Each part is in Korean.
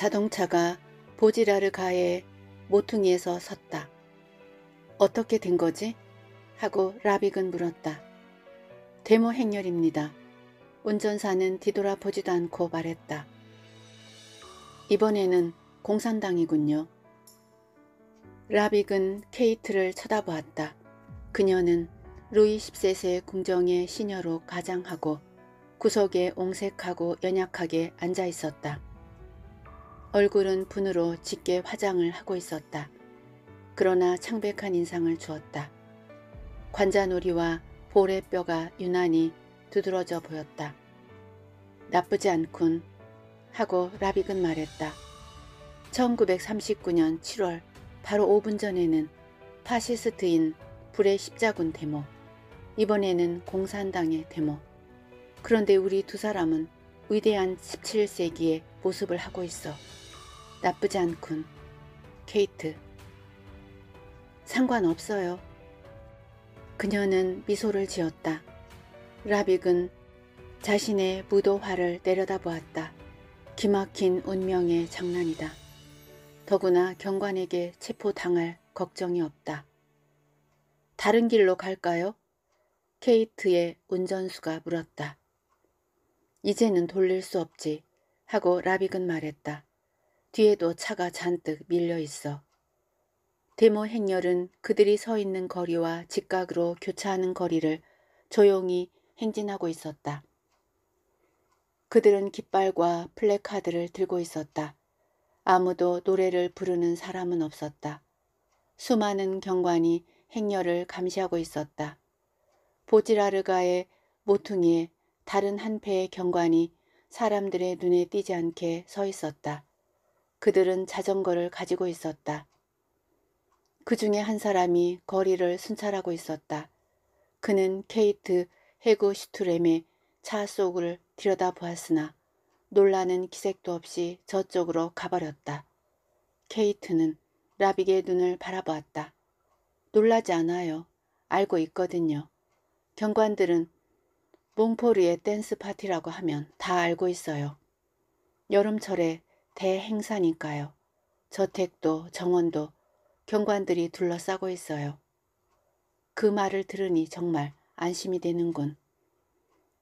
자동차가 보지라를 가해 모퉁이에서 섰다. 어떻게 된 거지? 하고 라빅은 물었다. 데모 행렬입니다. 운전사는 뒤돌아보지도 않고 말했다. 이번에는 공산당이군요. 라빅은 케이트를 쳐다보았다. 그녀는 루이 10세세 궁정의 시녀로 가장하고 구석에 옹색하고 연약하게 앉아 있었다. 얼굴은 분으로 짙게 화장을 하고 있었다. 그러나 창백한 인상을 주었다. 관자놀이와 볼의 뼈가 유난히 두드러져 보였다. 나쁘지 않군 하고 라빅은 말했다. 1939년 7월 바로 5분 전에는 파시스트인 불의 십자군 데모, 이번에는 공산당의 데모. 그런데 우리 두 사람은 위대한 17세기의 모습을 하고 있어. 나쁘지 않군. 케이트. 상관없어요. 그녀는 미소를 지었다. 라빅은 자신의 무도화를 내려다보았다. 기막힌 운명의 장난이다. 더구나 경관에게 체포당할 걱정이 없다. 다른 길로 갈까요? 케이트의 운전수가 물었다. 이제는 돌릴 수 없지 하고 라빅은 말했다. 뒤에도 차가 잔뜩 밀려 있어. 데모 행렬은 그들이 서 있는 거리와 직각으로 교차하는 거리를 조용히 행진하고 있었다. 그들은 깃발과 플래카드를 들고 있었다. 아무도 노래를 부르는 사람은 없었다. 수많은 경관이 행렬을 감시하고 있었다. 보지라르가의 모퉁이에 다른 한 패의 경관이 사람들의 눈에 띄지 않게 서 있었다. 그들은 자전거를 가지고 있었다. 그 중에 한 사람이 거리를 순찰하고 있었다. 그는 케이트 해구 슈트램의차 속을 들여다보았으나 놀라는 기색도 없이 저쪽으로 가버렸다. 케이트는 라빅의 눈을 바라보았다. 놀라지 않아요. 알고 있거든요. 경관들은 몽포르의 댄스 파티라고 하면 다 알고 있어요. 여름철에 대행사니까요. 저택도 정원도 경관들이 둘러싸고 있어요. 그 말을 들으니 정말 안심이 되는군.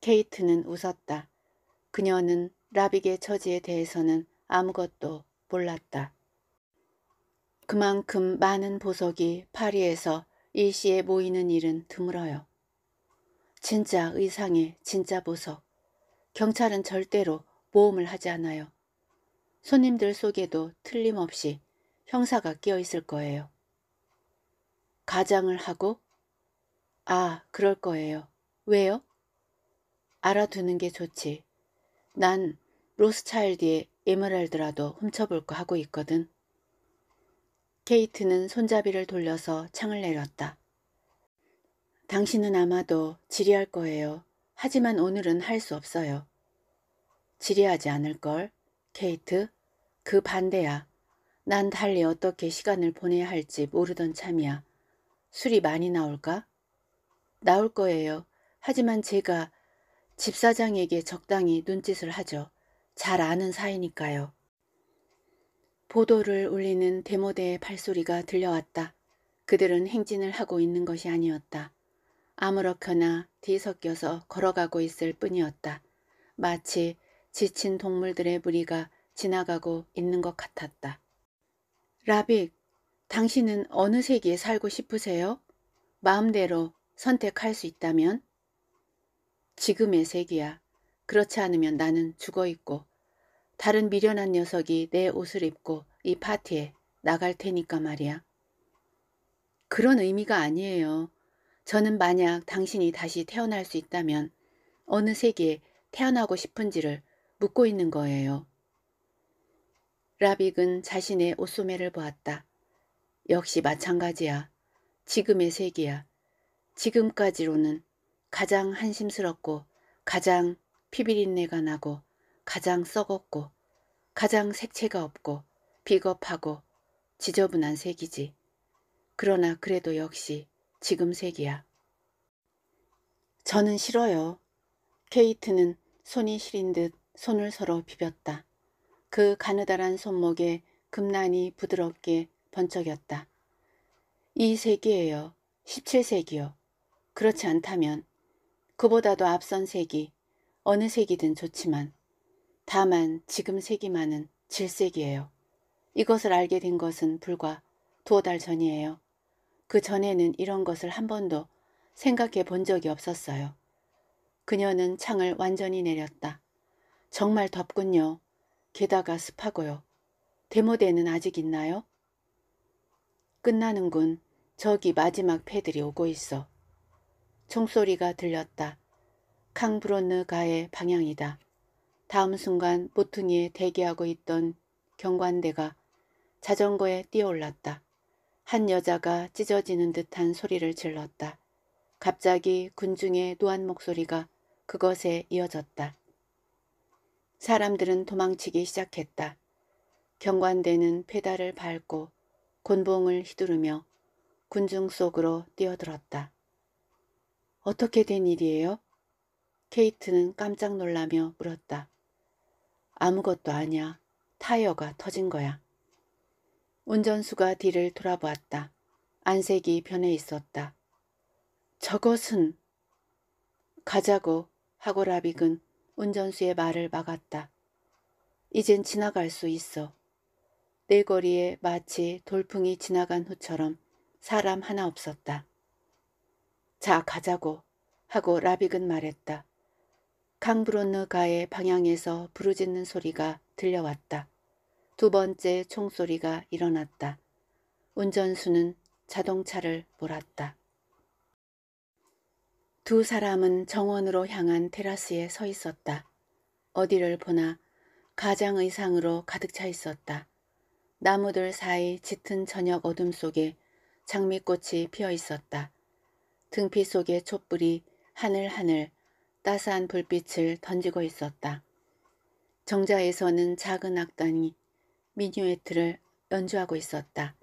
케이트는 웃었다. 그녀는 라빅의 처지에 대해서는 아무것도 몰랐다. 그만큼 많은 보석이 파리에서 일시에 모이는 일은 드물어요. 진짜 의상에 진짜 보석. 경찰은 절대로 모험을 하지 않아요. 손님들 속에도 틀림없이 형사가 끼어 있을 거예요. 가장을 하고 아 그럴 거예요. 왜요? 알아두는 게 좋지. 난 로스차일드의 에메랄드라도 훔쳐볼까 하고 있거든. 케이트는 손잡이를 돌려서 창을 내렸다. 당신은 아마도 질의할 거예요. 하지만 오늘은 할 수 없어요. 질의하지 않을걸? 케이트, 그 반대야. 난 달리 어떻게 시간을 보내야 할지 모르던 참이야. 술이 많이 나올까? 나올 거예요. 하지만 제가 집사장에게 적당히 눈짓을 하죠. 잘 아는 사이니까요. 보도를 울리는 데모대의 발소리가 들려왔다. 그들은 행진을 하고 있는 것이 아니었다. 아무렇게나 뒤섞여서 걸어가고 있을 뿐이었다. 마치 지친 동물들의 무리가 지나가고 있는 것 같았다. 라빅, 당신은 어느 세계에 살고 싶으세요? 마음대로 선택할 수 있다면? 지금의 세계야 그렇지 않으면 나는 죽어 있고 다른 미련한 녀석이 내 옷을 입고 이 파티에 나갈 테니까 말이야. 그런 의미가 아니에요. 저는 만약 당신이 다시 태어날 수 있다면 어느 세계에 태어나고 싶은지를 묻고 있는 거예요. 라빅은 자신의 옷소매를 보았다. 역시 마찬가지야. 지금의 세기야. 지금까지로는 가장 한심스럽고 가장 피비린내가 나고 가장 썩었고 가장 색채가 없고 비겁하고 지저분한 색이지. 그러나 그래도 역시 지금 색이야. 저는 싫어요. 케이트는 손이 시린 듯 손을 서로 비볐다. 그 가느다란 손목에 금란이 부드럽게 번쩍였다. 이 세기예요. 17세기요. 그렇지 않다면 그보다도 앞선 세기, 어느 세기든 좋지만 다만 지금 세기만은 질세기예요. 이것을 알게 된 것은 불과 두어 달 전이에요. 그 전에는 이런 것을 한 번도 생각해 본 적이 없었어요. 그녀는 창을 완전히 내렸다. 정말 덥군요. 게다가 습하고요. 데모대는 아직 있나요? 끝나는군. 저기 마지막 패들이 오고 있어. 총소리가 들렸다. 캉브로느 가의 방향이다. 다음 순간 모퉁이에 대기하고 있던 경관대가 자전거에 뛰어올랐다. 한 여자가 찢어지는 듯한 소리를 질렀다. 갑자기 군중의 노한 목소리가 그것에 이어졌다. 사람들은 도망치기 시작했다. 경관대는 페달을 밟고 곤봉을 휘두르며 군중 속으로 뛰어들었다. 어떻게 된 일이에요? 케이트는 깜짝 놀라며 물었다. 아무것도 아니야. 타이어가 터진 거야. 운전수가 뒤를 돌아보았다. 안색이 변해 있었다. 저것은 가자고 하고 라빅은 운전수의 말을 막았다. 이젠 지나갈 수 있어. 내 거리에 마치 돌풍이 지나간 후처럼 사람 하나 없었다. 자 가자고 하고 라빅은 말했다. 강브론느 가의 방향에서 부르짖는 소리가 들려왔다. 두 번째 총소리가 일어났다. 운전수는 자동차를 몰았다. 두 사람은 정원으로 향한 테라스에 서 있었다. 어디를 보나 가장 의상으로 가득 차 있었다. 나무들 사이 짙은 저녁 어둠 속에 장미꽃이 피어 있었다. 등피 속에 촛불이 하늘하늘 따스한 불빛을 던지고 있었다. 정자에서는 작은 악단이 미뉴에트를 연주하고 있었다.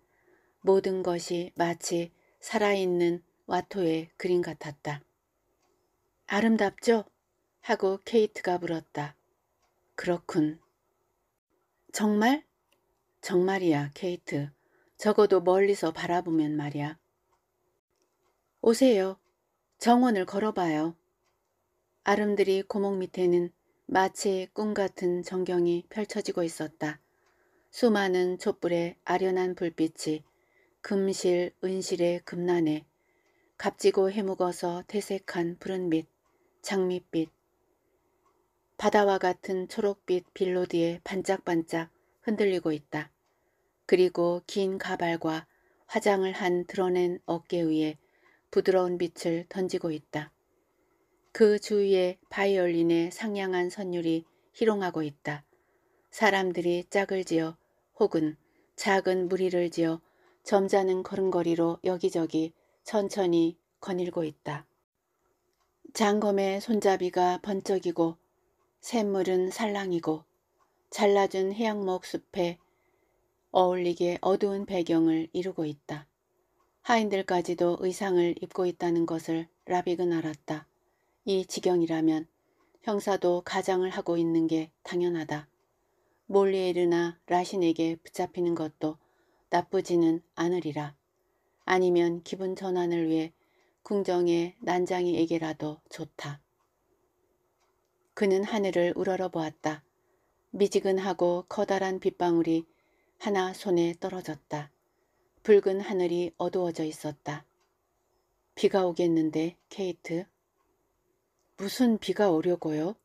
모든 것이 마치 살아있는 와토의 그림 같았다. 아름답죠? 하고 케이트가 물었다. 그렇군. 정말? 정말이야, 케이트. 적어도 멀리서 바라보면 말이야. 오세요. 정원을 걸어봐요. 아름드리 고목 밑에는 마치 꿈 같은 전경이 펼쳐지고 있었다. 수많은 촛불의 아련한 불빛이 금실, 은실의 금란에 값지고 해묵어서 퇴색한 푸른 빛, 장밋빛 바다와 같은 초록빛 빌로디에 반짝반짝 흔들리고 있다. 그리고 긴 가발과 화장을 한 드러낸 어깨 위에 부드러운 빛을 던지고 있다. 그 주위에 바이올린의 상냥한 선율이 희롱하고 있다. 사람들이 짝을 지어 혹은 작은 무리를 지어 점잖은 걸음걸이로 여기저기 천천히 거닐고 있다. 장검의 손잡이가 번쩍이고 샘물은 살랑이고 잘라준 해양목 숲에 어울리게 어두운 배경을 이루고 있다. 하인들까지도 의상을 입고 있다는 것을 라빅은 알았다. 이 지경이라면 형사도 가장을 하고 있는 게 당연하다. 몰리에르나 라신에게 붙잡히는 것도 나쁘지는 않으리라. 아니면 기분 전환을 위해 궁정의 난장이에게라도 좋다. 그는 하늘을 우러러 보았다. 미지근하고 커다란 빗방울이 하나 손에 떨어졌다. 붉은 하늘이 어두워져 있었다. 비가 오겠는데, 케이트. 무슨 비가 오려고요?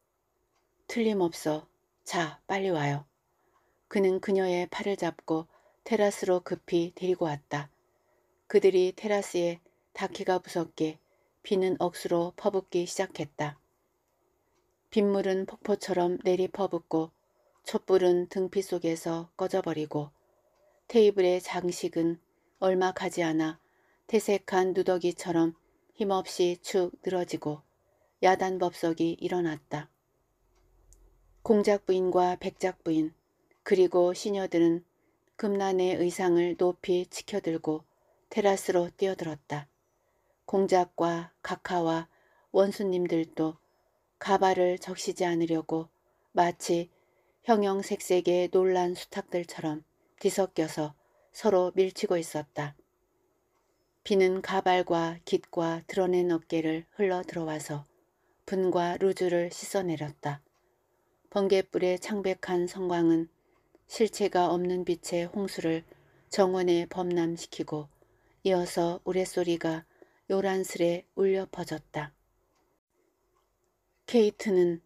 틀림없어. 자, 빨리 와요. 그는 그녀의 팔을 잡고 테라스로 급히 데리고 왔다. 그들이 테라스에 다키가 무섭게 비는 억수로 퍼붓기 시작했다. 빗물은 폭포처럼 내리 퍼붓고 촛불은 등피 속에서 꺼져버리고 테이블의 장식은 얼마 가지 않아 태색한 누더기처럼 힘없이 축 늘어지고 야단 법석이 일어났다. 공작 부인과 백작 부인 그리고 시녀들은 금란의 의상을 높이 치켜들고 테라스로 뛰어들었다. 공작과 각하와 원수님들도 가발을 적시지 않으려고 마치 형형색색의 놀란 수탁들처럼 뒤섞여서 서로 밀치고 있었다. 비는 가발과 깃과 드러낸 어깨를 흘러 들어와서 분과 루즈를 씻어내렸다. 번개불의 창백한 성광은 실체가 없는 빛의 홍수를 정원에 범람시키고 이어서 우레소리가 요란스레 울려 퍼졌다. 케이트는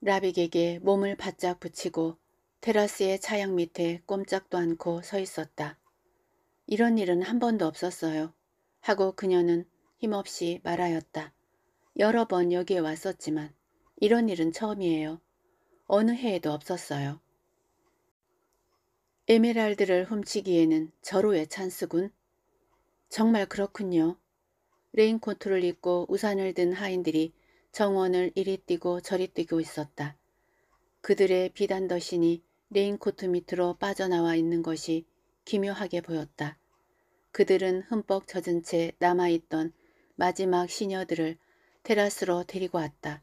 라빅에게 몸을 바짝 붙이고 테라스의 차양 밑에 꼼짝도 않고 서 있었다. 이런 일은 한 번도 없었어요. 하고 그녀는 힘없이 말하였다. 여러 번 여기에 왔었지만 이런 일은 처음이에요. 어느 해에도 없었어요. 에메랄드를 훔치기에는 절호의 찬스군. 정말 그렇군요. 레인코트를 입고 우산을 든 하인들이 정원을 이리 뛰고 저리 뛰고 있었다. 그들의 비단더신이 레인코트 밑으로 빠져나와 있는 것이 기묘하게 보였다. 그들은 흠뻑 젖은 채 남아있던 마지막 시녀들을 테라스로 데리고 왔다.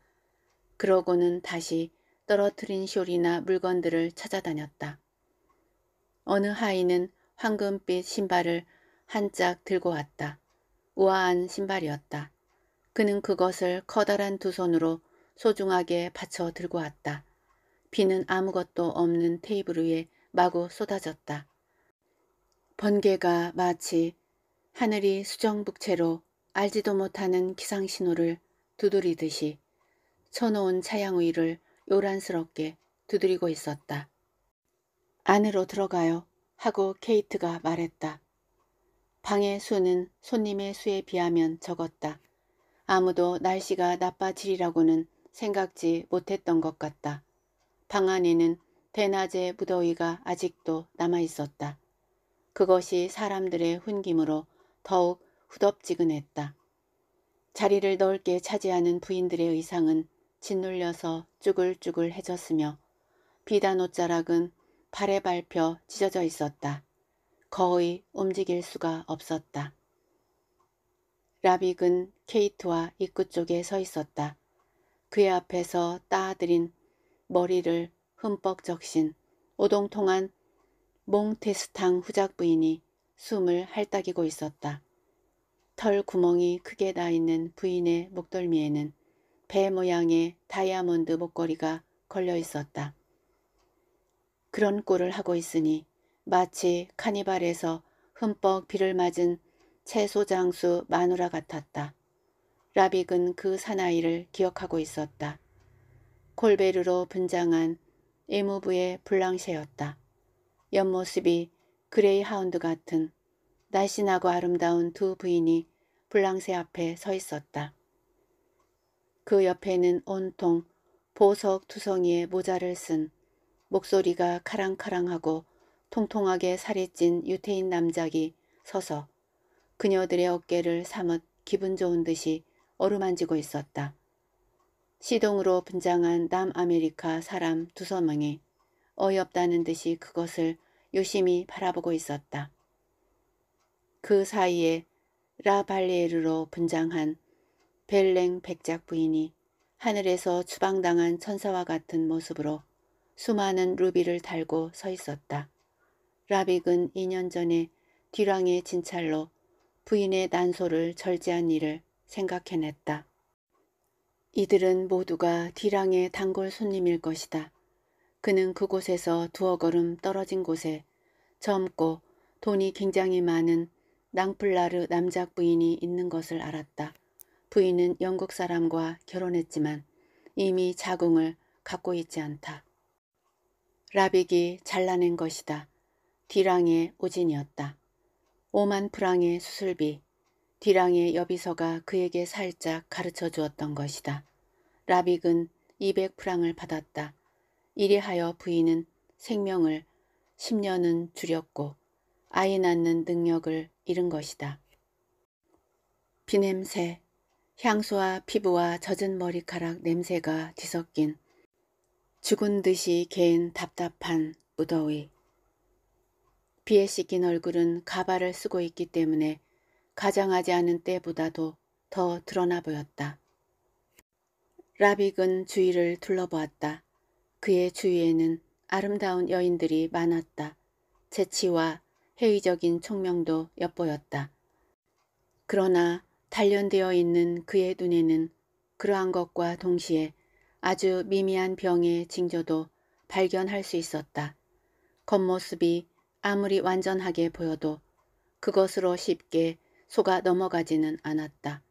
그러고는 다시 떨어뜨린 쇼리나 물건들을 찾아다녔다. 어느 하인은 황금빛 신발을 한짝 들고 왔다. 우아한 신발이었다. 그는 그것을 커다란 두 손으로 소중하게 받쳐 들고 왔다. 비는 아무것도 없는 테이블 위에 마구 쏟아졌다. 번개가 마치 하늘이 수정북채로 알지도 못하는 기상신호를 두드리듯이 쳐놓은 차양 위를 요란스럽게 두드리고 있었다. 안으로 들어가요 하고 케이트가 말했다. 방의 수는 손님의 수에 비하면 적었다. 아무도 날씨가 나빠지리라고는 생각지 못했던 것 같다. 방 안에는 대낮의 무더위가 아직도 남아있었다. 그것이 사람들의 훈김으로 더욱 후덥지근했다. 자리를 넓게 차지하는 부인들의 의상은 짓눌려서 쭈글쭈글해졌으며 비단 옷자락은 발에 밟혀 찢어져 있었다. 거의 움직일 수가 없었다. 라빅은 케이트와 입구 쪽에 서 있었다. 그의 앞에서 따들인 머리를 흠뻑 적신 오동통한 몽테스탕 후작 부인이 숨을 핥닥이고 있었다. 털 구멍이 크게 나 있는 부인의 목덜미에는 배 모양의 다이아몬드 목걸이가 걸려 있었다. 그런 꼴을 하고 있으니 마치 카니발에서 흠뻑 비를 맞은 채소장수 마누라 같았다. 라빅은 그 사나이를 기억하고 있었다. 콜베르로 분장한 의무부의 블랑셰였다. 옆모습이 그레이 하운드 같은 날씬하고 아름다운 두 부인이 블랑세 앞에 서 있었다. 그 옆에는 온통 보석 투성이의 모자를 쓴 목소리가 카랑카랑하고 통통하게 살이 찐 유태인 남작이 서서 그녀들의 어깨를 사뭇 기분 좋은 듯이 어루만지고 있었다. 시동으로 분장한 남아메리카 사람 두서 명이 어이없다는 듯이 그것을 유심히 바라보고 있었다. 그 사이에 라발리에르로 분장한 벨랭 백작 부인이 하늘에서 추방당한 천사와 같은 모습으로 수많은 루비를 달고 서 있었다. 라빅은 2년 전에 디랑의 진찰로 부인의 난소를 절제한 일을 생각해냈다. 이들은 모두가 디랑의 단골 손님일 것이다. 그는 그곳에서 두어 걸음 떨어진 곳에 젊고 돈이 굉장히 많은 낭플라르 남작 부인이 있는 것을 알았다. 부인은 영국 사람과 결혼했지만 이미 자궁을 갖고 있지 않다. 라빅이 잘라낸 것이다. 디랑의 우진이었다 오만 프랑의 수술비, 디랑의 여비서가 그에게 살짝 가르쳐 주었던 것이다. 라빅은 200프랑을 받았다. 이리하여 부인은 생명을 10년은 줄였고 아이 낳는 능력을 잃은 것이다. 비냄새, 향수와 피부와 젖은 머리카락 냄새가 뒤섞인 죽은 듯이 개인 답답한 무더위. 피에 씻긴 얼굴은 가발을 쓰고 있기 때문에 가장하지 않은 때보다도 더 드러나 보였다. 라빅은 주위를 둘러보았다. 그의 주위에는 아름다운 여인들이 많았다. 재치와 회의적인 총명도 엿보였다. 그러나 단련되어 있는 그의 눈에는 그러한 것과 동시에 아주 미미한 병의 징조도 발견할 수 있었다. 겉모습이 아무리 완전하게 보여도 그것으로 쉽게 속아 넘어가지는 않았다.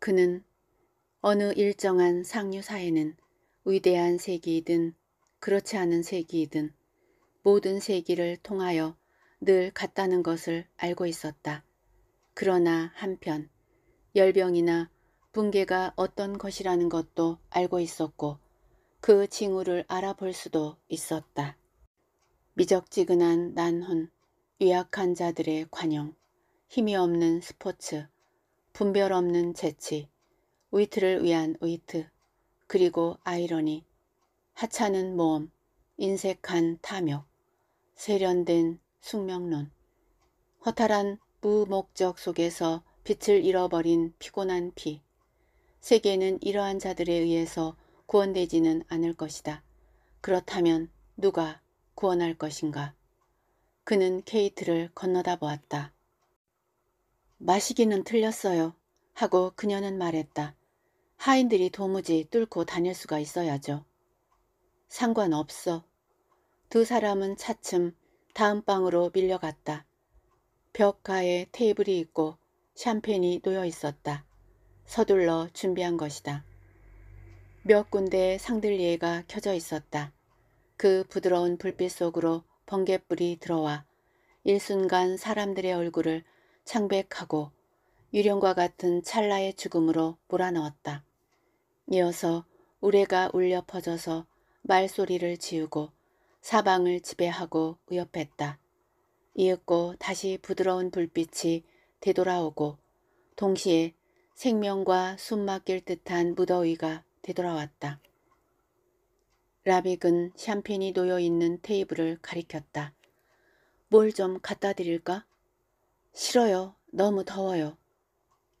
그는 어느 일정한 상류사에는 위대한 세기이든 그렇지 않은 세기이든 모든 세기를 통하여 늘 같다는 것을 알고 있었다. 그러나 한편 열병이나 붕괴가 어떤 것이라는 것도 알고 있었고 그 징후를 알아볼 수도 있었다. 미적지근한 난혼, 위약한 자들의 관용, 힘이 없는 스포츠, 분별 없는 재치, 위트를 위한 위트, 그리고 아이러니, 하찮은 모험, 인색한 탐욕, 세련된 숙명론, 허탈한 무목적 속에서 빛을 잃어버린 피곤한 피, 세계는 이러한 자들에 의해서 구원되지는 않을 것이다. 그렇다면 누가 구원할 것인가. 그는 케이트를 건너다 보았다. 마시기는 틀렸어요. 하고 그녀는 말했다. 하인들이 도무지 뚫고 다닐 수가 있어야죠. 상관없어. 두 사람은 차츰 다음 방으로 밀려갔다. 벽가에 테이블이 있고 샴페인이 놓여 있었다. 서둘러 준비한 것이다. 몇 군데 상들리에가 켜져 있었다. 그 부드러운 불빛 속으로 번개불이 들어와 일순간 사람들의 얼굴을 창백하고 유령과 같은 찰나의 죽음으로 몰아넣었다. 이어서 우레가 울려 퍼져서 말소리를 지우고 사방을 지배하고 위협했다. 이윽고 다시 부드러운 불빛이 되돌아오고 동시에 생명과 숨 막힐 듯한 무더위가 되돌아왔다. 라빅은 샴페인이 놓여있는 테이블을 가리켰다. 뭘 좀 갖다 드릴까? 싫어요. 너무 더워요.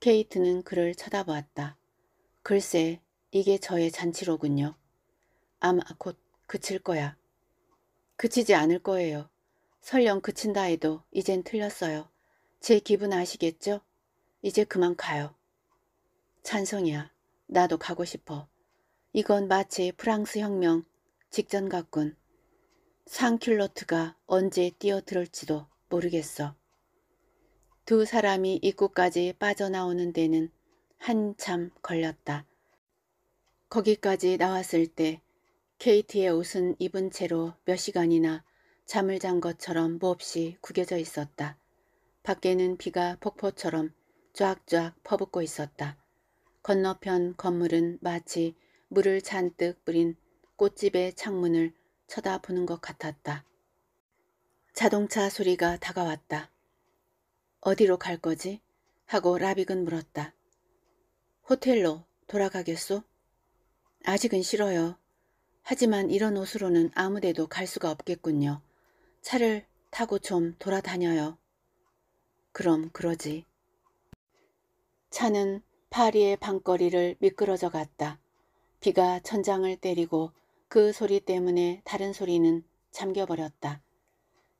케이트는 그를 쳐다보았다. 글쎄, 이게 저의 잔치로군요. 아마 곧 그칠 거야. 그치지 않을 거예요. 설령 그친다 해도 이젠 틀렸어요. 제 기분 아시겠죠? 이제 그만 가요. 찬성이야. 나도 가고 싶어. 이건 마치 프랑스 혁명 직전 같군. 상큘러트가 언제 뛰어들을지도 모르겠어. 두 사람이 입구까지 빠져나오는 데는 한참 걸렸다. 거기까지 나왔을 때 케이트의 옷은 입은 채로 몇 시간이나 잠을 잔 것처럼 몹시 구겨져 있었다. 밖에는 비가 폭포처럼 쫙쫙 퍼붓고 있었다. 건너편 건물은 마치 물을 잔뜩 뿌린 꽃집의 창문을 쳐다보는 것 같았다. 자동차 소리가 다가왔다. 어디로 갈 거지? 하고 라빅은 물었다. 호텔로 돌아가겠소? 아직은 싫어요. 하지만 이런 옷으로는 아무데도 갈 수가 없겠군요. 차를 타고 좀 돌아다녀요. 그럼 그러지. 차는 파리의 밤거리를 미끄러져 갔다. 비가 천장을 때리고 그 소리 때문에 다른 소리는 잠겨버렸다.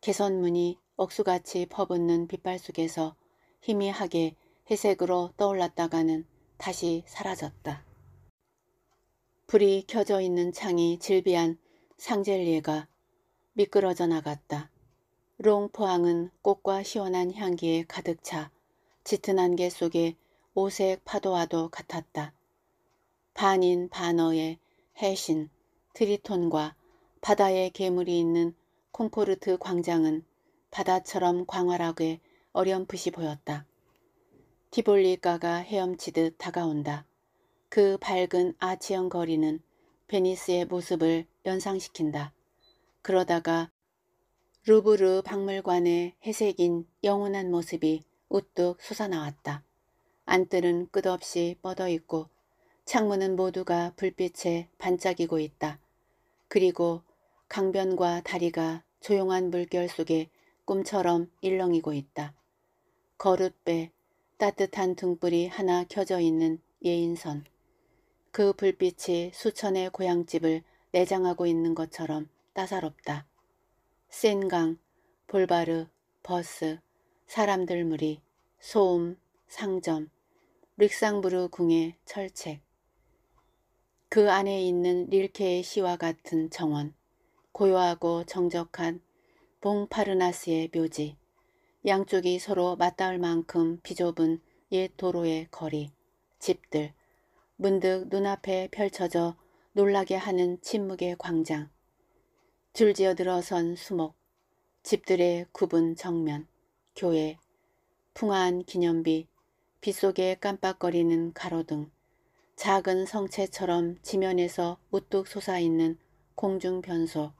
개선문이 억수같이 퍼붓는 빛발 속에서 희미하게 회색으로 떠올랐다가는 다시 사라졌다. 불이 켜져 있는 창이 질비한 상젤리에가 미끄러져 나갔다. 롱포항은 꽃과 시원한 향기에 가득 차 짙은 안개 속에 오색 파도와도 같았다. 반인 반어의 해신 트리톤과 바다의 괴물이 있는 콩코르트 광장은 바다처럼 광활하게 어렴풋이 보였다. 티볼리가가 헤엄치듯 다가온다. 그 밝은 아치형 거리는 베니스의 모습을 연상시킨다. 그러다가 루브르 박물관의 회색인 영원한 모습이 우뚝 솟아나왔다. 안뜰은 끝없이 뻗어있고 창문은 모두가 불빛에 반짝이고 있다. 그리고 강변과 다리가 조용한 물결 속에 꿈처럼 일렁이고 있다. 거룻배 따뜻한 등불이 하나 켜져 있는 예인선. 그 불빛이 수천의 고향집을 내장하고 있는 것처럼 따사롭다. 센강, 볼바르, 버스, 사람들 무리, 소음, 상점, 릭상부르 궁의 철책. 그 안에 있는 릴케의 시와 같은 정원, 고요하고 정적한 봉파르나스의 묘지, 양쪽이 서로 맞닿을 만큼 비좁은 옛 도로의 거리, 집들, 문득 눈앞에 펼쳐져 놀라게 하는 침묵의 광장, 줄지어 들어선 수목, 집들의 굽은 정면, 교회, 풍화한 기념비, 빗속에 깜빡거리는 가로등, 작은 성체처럼 지면에서 우뚝 솟아있는 공중변소,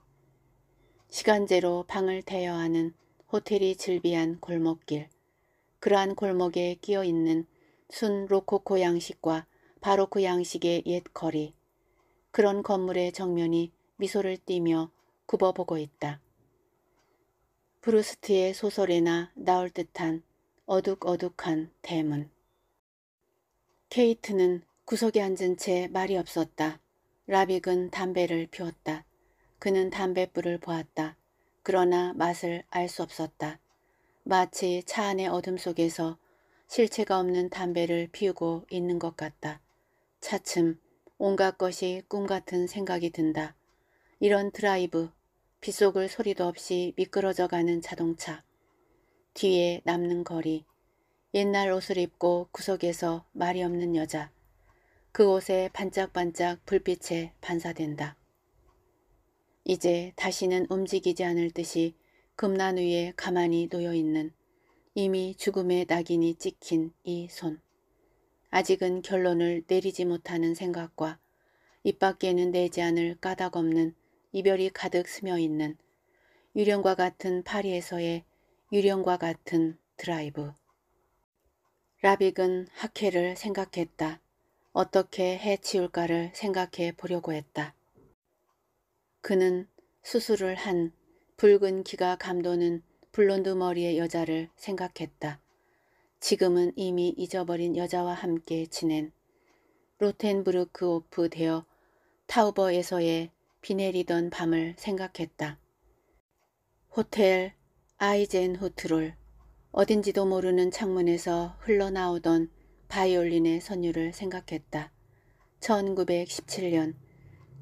시간제로 방을 대여하는 호텔이 즐비한 골목길, 그러한 골목에 끼어있는 순 로코코 양식과 바로크 양식의 옛 거리, 그런 건물의 정면이 미소를 띠며 굽어보고 있다. 브루스트의 소설에나 나올 듯한 어둑어둑한 대문. 케이트는 구석에 앉은 채 말이 없었다. 라빅은 담배를 피웠다. 그는 담뱃불을 보았다. 그러나 맛을 알 수 없었다. 마치 차 안의 어둠 속에서 실체가 없는 담배를 피우고 있는 것 같다. 차츰 온갖 것이 꿈같은 생각이 든다. 이런 드라이브, 빗속을 소리도 없이 미끄러져가는 자동차, 뒤에 남는 거리, 옛날 옷을 입고 구석에서 말이 없는 여자, 그곳의 반짝반짝 불빛에 반사된다. 이제 다시는 움직이지 않을 듯이 금난 위에 가만히 놓여있는 이미 죽음의 낙인이 찍힌 이 손. 아직은 결론을 내리지 못하는 생각과 입 밖에는 내지 않을 까닭 없는 이별이 가득 스며있는 유령과 같은 파리에서의 유령과 같은 드라이브. 라빅은 학회를 생각했다. 어떻게 해치울까를 생각해 보려고 했다. 그는 수술을 한 붉은 기가 감도는 블론드 머리의 여자를 생각했다. 지금은 이미 잊어버린 여자와 함께 지낸 로텐브르크 오프 되어 타우버에서의 비 내리던 밤을 생각했다. 호텔 아이젠 호트롤 어딘지도 모르는 창문에서 흘러나오던 바이올린의 선율을 생각했다. 1917년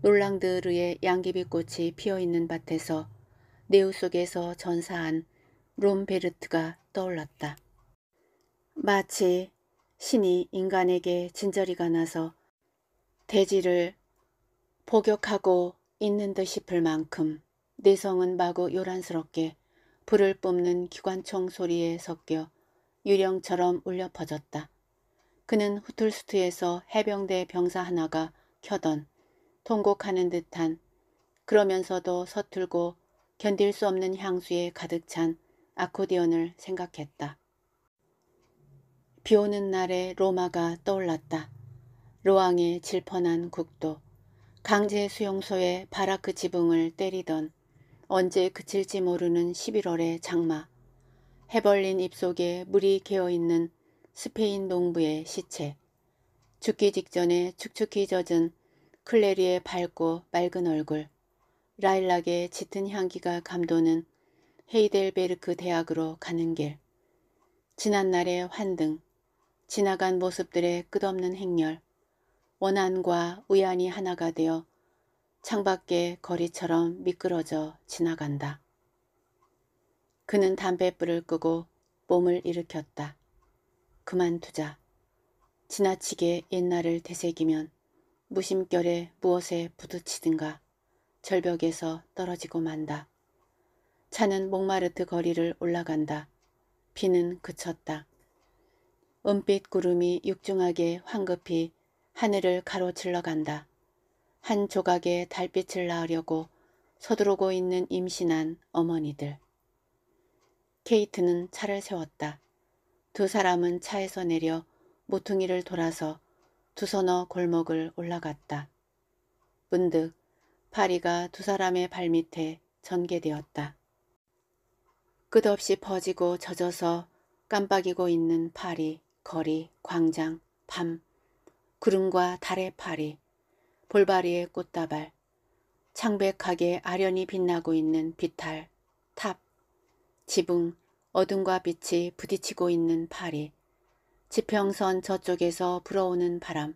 놀랑드르의 양귀비꽃이 피어있는 밭에서 내우 속에서 전사한 롬베르트가 떠올랐다. 마치 신이 인간에게 진저리가 나서 대지를 복역하고 있는 듯 싶을 만큼 내성은 마구 요란스럽게 불을 뿜는 기관총 소리에 섞여 유령처럼 울려 퍼졌다. 그는 후툴스트에서 해병대 병사 하나가 켜던 통곡하는 듯한 그러면서도 서툴고 견딜 수 없는 향수에 가득 찬 아코디언을 생각했다. 비오는 날에 로마가 떠올랐다. 로항의 질펀한 국도, 강제 수용소의 바라크 지붕을 때리던 언제 그칠지 모르는 11월의 장마, 해벌린 입속에 물이 개어있는 스페인 농부의 시체, 죽기 직전에 축축히 젖은 클레리의 밝고 맑은 얼굴, 라일락의 짙은 향기가 감도는 헤이델베르크 대학으로 가는 길, 지난 날의 환등, 지나간 모습들의 끝없는 행렬, 원한과 우연이 하나가 되어 창밖의 거리처럼 미끄러져 지나간다. 그는 담뱃불을 끄고 몸을 일으켰다. 그만두자. 지나치게 옛날을 되새기면 무심결에 무엇에 부딪히든가 절벽에서 떨어지고 만다. 차는 목마르트 거리를 올라간다. 비는 그쳤다. 은빛 구름이 육중하게 황급히 하늘을 가로질러 간다. 한조각에 달빛을 낳으려고 서두르고 있는 임신한 어머니들. 케이트는 차를 세웠다. 두 사람은 차에서 내려 모퉁이를 돌아서 두서너 골목을 올라갔다. 문득 파리가 두 사람의 발밑에 전개되었다. 끝없이 퍼지고 젖어서 깜빡이고 있는 파리, 거리, 광장, 밤, 구름과 달의 파리, 볼바리의 꽃다발, 창백하게 아련히 빛나고 있는 비탈, 탑, 지붕, 어둠과 빛이 부딪히고 있는 파리, 지평선 저쪽에서 불어오는 바람,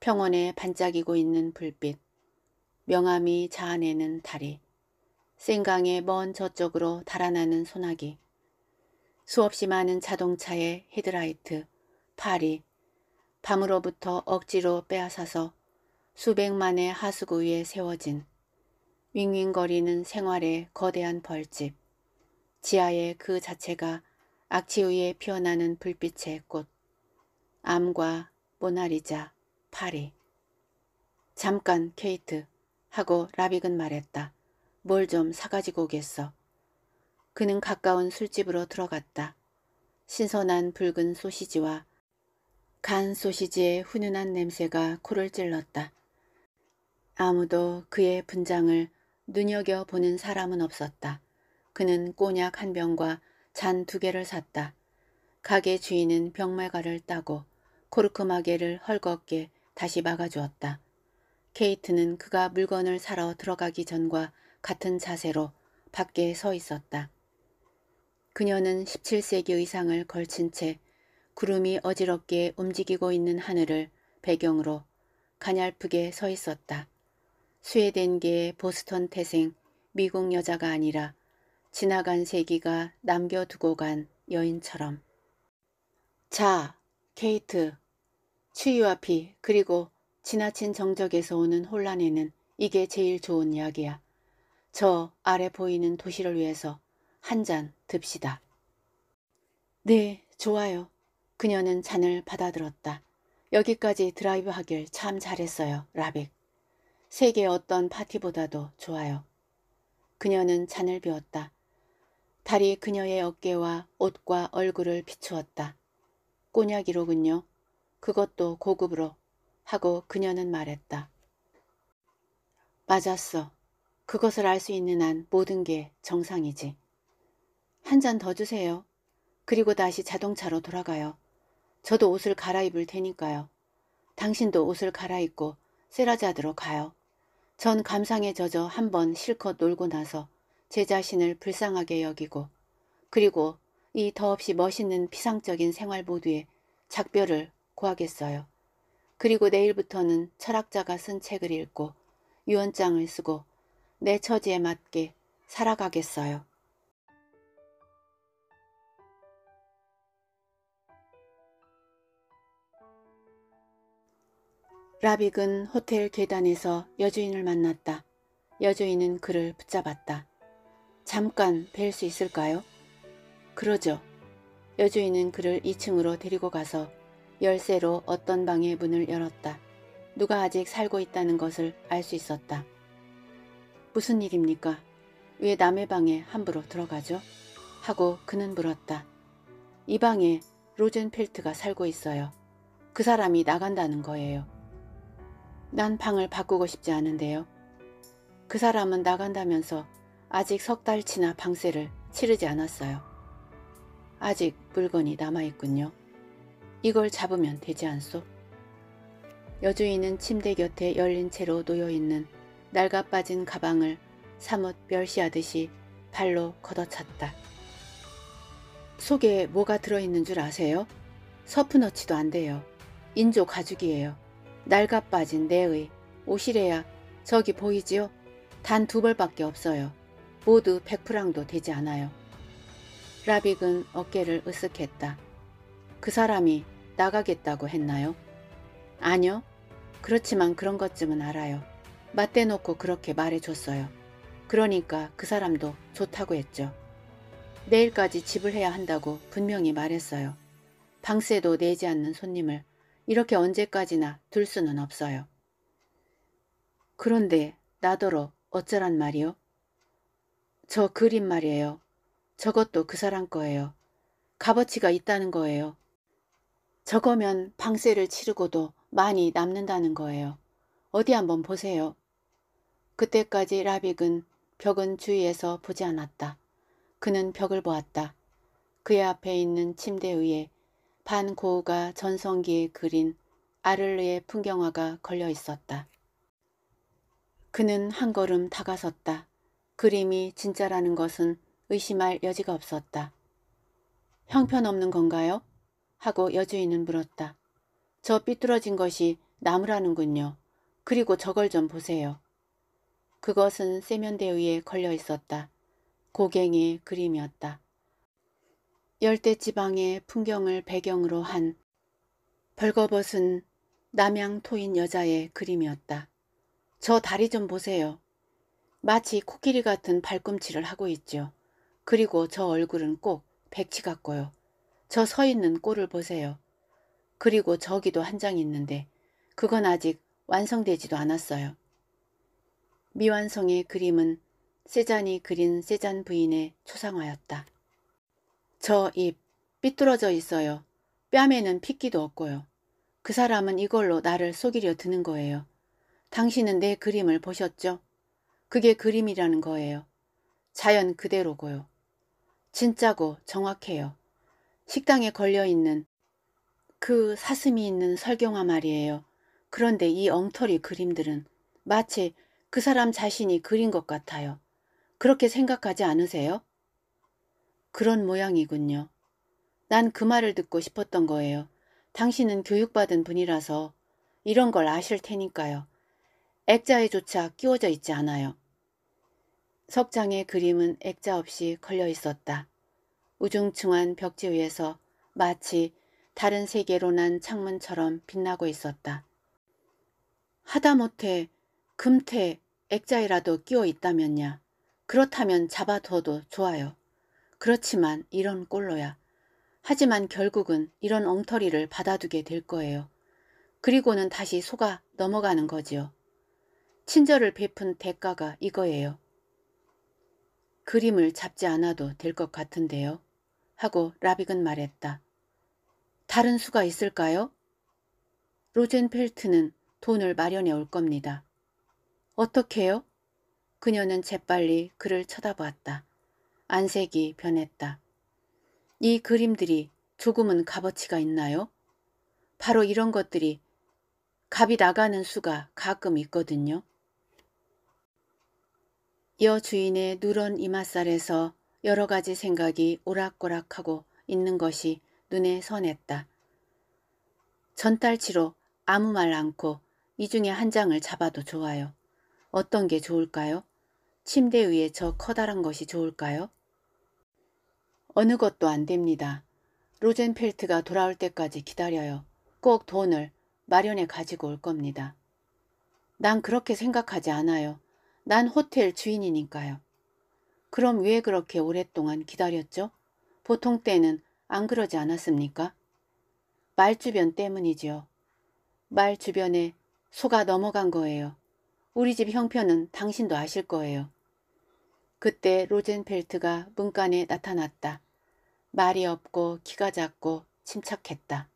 평원에 반짝이고 있는 불빛, 명암이 자아내는 다리, 생강의 먼 저쪽으로 달아나는 소나기, 수없이 많은 자동차의 헤드라이트, 파리, 밤으로부터 억지로 빼앗아서 수백만의 하수구 위에 세워진 윙윙거리는 생활의 거대한 벌집, 지하의 그 자체가 악취우에 피어나는 불빛의 꽃, 암과 모나리자, 파리. 잠깐 케이트 하고 라빅은 말했다. 뭘 좀 사가지고 오겠어. 그는 가까운 술집으로 들어갔다. 신선한 붉은 소시지와 간 소시지의 훈훈한 냄새가 코를 찔렀다. 아무도 그의 분장을 눈여겨보는 사람은 없었다. 그는 꼬냑 한 병과 잔 두 개를 샀다. 가게 주인은 병말가를 따고 코르크 마개를 헐겁게 다시 막아주었다. 케이트는 그가 물건을 사러 들어가기 전과 같은 자세로 밖에 서 있었다. 그녀는 17세기 의상을 걸친 채 구름이 어지럽게 움직이고 있는 하늘을 배경으로 가냘프게 서 있었다. 스웨덴계의 보스턴 태생 미국 여자가 아니라 지나간 세기가 남겨두고 간 여인처럼. 자, 케이트. 추위와 피, 그리고 지나친 정적에서 오는 혼란에는 이게 제일 좋은 약이야. 저 아래 보이는 도시를 위해서 한 잔 듭시다. 네, 좋아요. 그녀는 잔을 받아들었다. 여기까지 드라이브 하길 참 잘했어요, 라백. 세계 어떤 파티보다도 좋아요. 그녀는 잔을 비웠다. 달이 그녀의 어깨와 옷과 얼굴을 비추었다. 꼬냑이로군요 그것도 고급으로 하고 그녀는 말했다. 맞았어. 그것을 알 수 있는 한 모든 게 정상이지. 한 잔 더 주세요. 그리고 다시 자동차로 돌아가요. 저도 옷을 갈아입을 테니까요. 당신도 옷을 갈아입고 세라자드로 가요. 전 감상에 젖어 한 번 실컷 놀고 나서 제 자신을 불쌍하게 여기고 그리고 이 더없이 멋있는 피상적인 생활 모두에 작별을 구하겠어요 그리고 내일부터는 철학자가 쓴 책을 읽고 유언장을 쓰고 내 처지에 맞게 살아가겠어요. 라빅은 호텔 계단에서 여주인을 만났다. 여주인은 그를 붙잡았다. 잠깐 뵐 수 있을까요? 그러죠. 여주인은 그를 2층으로 데리고 가서 열쇠로 어떤 방의 문을 열었다. 누가 아직 살고 있다는 것을 알 수 있었다. 무슨 일입니까? 왜 남의 방에 함부로 들어가죠? 하고 그는 물었다. 이 방에 로젠필트가 살고 있어요. 그 사람이 나간다는 거예요. 난 방을 바꾸고 싶지 않은데요. 그 사람은 나간다면서 아직 석 달치나 방세를 치르지 않았어요. 아직 물건이 남아있군요. 이걸 잡으면 되지 않소? 여주인은 침대 곁에 열린 채로 놓여있는 날아 빠진 가방을 사뭇 멸시하듯이 발로 걷어찼다. 속에 뭐가 들어있는 줄 아세요? 서프너치도 안 돼요. 인조 가죽이에요. 날아 빠진 내의 옷이래야 저기 보이지요? 단 두 벌밖에 없어요. 모두 100프랑도 되지 않아요. 라빅은 어깨를 으쓱했다. 그 사람이 나가겠다고 했나요? 아니요. 그렇지만 그런 것쯤은 알아요. 맞대놓고 그렇게 말해줬어요. 그러니까 그 사람도 좋다고 했죠. 내일까지 집을 해야 한다고 분명히 말했어요. 방세도 내지 않는 손님을 이렇게 언제까지나 둘 수는 없어요. 그런데 나더러 어쩌란 말이요? 저 그림 말이에요. 저것도 그 사람 거예요. 값어치가 있다는 거예요. 저거면 방세를 치르고도 많이 남는다는 거예요. 어디 한번 보세요. 그때까지 라빅은 벽은 주위에서 보지 않았다. 그는 벽을 보았다. 그의 앞에 있는 침대 위에 반 고우가 전성기에 그린 아를르의 풍경화가 걸려 있었다. 그는 한 걸음 다가섰다. 그림이 진짜라는 것은 의심할 여지가 없었다. 형편없는 건가요? 하고 여주인은 물었다. 저 삐뚤어진 것이 나무라는군요. 그리고 저걸 좀 보세요. 그것은 세면대 위에 걸려 있었다. 고갱의 그림이었다. 열대지방의 풍경을 배경으로 한 벌거벗은 남양 토인 여자의 그림이었다. 저 다리 좀 보세요. 마치 코끼리 같은 발꿈치를 하고 있죠. 그리고 저 얼굴은 꼭 백치 같고요. 저 서 있는 꼴을 보세요. 그리고 저기도 한 장 있는데 그건 아직 완성되지도 않았어요. 미완성의 그림은 세잔이 그린 세잔 부인의 초상화였다. 저 입 삐뚤어져 있어요. 뺨에는 핏기도 없고요. 그 사람은 이걸로 나를 속이려 드는 거예요. 당신은 내 그림을 보셨죠? 그게 그림이라는 거예요. 자연 그대로고요. 진짜고 정확해요. 식당에 걸려있는 그 사슴이 있는 설경화 말이에요. 그런데 이 엉터리 그림들은 마치 그 사람 자신이 그린 것 같아요. 그렇게 생각하지 않으세요? 그런 모양이군요. 난 그 말을 듣고 싶었던 거예요. 당신은 교육받은 분이라서 이런 걸 아실 테니까요. 액자에조차 끼워져 있지 않아요. 석장의 그림은 액자 없이 걸려 있었다. 우중충한 벽지 위에서 마치 다른 세계로 난 창문처럼 빛나고 있었다. 하다못해 금태 액자에라도 끼워 있다면야. 그렇다면 잡아둬도 좋아요. 그렇지만 이런 꼴로야. 하지만 결국은 이런 엉터리를 받아두게 될 거예요. 그리고는 다시 속아 넘어가는 거지요. 친절을 베푼 대가가 이거예요. 그림을 잡지 않아도 될 것 같은데요. 하고 라빅은 말했다. 다른 수가 있을까요? 로젠펠트는 돈을 마련해 올 겁니다. 어떻게요? 그녀는 재빨리 그를 쳐다보았다. 안색이 변했다. 이 그림들이 조금은 값어치가 있나요? 바로 이런 것들이 값이 나가는 수가 가끔 있거든요. 여주인의 누런 이마살에서 여러 가지 생각이 오락가락하고 있는 것이 눈에 선했다. 전달치로 아무 말 않고 이 중에 한 장을 잡아도 좋아요. 어떤 게 좋을까요? 침대 위에 저 커다란 것이 좋을까요? 어느 것도 안 됩니다. 로젠펠트가 돌아올 때까지 기다려요. 꼭 돈을 마련해 가지고 올 겁니다. 난 그렇게 생각하지 않아요. 난 호텔 주인이니까요. 그럼 왜 그렇게 오랫동안 기다렸죠? 보통 때는 안 그러지 않았습니까? 말 주변 때문이지요. 말 주변에 소가 넘어간 거예요. 우리 집 형편은 당신도 아실 거예요. 그때 로젠펠트가 문간에 나타났다. 말이 없고 키가 작고 침착했다.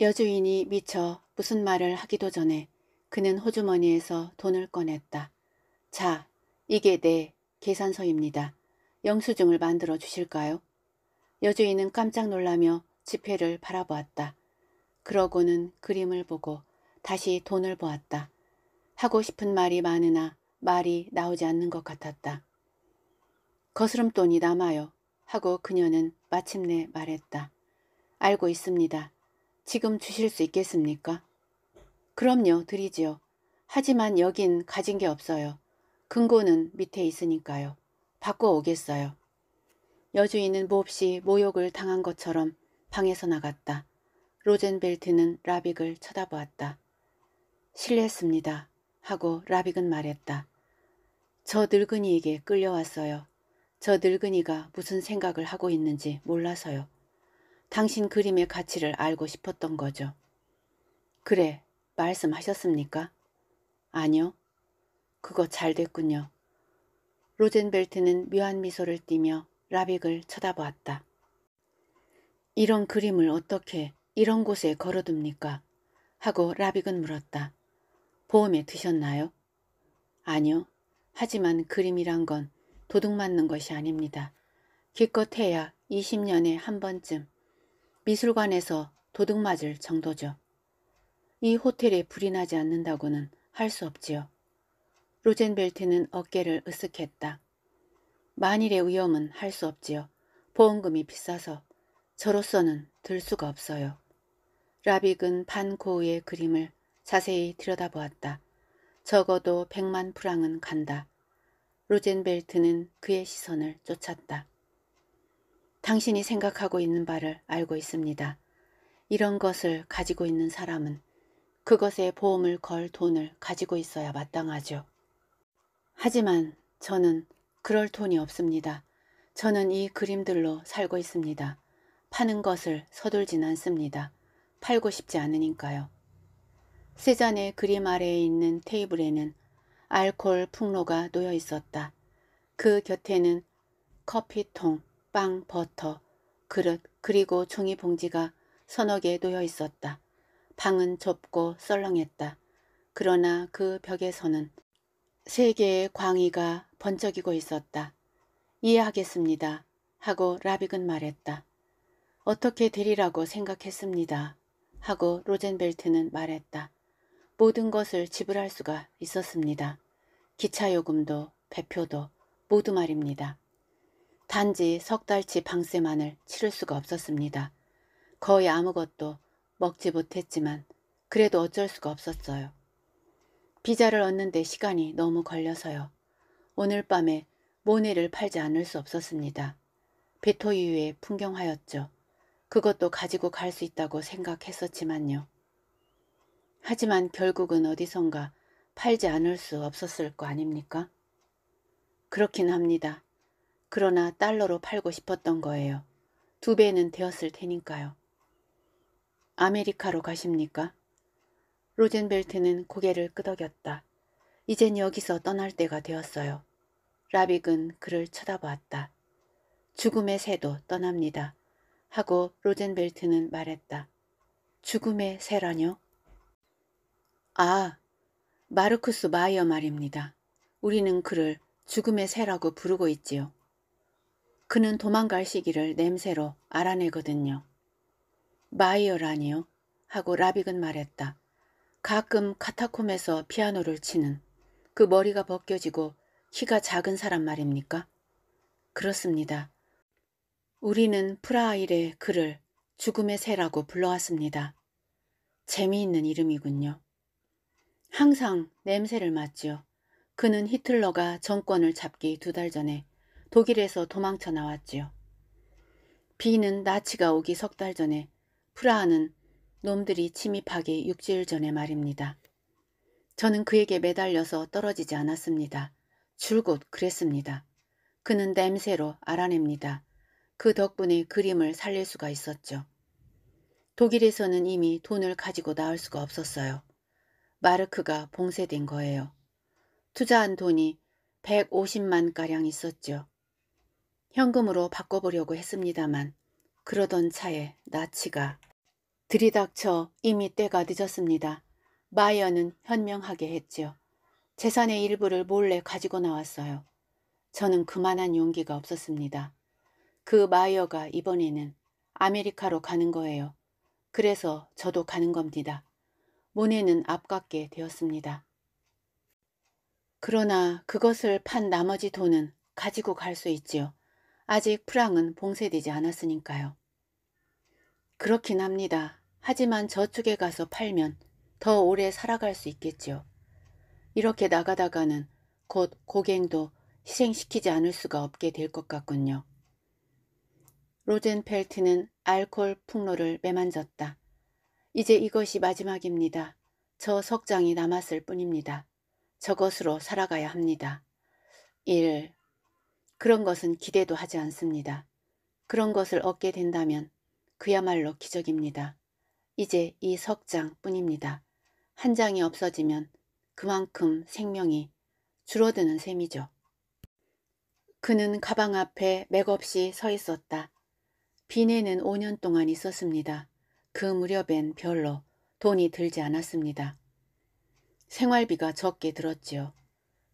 여주인이 미처 무슨 말을 하기도 전에 그는 호주머니에서 돈을 꺼냈다. 자, 이게 내 계산서입니다. 영수증을 만들어 주실까요? 여주인은 깜짝 놀라며 지폐를 바라보았다. 그러고는 그림을 보고 다시 돈을 보았다. 하고 싶은 말이 많으나 말이 나오지 않는 것 같았다. 거스름돈이 남아요. 하고 그녀는 마침내 말했다. 알고 있습니다. 지금 주실 수 있겠습니까? 그럼요, 드리지요. 하지만 여긴 가진 게 없어요. 금고는 밑에 있으니까요. 바꿔 오겠어요. 여주인은 몹시 모욕을 당한 것처럼 방에서 나갔다. 로젠벨트는 라빅을 쳐다보았다. 실례했습니다. 하고 라빅은 말했다. 저 늙은이에게 끌려왔어요. 저 늙은이가 무슨 생각을 하고 있는지 몰라서요. 당신 그림의 가치를 알고 싶었던 거죠. 그래, 말씀하셨습니까? 아니요. 그거 잘 됐군요. 로젠벨트는 묘한 미소를 띠며 라빅을 쳐다보았다. 이런 그림을 어떻게 이런 곳에 걸어둡니까? 하고 라빅은 물었다. 보험에 드셨나요? 아니요. 하지만 그림이란 건 도둑 맞는 것이 아닙니다. 기껏해야 20년에 한 번쯤 미술관에서 도둑 맞을 정도죠. 이 호텔에 불이 나지 않는다고는 할 수 없지요. 로젠벨트는 어깨를 으쓱했다. 만일의 위험은 할 수 없지요. 보험금이 비싸서 저로서는 들 수가 없어요. 라빅은 반고우의 그림을 자세히 들여다보았다. 적어도 백만 프랑은 간다. 로젠벨트는 그의 시선을 쫓았다. 당신이 생각하고 있는 바를 알고 있습니다. 이런 것을 가지고 있는 사람은 그것에 보험을 걸 돈을 가지고 있어야 마땅하죠. 하지만 저는 그럴 돈이 없습니다. 저는 이 그림들로 살고 있습니다. 파는 것을 서둘진 않습니다. 팔고 싶지 않으니까요. 세 잔의 그림 아래에 있는 테이블에는 알코올 풍로가 놓여 있었다. 그 곁에는 커피통, 빵, 버터, 그릇, 그리고 종이봉지가 서너 개 놓여 있었다. 방은 좁고 썰렁했다. 그러나 그 벽에서는 세 개의 광희가 번쩍이고 있었다. 이해하겠습니다. 하고 라빅은 말했다. 어떻게 되리라고 생각했습니다. 하고 로젠벨트는 말했다. 모든 것을 지불할 수가 있었습니다. 기차요금도 배표도 모두 말입니다. 단지 석 달치 방세만을 치를 수가 없었습니다. 거의 아무것도 먹지 못했지만 그래도 어쩔 수가 없었어요. 비자를 얻는데 시간이 너무 걸려서요. 오늘 밤에 모네를 팔지 않을 수 없었습니다. 베토유의 풍경화였죠. 그것도 가지고 갈 수 있다고 생각했었지만요. 하지만 결국은 어디선가 팔지 않을 수 없었을 거 아닙니까? 그렇긴 합니다. 그러나 달러로 팔고 싶었던 거예요. 두 배는 되었을 테니까요. 아메리카로 가십니까? 로젠벨트는 고개를 끄덕였다. 이젠 여기서 떠날 때가 되었어요. 라빅은 그를 쳐다보았다. 죽음의 새도 떠납니다. 하고 로젠벨트는 말했다. 죽음의 새라뇨? 아, 마르쿠스 마이어 말입니다. 우리는 그를 죽음의 새라고 부르고 있지요. 그는 도망갈 시기를 냄새로 알아내거든요. 마이어라니요? 하고 라빅은 말했다. 가끔 카타콤에서 피아노를 치는 그 머리가 벗겨지고 키가 작은 사람 말입니까? 그렇습니다. 우리는 프라하일의 그를 죽음의 새라고 불러왔습니다. 재미있는 이름이군요. 항상 냄새를 맡죠 그는 히틀러가 정권을 잡기 두 달 전에 독일에서 도망쳐 나왔지요. 비는 나치가 오기 석 달 전에 프라하는 놈들이 침입하기 6일 전에 말입니다. 저는 그에게 매달려서 떨어지지 않았습니다. 줄곧 그랬습니다. 그는 냄새로 알아냅니다. 그 덕분에 그림을 살릴 수가 있었죠. 독일에서는 이미 돈을 가지고 나올 수가 없었어요. 마르크가 봉쇄된 거예요. 투자한 돈이 150만가량 있었죠. 현금으로 바꿔보려고 했습니다만 그러던 차에 나치가 들이닥쳐 이미 때가 늦었습니다. 마이어는 현명하게 했지요. 재산의 일부를 몰래 가지고 나왔어요. 저는 그만한 용기가 없었습니다. 그 마이어가 이번에는 아메리카로 가는 거예요. 그래서 저도 가는 겁니다. 모네는 아깝게 되었습니다. 그러나 그것을 판 나머지 돈은 가지고 갈 수 있지요. 아직 프랑은 봉쇄되지 않았으니까요. 그렇긴 합니다. 하지만 저쪽에 가서 팔면 더 오래 살아갈 수있겠죠 이렇게 나가다가는 곧 고갱도 희생시키지 않을 수가 없게 될 것 같군요. 로젠펠트는 알콜 풍로를 매만졌다. 이제 이것이 마지막입니다. 저 석장이 남았을 뿐입니다. 저것으로 살아가야 합니다. 1. 그런 것은 기대도 하지 않습니다. 그런 것을 얻게 된다면 그야말로 기적입니다. 이제 이 석장 뿐입니다. 한 장이 없어지면 그만큼 생명이 줄어드는 셈이죠. 그는 가방 앞에 맥없이 서 있었다. 비내는 5년 동안 있었습니다. 그 무렵엔 별로 돈이 들지 않았습니다. 생활비가 적게 들었지요.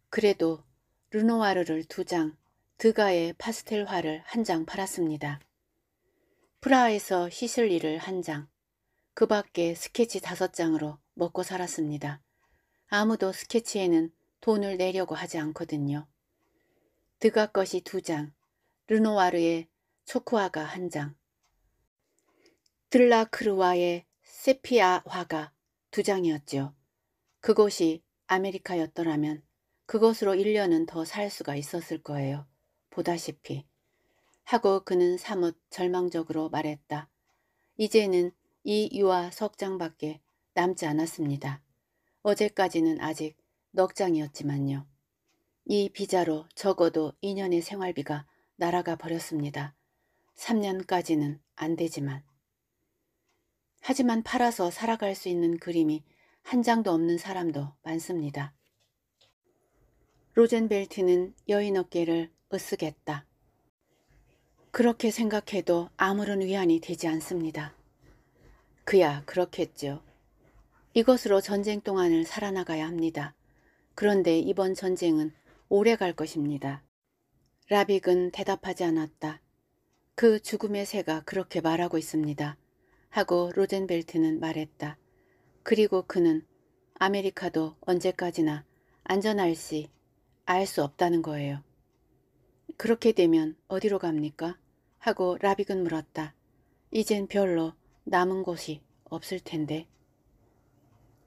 그래도 르노아르를 두 장, 드가의 파스텔화를 한 장 팔았습니다. 프라하에서 히슬리를한 장, 그 밖에 스케치 다섯 장으로 먹고 살았습니다. 아무도 스케치에는 돈을 내려고 하지 않거든요. 드가 것이 두 장, 르노와르의 초크화가 한 장, 들라크루와의 세피아화가 두 장이었죠. 그곳이 아메리카였더라면 그곳으로 1년은 더 살 수가 있었을 거예요. 보다시피 하고 그는 사뭇 절망적으로 말했다. 이제는 이 유아 석장밖에 남지 않았습니다. 어제까지는 아직 넉 장이었지만요. 이 비자로 적어도 2년의 생활비가 날아가 버렸습니다. 3년까지는 안 되지만. 하지만 팔아서 살아갈 수 있는 그림이 한 장도 없는 사람도 많습니다. 로젠벨트는 여인 어깨를 으쓱했다. 그렇게 생각해도 아무런 위안이 되지 않습니다. 그야 그렇겠죠. 이것으로 전쟁 동안을 살아나가야 합니다. 그런데 이번 전쟁은 오래 갈 것입니다. 라빅은 대답하지 않았다. 그 죽음의 새가 그렇게 말하고 있습니다. 하고 로젠벨트는 말했다. 그리고 그는 아메리카도 언제까지나 안전할 시 알 수 없다는 거예요. 그렇게 되면 어디로 갑니까? 하고 라빅은 물었다. 이젠 별로 남은 곳이 없을 텐데.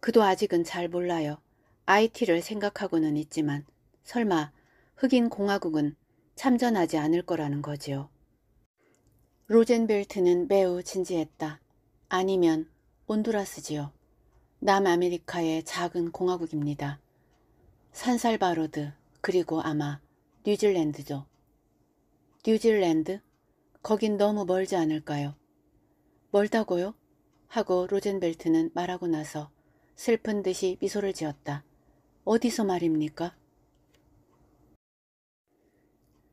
그도 아직은 잘 몰라요. IT를 생각하고는 있지만 설마 흑인 공화국은 참전하지 않을 거라는 거지요. 로젠벨트는 매우 진지했다. 아니면 온두라스지요. 남아메리카의 작은 공화국입니다. 산살바로드 그리고 아마 뉴질랜드죠. 뉴질랜드? 거긴 너무 멀지 않을까요? 멀다고요? 하고 로젠벨트는 말하고 나서 슬픈 듯이 미소를 지었다. 어디서 말입니까?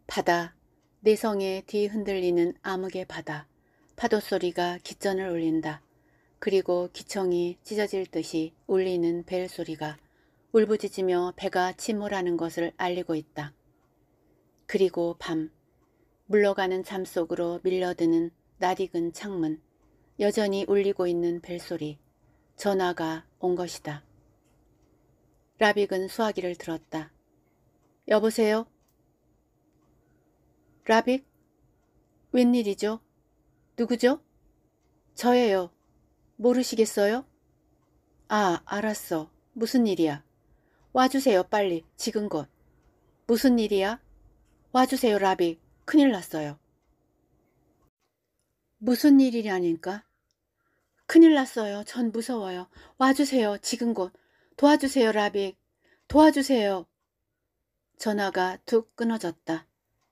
바다, 내성에 뒤흔들리는 암흑의 바다, 파도 소리가 기전을 울린다. 그리고 기청이 찢어질 듯이 울리는 벨 소리가 울부짖으며 배가 침몰하는 것을 알리고 있다. 그리고 밤, 물러가는 잠 속으로 밀려드는 낯익은 창문, 여전히 울리고 있는 벨소리, 전화가 온 것이다. 라빅은 수화기를 들었다. 여보세요? 라빅? 웬일이죠? 누구죠? 저예요. 모르시겠어요? 아, 알았어. 무슨 일이야? 와주세요, 빨리. 지금 곧. 무슨 일이야? 와주세요, 라빅. 큰일 났어요. 무슨 일이라니까? 큰일 났어요. 전 무서워요. 와주세요. 지금 곧. 도와주세요, 라빅. 도와주세요. 전화가 툭 끊어졌다.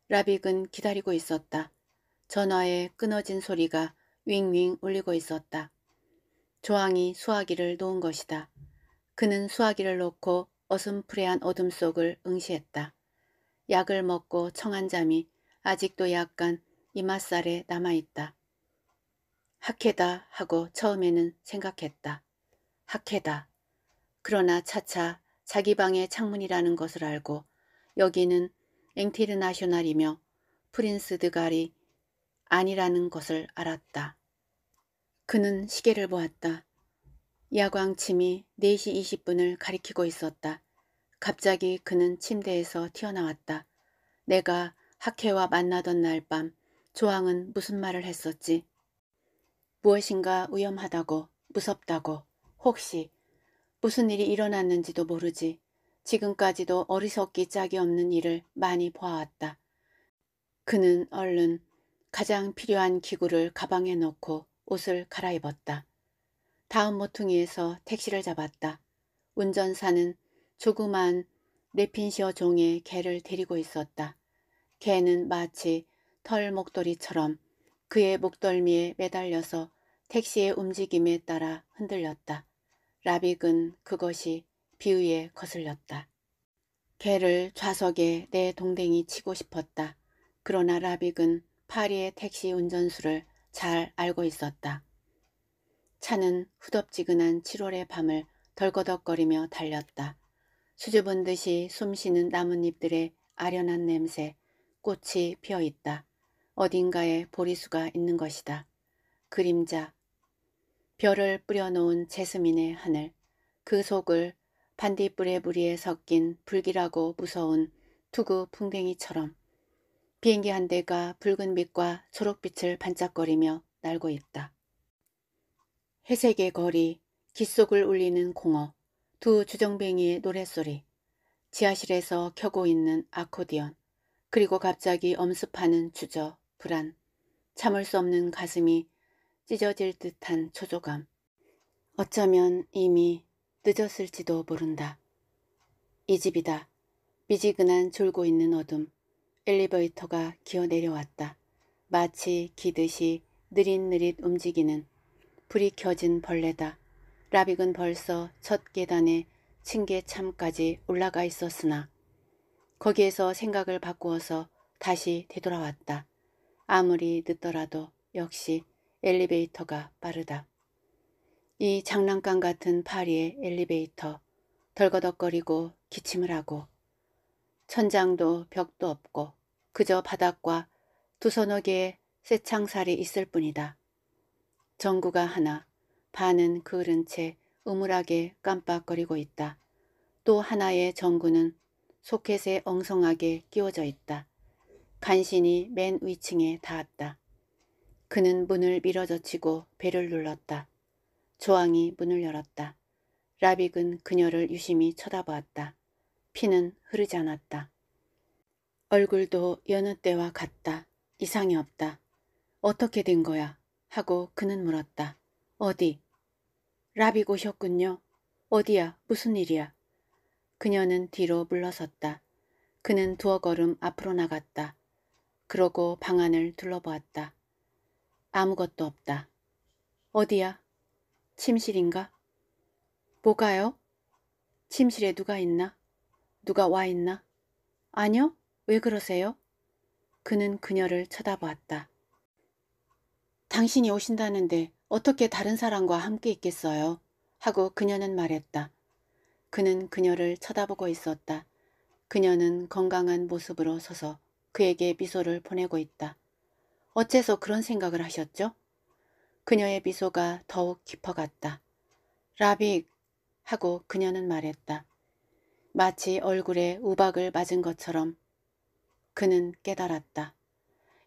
라빅은 기다리고 있었다. 전화에 끊어진 소리가 윙윙 울리고 있었다. 조항이 수화기를 놓은 것이다. 그는 수화기를 놓고 어슴푸레한 어둠 속을 응시했다. 약을 먹고 청한 잠이 아직도 약간 이맛살에 남아있다. 학회다 하고 처음에는 생각했다. 학회다. 그러나 차차 자기 방의 창문이라는 것을 알고 여기는 앵티르나셔널이며 프린스드가리 아니라는 것을 알았다. 그는 시계를 보았다. 야광침이 4시 20분을 가리키고 있었다. 갑자기 그는 침대에서 튀어나왔다. 내가 학회와 만나던 날 밤 조항은 무슨 말을 했었지? 무엇인가 위험하다고 무섭다고 혹시 무슨 일이 일어났는지도 모르지 지금까지도 어리석기 짝이 없는 일을 많이 보아왔다. 그는 얼른 가장 필요한 기구를 가방에 넣고 옷을 갈아입었다. 다음 모퉁이에서 택시를 잡았다. 운전사는 조그만 네핀시어 종의 개를 데리고 있었다. 개는 마치 털 목도리처럼 그의 목덜미에 매달려서 택시의 움직임에 따라 흔들렸다. 라빅은 그것이 비위에 거슬렸다. 개를 좌석에 내 동댕이 치고 싶었다. 그러나 라빅은 파리의 택시 운전수를 잘 알고 있었다. 차는 후덥지근한 7월의 밤을 덜거덕거리며 달렸다. 수줍은 듯이 숨쉬는 나뭇잎들의 아련한 냄새, 꽃이 피어 있다. 어딘가에 보리수가 있는 것이다. 그림자 별을 뿌려놓은 제스민의 하늘 그 속을 반딧불의 무리에 섞인 불길하고 무서운 투구 풍뎅이처럼 비행기 한 대가 붉은빛과 초록빛을 반짝거리며 날고 있다. 회색의 거리, 깃속을 울리는 공허두 주정뱅이의 노랫소리, 지하실에서 켜고 있는 아코디언, 그리고 갑자기 엄습하는 주저, 불안, 참을 수 없는 가슴이 찢어질 듯한 초조감. 어쩌면 이미 늦었을지도 모른다. 이 집이다. 미지근한 졸고 있는 어둠. 엘리베이터가 기어 내려왔다. 마치 기듯이 느릿느릿 움직이는 불이 켜진 벌레다. 라빅은 벌써 첫 계단에 층계 참까지 올라가 있었으나 거기에서 생각을 바꾸어서 다시 되돌아왔다. 아무리 늦더라도 역시 엘리베이터가 빠르다. 이 장난감 같은 파리의 엘리베이터 덜거덕거리고 기침을 하고 천장도 벽도 없고 그저 바닥과 두 서너 개의 쇠창살이 있을 뿐이다. 전구가 하나, 반은 그을은 채우물하게 깜빡거리고 있다. 또 하나의 전구는 소켓에 엉성하게 끼워져 있다. 간신히 맨 위층에 닿았다. 그는 문을 밀어젖히고 배를 눌렀다. 조항이 문을 열었다. 라빅은 그녀를 유심히 쳐다보았다. 피는 흐르지 않았다. 얼굴도 여느 때와 같다. 이상이 없다. 어떻게 된 거야? 하고 그는 물었다. 어디? 라빅 오셨군요. 어디야? 무슨 일이야? 그녀는 뒤로 물러섰다. 그는 두어 걸음 앞으로 나갔다. 그러고 방 안을 둘러보았다. 아무것도 없다. 어디야? 침실인가? 뭐가요? 침실에 누가 있나? 누가 와 있나? 아니요? 왜 그러세요? 그는 그녀를 쳐다보았다. 당신이 오신다는데 어떻게 다른 사람과 함께 있겠어요? 하고 그녀는 말했다. 그는 그녀를 쳐다보고 있었다. 그녀는 건강한 모습으로 서서 그에게 미소를 보내고 있다. 어째서 그런 생각을 하셨죠? 그녀의 미소가 더욱 깊어갔다. 라빅 하고 그녀는 말했다. 마치 얼굴에 우박을 맞은 것처럼 그는 깨달았다.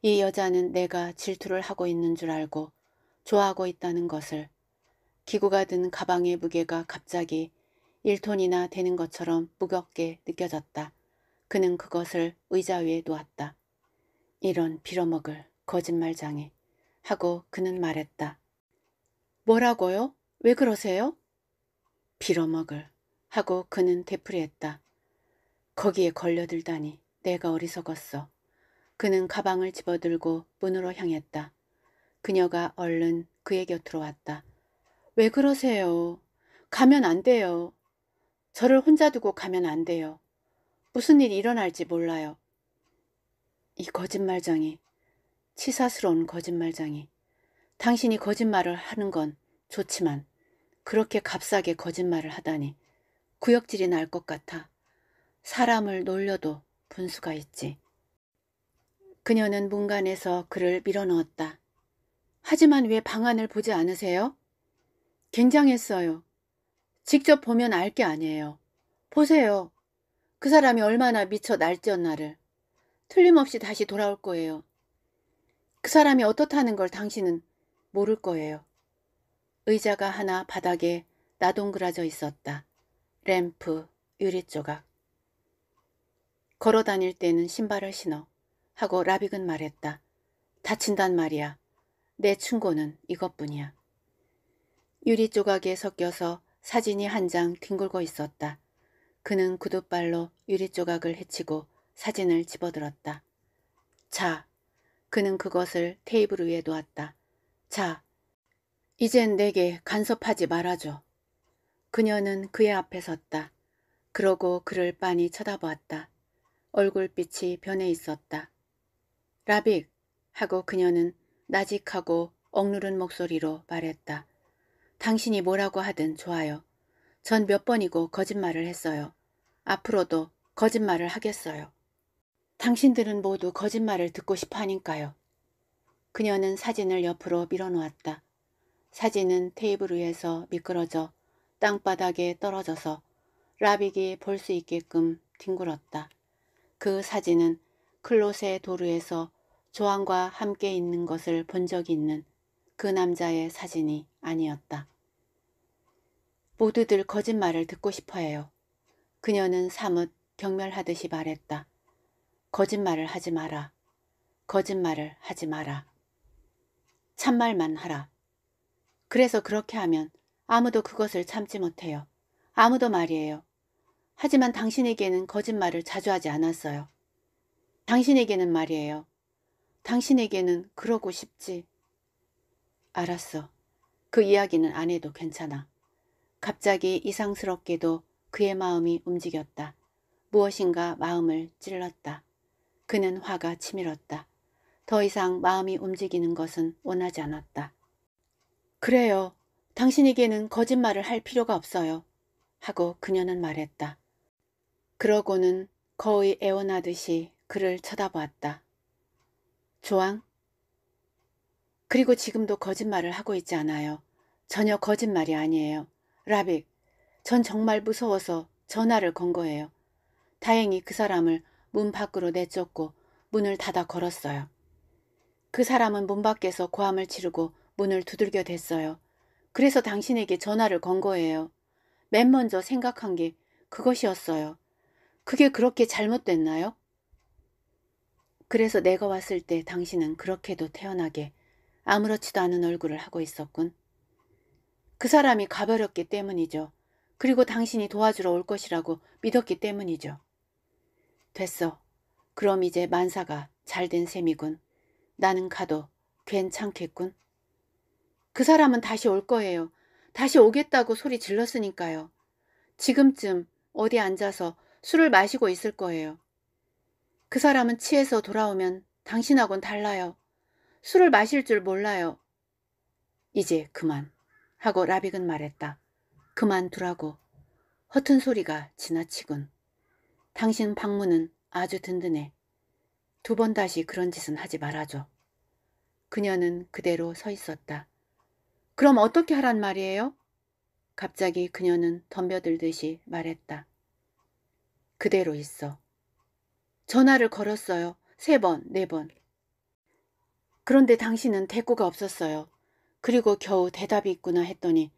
이 여자는 내가 질투를 하고 있는 줄 알고 좋아하고 있다는 것을 기구가 든 가방의 무게가 갑자기 1톤이나 되는 것처럼 무겁게 느껴졌다. 그는 그것을 의자 위에 놓았다. 이런 빌어먹을 거짓말장이 하고 그는 말했다. 뭐라고요? 왜 그러세요? 빌어먹을 하고 그는 되풀이했다. 거기에 걸려들다니 내가 어리석었어. 그는 가방을 집어들고 문으로 향했다. 그녀가 얼른 그의 곁으로 왔다. 왜 그러세요? 가면 안 돼요. 저를 혼자 두고 가면 안 돼요. 무슨 일이 일어날지 몰라요. 이거짓말장이 치사스러운 거짓말장이 당신이 거짓말을 하는 건 좋지만 그렇게 값싸게 거짓말을 하다니 구역질이 날 것 같아. 사람을 놀려도 분수가 있지. 그녀는 문간에서 그를 밀어넣었다. 하지만 왜 방안을 보지 않으세요? 굉장했어요. 직접 보면 알 게 아니에요. 보세요. 그 사람이 얼마나 미쳐 날뛰었나를. 틀림없이 다시 돌아올 거예요. 그 사람이 어떻다는 걸 당신은 모를 거예요. 의자가 하나 바닥에 나동그라져 있었다. 램프, 유리조각. 걸어 다닐 때는 신발을 신어. 하고 라빅은 말했다. 다친단 말이야. 내 충고는 이것뿐이야. 유리 조각에 섞여서 사진이 한 장 뒹굴고 있었다. 그는 구두발로 유리조각을 헤치고 사진을 집어들었다. 자, 그는 그것을 테이블 위에 놓았다. 자, 이젠 내게 간섭하지 말아줘. 그녀는 그의 앞에 섰다. 그러고 그를 빤히 쳐다보았다. 얼굴빛이 변해 있었다. 라빅! 하고 그녀는 나직하고 억누른 목소리로 말했다. 당신이 뭐라고 하든 좋아요. 전 몇 번이고 거짓말을 했어요. 앞으로도 거짓말을 하겠어요. 당신들은 모두 거짓말을 듣고 싶어 하니까요. 그녀는 사진을 옆으로 밀어놓았다. 사진은 테이블 위에서 미끄러져 땅바닥에 떨어져서 라빅이 볼 수 있게끔 뒹굴었다. 그 사진은 클로의 도르에서 조항과 함께 있는 것을 본 적이 있는 그 남자의 사진이 아니었다. 모두들 거짓말을 듣고 싶어해요. 그녀는 사뭇 경멸하듯이 말했다. 거짓말을 하지 마라. 거짓말을 하지 마라. 참말만 하라. 그래서 그렇게 하면 아무도 그것을 참지 못해요. 아무도 말이에요. 하지만 당신에게는 거짓말을 자주 하지 않았어요. 당신에게는 말이에요. 당신에게는 그러고 싶지. 알았어. 그 이야기는 안 해도 괜찮아. 갑자기 이상스럽게도 그의 마음이 움직였다. 무엇인가 마음을 찔렀다. 그는 화가 치밀었다. 더 이상 마음이 움직이는 것은 원하지 않았다. 그래요. 당신에게는 거짓말을 할 필요가 없어요. 하고 그녀는 말했다. 그러고는 거의 애원하듯이 그를 쳐다보았다. 조항, 그리고 지금도 거짓말을 하고 있지 않아요. 전혀 거짓말이 아니에요. 라빅, 전 정말 무서워서 전화를 건 거예요. 다행히 그 사람을 문 밖으로 내쫓고 문을 닫아 걸었어요. 그 사람은 문 밖에서 고함을 치르고 문을 두들겨 댔어요. 그래서 당신에게 전화를 건 거예요. 맨 먼저 생각한 게 그것이었어요. 그게 그렇게 잘못됐나요? 그래서 내가 왔을 때 당신은 그렇게도 태어나게 아무렇지도 않은 얼굴을 하고 있었군. 그 사람이 가버렸기 때문이죠. 그리고 당신이 도와주러 올 것이라고 믿었기 때문이죠. 됐어. 그럼 이제 만사가 잘 된 셈이군. 나는 가도 괜찮겠군. 그 사람은 다시 올 거예요. 다시 오겠다고 소리 질렀으니까요. 지금쯤 어디 앉아서 술을 마시고 있을 거예요. 그 사람은 취해서 돌아오면 당신하고는 달라요. 술을 마실 줄 몰라요. 이제 그만 하고 라빅은 말했다. 그만두라고. 허튼 소리가 지나치군. 당신 방문은 아주 든든해. 두 번 다시 그런 짓은 하지 말아줘. 그녀는 그대로 서 있었다. 그럼 어떻게 하란 말이에요? 갑자기 그녀는 덤벼들듯이 말했다. 그대로 있어. 전화를 걸었어요. 세 번, 네 번. 그런데 당신은 대꾸가 없었어요. 그리고 겨우 대답이 있구나 했더니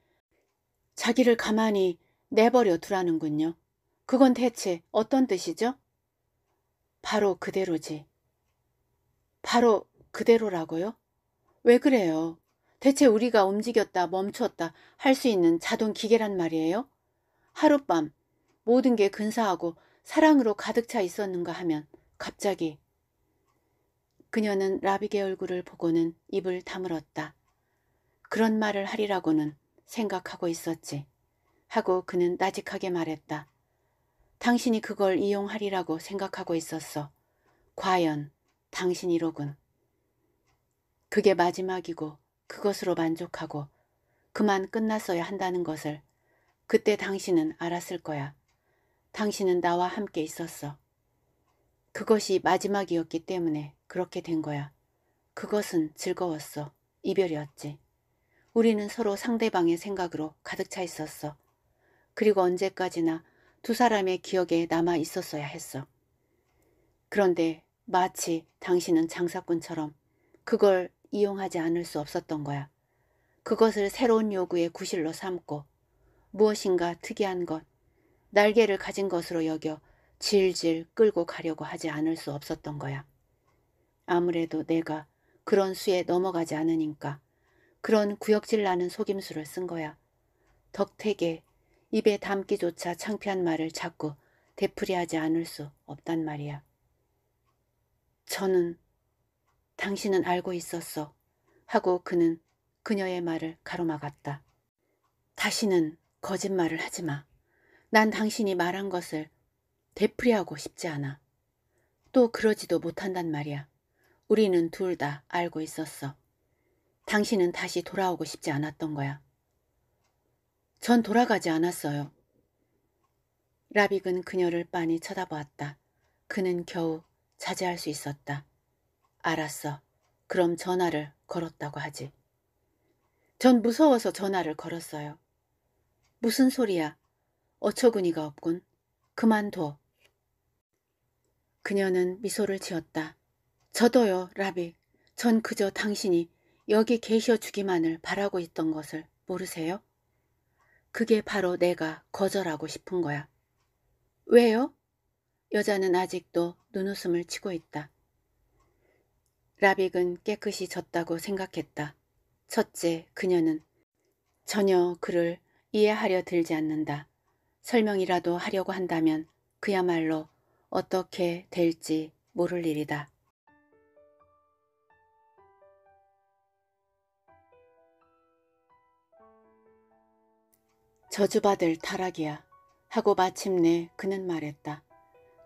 자기를 가만히 내버려 두라는군요. 그건 대체 어떤 뜻이죠? 바로 그대로지. 바로 그대로라고요? 왜 그래요? 대체 우리가 움직였다 멈췄다 할 수 있는 자동 기계란 말이에요? 하룻밤 모든 게 근사하고 사랑으로 가득 차 있었는가 하면 갑자기 그녀는 라비게 얼굴을 보고는 입을 다물었다. 그런 말을 하리라고는 생각하고 있었지. 하고 그는 나직하게 말했다. 당신이 그걸 이용하리라고 생각하고 있었어. 과연 당신이로군. 그게 마지막이고 그것으로 만족하고 그만 끝났어야 한다는 것을 그때 당신은 알았을 거야. 당신은 나와 함께 있었어. 그것이 마지막이었기 때문에 그렇게 된 거야. 그것은 즐거웠어. 이별이었지. 우리는 서로 상대방의 생각으로 가득 차 있었어. 그리고 언제까지나 두 사람의 기억에 남아 있었어야 했어. 그런데 마치 당신은 장사꾼처럼 그걸 이용하지 않을 수 없었던 거야. 그것을 새로운 요구의 구실로 삼고 무엇인가 특이한 것, 날개를 가진 것으로 여겨 질질 끌고 가려고 하지 않을 수 없었던 거야. 아무래도 내가 그런 수에 넘어가지 않으니까 그런 구역질 나는 속임수를 쓴 거야. 덕택에 입에 담기조차 창피한 말을 자꾸 되풀이하지 않을 수 없단 말이야. 저는 당신은 알고 있었어 하고 그는 그녀의 말을 가로막았다. 다시는 거짓말을 하지 마. 난 당신이 말한 것을 되풀이하고 싶지 않아. 또 그러지도 못한단 말이야. 우리는 둘 다 알고 있었어. 당신은 다시 돌아오고 싶지 않았던 거야. 전 돌아가지 않았어요. 라빅은 그녀를 빤히 쳐다보았다. 그는 겨우 자제할 수 있었다. 알았어. 그럼 전화를 걸었다고 하지. 전 무서워서 전화를 걸었어요. 무슨 소리야. 어처구니가 없군. 그만둬. 그녀는 미소를 지었다. 저도요, 라비. 전 그저 당신이 여기 계셔 주기만을 바라고 있던 것을 모르세요? 그게 바로 내가 거절하고 싶은 거야. 왜요? 여자는 아직도 눈웃음을 치고 있다. 라빅은 깨끗이 졌다고 생각했다. 첫째, 그녀는 전혀 그를 이해하려 들지 않는다. 설명이라도 하려고 한다면 그야말로 어떻게 될지 모를 일이다. 저주받을 타락이야. 하고 마침내 그는 말했다.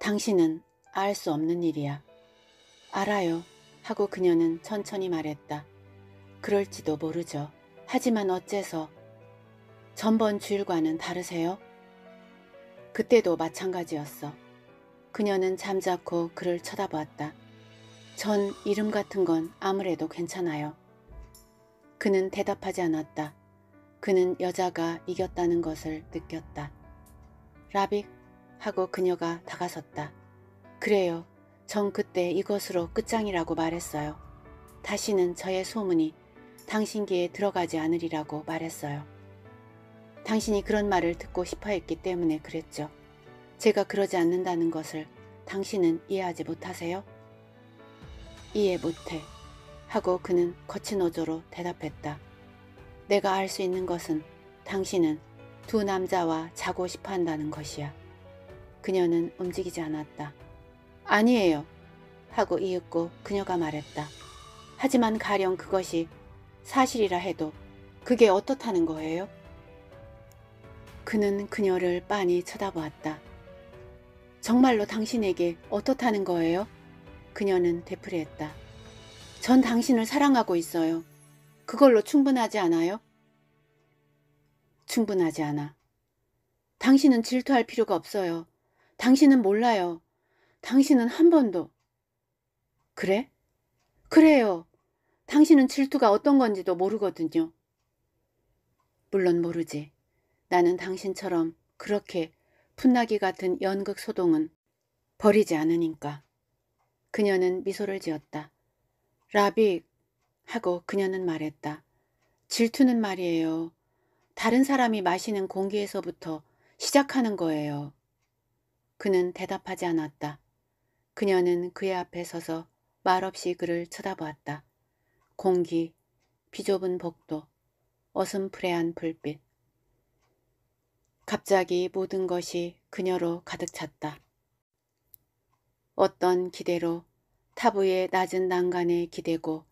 당신은 알 수 없는 일이야. 알아요. 하고 그녀는 천천히 말했다. 그럴지도 모르죠. 하지만 어째서 전번 주일과는 다르세요? 그때도 마찬가지였어. 그녀는 잠자코 그를 쳐다보았다. 전 이름 같은 건 아무래도 괜찮아요. 그는 대답하지 않았다. 그는 여자가 이겼다는 것을 느꼈다. 라빅 하고 그녀가 다가섰다. 그래요. 전 그때 이것으로 끝장이라고 말했어요. 다시는 저의 소문이 당신 귀에 들어가지 않으리라고 말했어요. 당신이 그런 말을 듣고 싶어 했기 때문에 그랬죠. 제가 그러지 않는다는 것을 당신은 이해하지 못하세요? 이해 못해. 하고 그는 거친 어조로 대답했다. 내가 알 수 있는 것은 당신은 두 남자와 자고 싶어 한다는 것이야. 그녀는 움직이지 않았다. 아니에요. 하고 이윽고 그녀가 말했다. 하지만 가령 그것이 사실이라 해도 그게 어떻다는 거예요? 그는 그녀를 빤히 쳐다보았다. 정말로 당신에게 어떻다는 거예요? 그녀는 되풀이했다. 전 당신을 사랑하고 있어요. 그걸로 충분하지 않아요? 충분하지 않아. 당신은 질투할 필요가 없어요. 당신은 몰라요. 당신은 한 번도. 그래? 그래요. 당신은 질투가 어떤 건지도 모르거든요. 물론 모르지. 나는 당신처럼 그렇게 풋나기 같은 연극 소동은 버리지 않으니까. 그녀는 미소를 지었다. 라비, 하고 그녀는 말했다. 질투는 말이에요. 다른 사람이 마시는 공기에서부터 시작하는 거예요. 그는 대답하지 않았다. 그녀는 그의 앞에 서서 말없이 그를 쳐다보았다. 공기, 비좁은 복도, 어슴푸레한 불빛. 갑자기 모든 것이 그녀로 가득 찼다. 어떤 기대로 타부의 낮은 난간에 기대고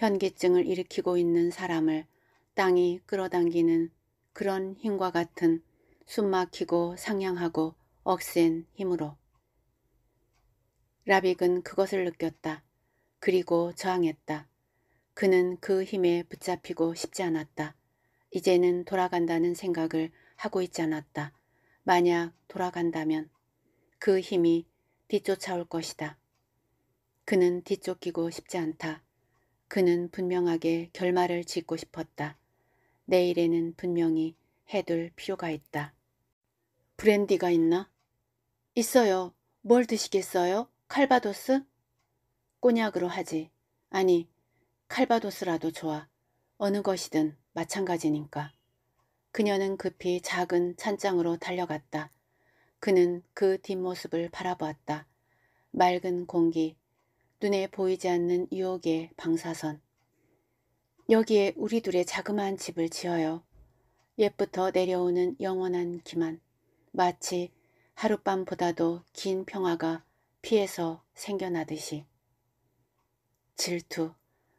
현기증을 일으키고 있는 사람을 땅이 끌어당기는 그런 힘과 같은 숨막히고 상냥하고 억센 힘으로. 라빅은 그것을 느꼈다. 그리고 저항했다. 그는 그 힘에 붙잡히고 싶지 않았다. 이제는 돌아간다는 생각을 하고 있지 않았다. 만약 돌아간다면 그 힘이 뒤쫓아올 것이다. 그는 뒤쫓기고 싶지 않다. 그는 분명하게 결말을 짓고 싶었다. 내일에는 분명히 해둘 필요가 있다. 브랜디가 있나? 있어요. 뭘 드시겠어요? 칼바도스? 꼬냑으로 하지. 아니, 칼바도스라도 좋아. 어느 것이든 마찬가지니까. 그녀는 급히 작은 찬장으로 달려갔다. 그는 그 뒷모습을 바라보았다. 맑은 공기, 눈에 보이지 않는 유혹의 방사선. 여기에 우리 둘의 자그마한 집을 지어요. 옛부터 내려오는 영원한 기만. 마치 하룻밤보다도 긴 평화가 피해서 생겨나듯이. 질투.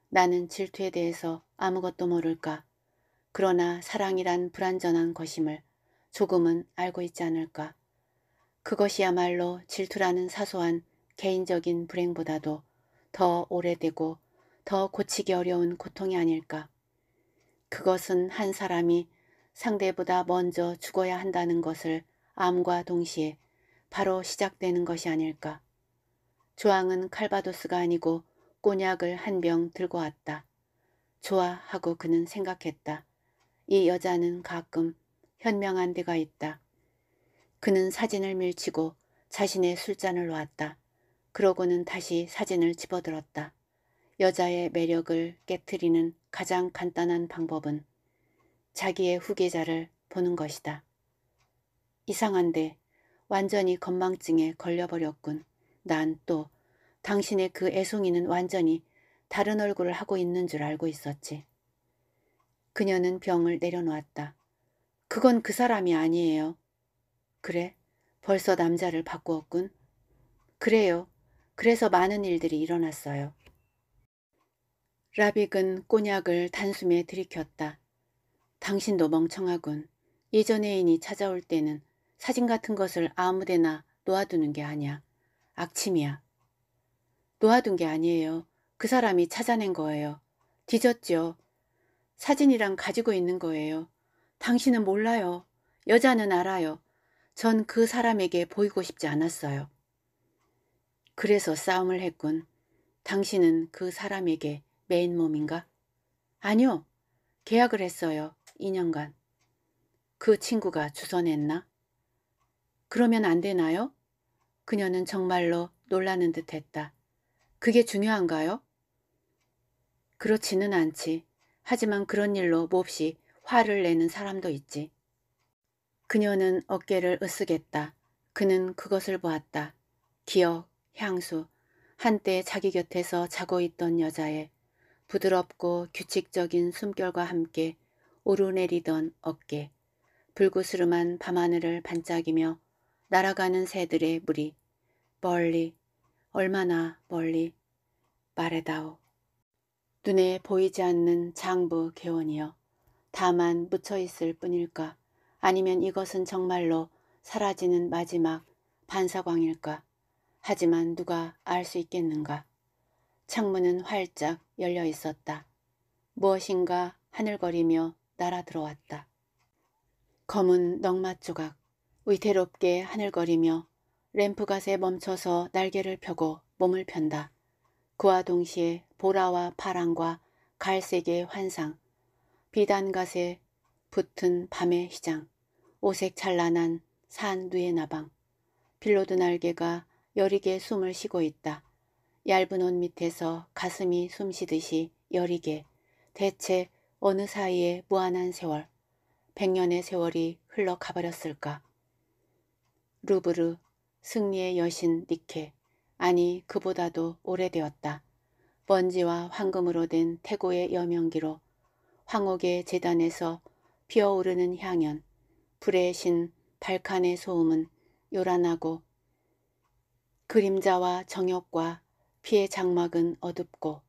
나는 질투에 대해서 아무것도 모를까. 그러나 사랑이란 불완전한 것임을 조금은 알고 있지 않을까. 그것이야말로 질투라는 사소한 개인적인 불행보다도 더 오래되고 더 고치기 어려운 고통이 아닐까. 그것은 한 사람이 상대보다 먼저 죽어야 한다는 것을 암과 동시에 바로 시작되는 것이 아닐까. 조항은 칼바도스가 아니고 꼬냑을 한 병 들고 왔다. 좋아 하고 그는 생각했다. 이 여자는 가끔 현명한 데가 있다. 그는 사진을 밀치고 자신의 술잔을 놓았다. 그러고는 다시 사진을 집어들었다. 여자의 매력을 깨뜨리는 가장 간단한 방법은 자기의 후계자를 보는 것이다. 이상한데 완전히 건망증에 걸려버렸군. 난 또 당신의 그 애송이는 완전히 다른 얼굴을 하고 있는 줄 알고 있었지. 그녀는 병을 내려놓았다. 그건 그 사람이 아니에요. 그래? 벌써 남자를 바꾸었군. 그래요. 그래서 많은 일들이 일어났어요. 라빅은 꼬냑을 단숨에 들이켰다. 당신도 멍청하군. 예전 애인이 찾아올 때는 사진 같은 것을 아무데나 놓아두는 게 아니야. 악침이야. 놓아둔 게 아니에요. 그 사람이 찾아낸 거예요. 뒤졌죠. 사진이랑 가지고 있는 거예요. 당신은 몰라요. 여자는 알아요. 전 그 사람에게 보이고 싶지 않았어요. 그래서 싸움을 했군. 당신은 그 사람에게 메인몸인가? 아니요. 계약을 했어요. 2년간. 그 친구가 주선했나? 그러면 안 되나요? 그녀는 정말로 놀라는 듯 했다. 그게 중요한가요? 그렇지는 않지. 하지만 그런 일로 몹시 화를 내는 사람도 있지. 그녀는 어깨를 으쓱했다. 그는 그것을 보았다. 기억, 향수, 한때 자기 곁에서 자고 있던 여자의 부드럽고 규칙적인 숨결과 함께 오르내리던 어깨, 불구스름한 밤하늘을 반짝이며 날아가는 새들의 무리, 멀리, 얼마나 멀리, 말해다오. 눈에 보이지 않는 장부 개원이여. 다만 묻혀있을 뿐일까? 아니면 이것은 정말로 사라지는 마지막 반사광일까? 하지만 누가 알 수 있겠는가. 창문은 활짝 열려 있었다. 무엇인가 하늘거리며 날아 들어왔다. 검은 넝마 조각, 위태롭게 하늘거리며 램프갓에 멈춰서 날개를 펴고 몸을 편다. 그와 동시에 보라와 파랑과 갈색의 환상, 비단갓에 붙은 밤의 희장, 오색 찬란한 산 뒤의 나방, 빌로드 날개가 여리게 숨을 쉬고 있다. 얇은 옷 밑에서 가슴이 숨쉬듯이 여리게 대체 어느 사이에 무한한 세월 백년의 세월이 흘러가버렸을까. 루브르 승리의 여신 니케 아니 그보다도 오래되었다. 먼지와 황금으로 된 태고의 여명기로 황옥의 재단에서 피어오르는 향연 불의 신 발칸의 소음은 요란하고 그림자와 정역과 피의 장막은 어둡고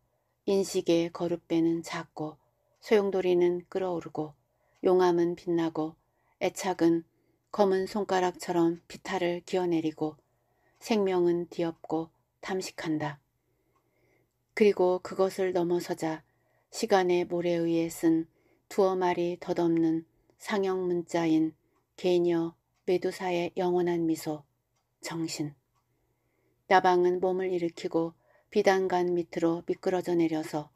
인식의 거룩배는 작고 소용돌이는 끓어오르고 용암은 빛나고 애착은 검은 손가락처럼 비탈을 기어내리고 생명은 뒤엎고 탐식한다. 그리고 그것을 넘어서자 시간의 모래 위에 쓴 두어 마리 덧없는 상형 문자인 개녀 매두사의 영원한 미소, 정신. 야방은 몸을 일으키고 비단간 밑으로 미끄러져 내려서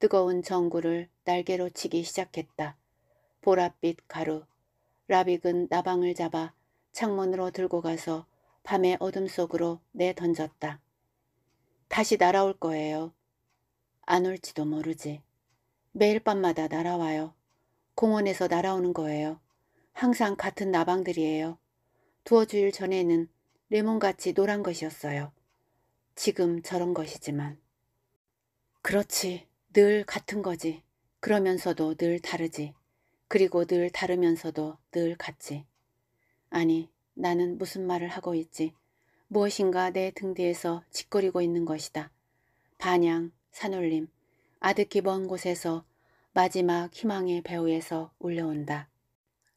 뜨거운 전구를 날개로 치기 시작했다. 보랏빛 가루. 라빅은 나방을 잡아 창문으로 들고 가서 밤의 어둠 속으로 내던졌다. 다시 날아올 거예요. 안 올지도 모르지. 매일 밤마다 날아와요. 공원에서 날아오는 거예요. 항상 같은 나방들이에요. 두어 주일 전에는 레몬같이 노란 것이었어요. 지금 저런 것이지만. 그렇지. 늘 같은 거지. 그러면서도 늘 다르지. 그리고 늘 다르면서도 늘 같지. 아니, 나는 무슨 말을 하고 있지. 무엇인가 내 등 뒤에서 짓거리고 있는 것이다. 반향, 산울림, 아득히 먼 곳에서 마지막 희망의 배후에서 올려온다.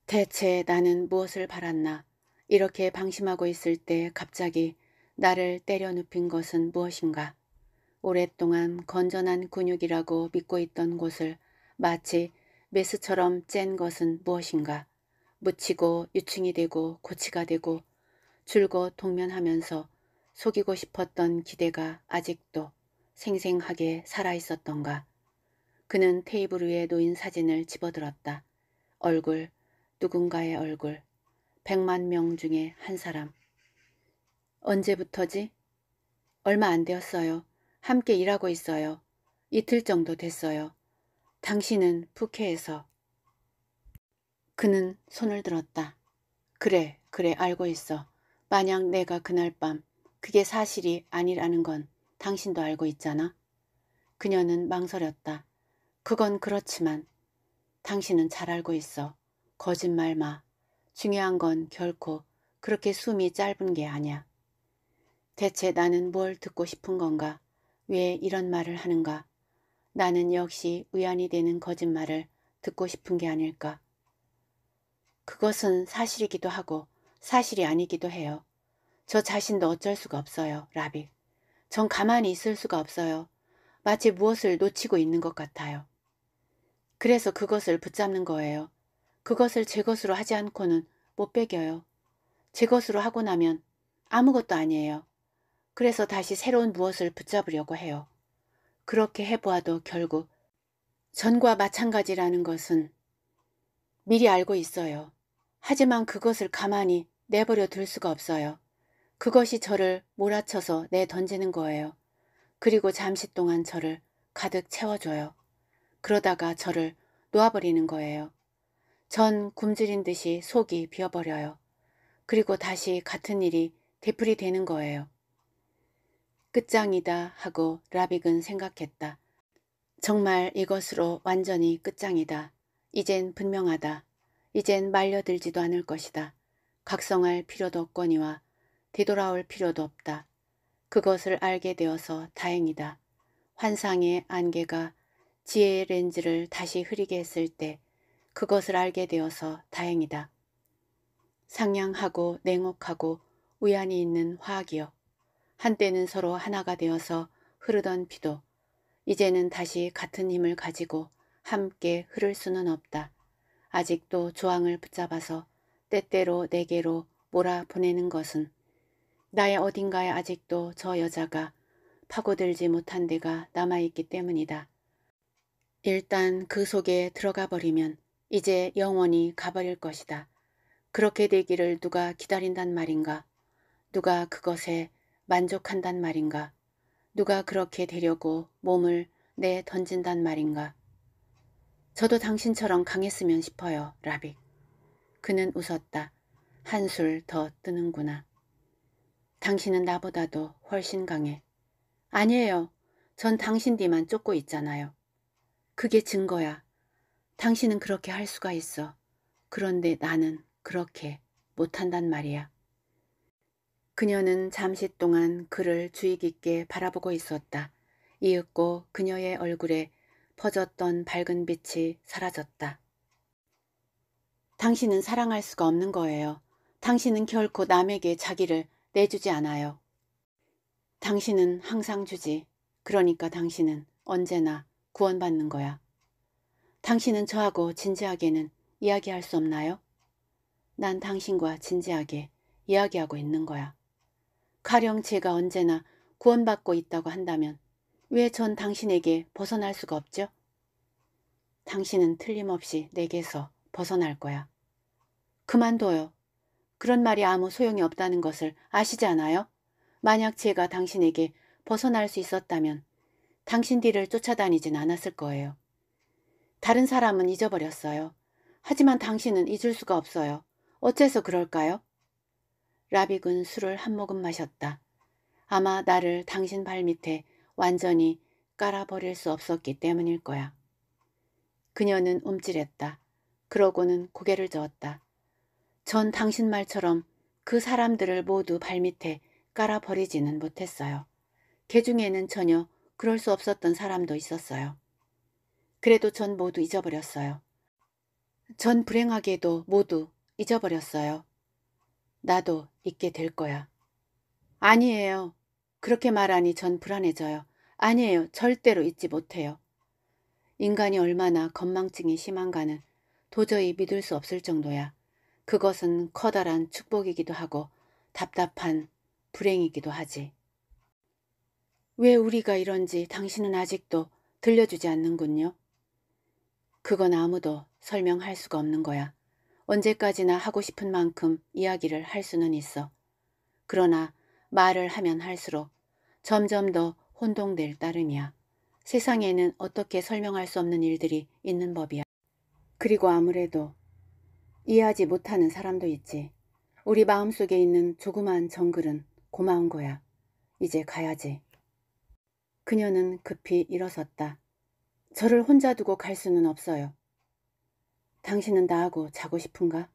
대체 나는 무엇을 바랐나? 이렇게 방심하고 있을 때 갑자기 나를 때려 눕힌 것은 무엇인가? 오랫동안 건전한 근육이라고 믿고 있던 곳을 마치 메스처럼 짠 것은 무엇인가? 묻히고 유충이 되고 고치가 되고 줄곧 동면하면서 속이고 싶었던 기대가 아직도 생생하게 살아있었던가. 그는 테이블 위에 놓인 사진을 집어들었다. 얼굴, 누군가의 얼굴, 백만 명 중에 한 사람. 언제부터지? 얼마 안 되었어요. 함께 일하고 있어요. 이틀 정도 됐어요. 당신은 부캐에서. 그는 손을 들었다. 그래, 그래, 알고 있어. 만약 내가 그날 밤 그게 사실이 아니라는 건 당신도 알고 있잖아. 그녀는 망설였다. 그건 그렇지만 당신은 잘 알고 있어. 거짓말 마. 중요한 건 결코 그렇게 숨이 짧은 게 아니야. 대체 나는 뭘 듣고 싶은 건가? 왜 이런 말을 하는가? 나는 역시 의안이 되는 거짓말을 듣고 싶은 게 아닐까? 그것은 사실이기도 하고 사실이 아니기도 해요. 저 자신도 어쩔 수가 없어요, 라비전 가만히 있을 수가 없어요. 마치 무엇을 놓치고 있는 것 같아요. 그래서 그것을 붙잡는 거예요. 그것을 제 것으로 하지 않고는 못베겨요제 것으로 하고 나면 아무것도 아니에요. 그래서 다시 새로운 무엇을 붙잡으려고 해요. 그렇게 해보아도 결국 전과 마찬가지라는 것은 미리 알고 있어요. 하지만 그것을 가만히 내버려 둘 수가 없어요. 그것이 저를 몰아쳐서 내던지는 거예요. 그리고 잠시 동안 저를 가득 채워줘요. 그러다가 저를 놓아버리는 거예요. 전 굶주린 듯이 속이 비어버려요. 그리고 다시 같은 일이 되풀이 되는 거예요. 끝장이다 하고 라빅은 생각했다. 정말 이것으로 완전히 끝장이다. 이젠 분명하다. 이젠 말려들지도 않을 것이다. 각성할 필요도 없거니와 되돌아올 필요도 없다. 그것을 알게 되어서 다행이다. 환상의 안개가 지혜의 렌즈를 다시 흐리게 했을 때 그것을 알게 되어서 다행이다. 상냥하고 냉혹하고 우연히 있는 화학이여. 한때는 서로 하나가 되어서 흐르던 피도 이제는 다시 같은 힘을 가지고 함께 흐를 수는 없다. 아직도 조항을 붙잡아서 때때로 내게로 몰아보내는 것은 나의 어딘가에 아직도 저 여자가 파고들지 못한 데가 남아있기 때문이다. 일단 그 속에 들어가 버리면 이제 영원히 가버릴 것이다. 그렇게 되기를 누가 기다린단 말인가. 누가 그것에 만족한단 말인가? 누가 그렇게 되려고 몸을 내 던진단 말인가? 저도 당신처럼 강했으면 싶어요, 라빅. 그는 웃었다. 한술 더 뜨는구나. 당신은 나보다도 훨씬 강해. 아니에요. 전 당신 뒤만 쫓고 있잖아요. 그게 증거야. 당신은 그렇게 할 수가 있어. 그런데 나는 그렇게 못한단 말이야. 그녀는 잠시 동안 그를 주의 깊게 바라보고 있었다. 이윽고 그녀의 얼굴에 퍼졌던 밝은 빛이 사라졌다. 당신은 사랑할 수가 없는 거예요. 당신은 결코 남에게 자기를 내주지 않아요. 당신은 항상 주지. 그러니까 당신은 언제나 구원받는 거야. 당신은 저하고 진지하게는 이야기할 수 없나요? 난 당신과 진지하게 이야기하고 있는 거야. 가령 제가 언제나 구원받고 있다고 한다면 왜 전 당신에게 벗어날 수가 없죠? 당신은 틀림없이 내게서 벗어날 거야. 그만둬요. 그런 말이 아무 소용이 없다는 것을 아시지 않아요? 만약 제가 당신에게 벗어날 수 있었다면 당신 뒤를 쫓아다니진 않았을 거예요. 다른 사람은 잊어버렸어요. 하지만 당신은 잊을 수가 없어요. 어째서 그럴까요? 라빅은 술을 한 모금 마셨다. 아마 나를 당신 발밑에 완전히 깔아버릴 수 없었기 때문일 거야. 그녀는 움찔했다. 그러고는 고개를 저었다. 전 당신 말처럼 그 사람들을 모두 발밑에 깔아버리지는 못했어요. 개 중에는 전혀 그럴 수 없었던 사람도 있었어요. 그래도 전 모두 잊어버렸어요. 전 불행하게도 모두 잊어버렸어요. 나도 있게 될 거야. 아니에요. 그렇게 말하니 전 불안해져요. 아니에요. 절대로 잊지 못해요. 인간이 얼마나 건망증이 심한가는 도저히 믿을 수 없을 정도야. 그것은 커다란 축복이기도 하고 답답한 불행이기도 하지. 왜 우리가 이런지 당신은 아직도 들려주지 않는군요. 그건 아무도 설명할 수가 없는 거야. 언제까지나 하고 싶은 만큼 이야기를 할 수는 있어. 그러나 말을 하면 할수록 점점 더 혼동될 따름이야. 세상에는 어떻게 설명할 수 없는 일들이 있는 법이야. 그리고 아무래도 이해하지 못하는 사람도 있지. 우리 마음속에 있는 조그만 정글은 고마운 거야. 이제 가야지. 그녀는 급히 일어섰다. 저를 혼자 두고 갈 수는 없어요. 당신은 나하고 자고 싶은가?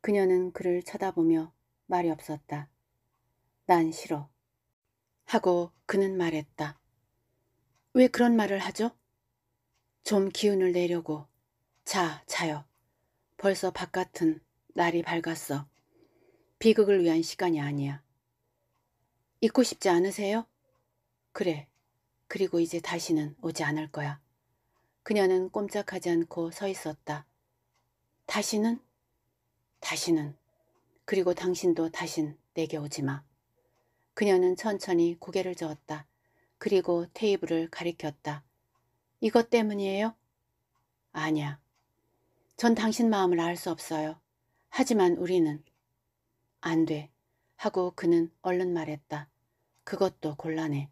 그녀는 그를 쳐다보며 말이 없었다. 난 싫어. 하고 그는 말했다. 왜 그런 말을 하죠? 좀 기운을 내려고. 자, 자요. 벌써 바깥은 날이 밝았어. 비극을 위한 시간이 아니야. 잊고 싶지 않으세요? 그래. 그리고 이제 다시는 오지 않을 거야. 그녀는 꼼짝하지 않고 서 있었다. 다시는? 다시는. 그리고 당신도 다신 내게 오지 마. 그녀는 천천히 고개를 저었다. 그리고 테이블을 가리켰다. 이것 때문이에요? 아니야. 전 당신 마음을 알 수 없어요. 하지만 우리는 안 돼. 하고 그는 얼른 말했다. 그것도 곤란해.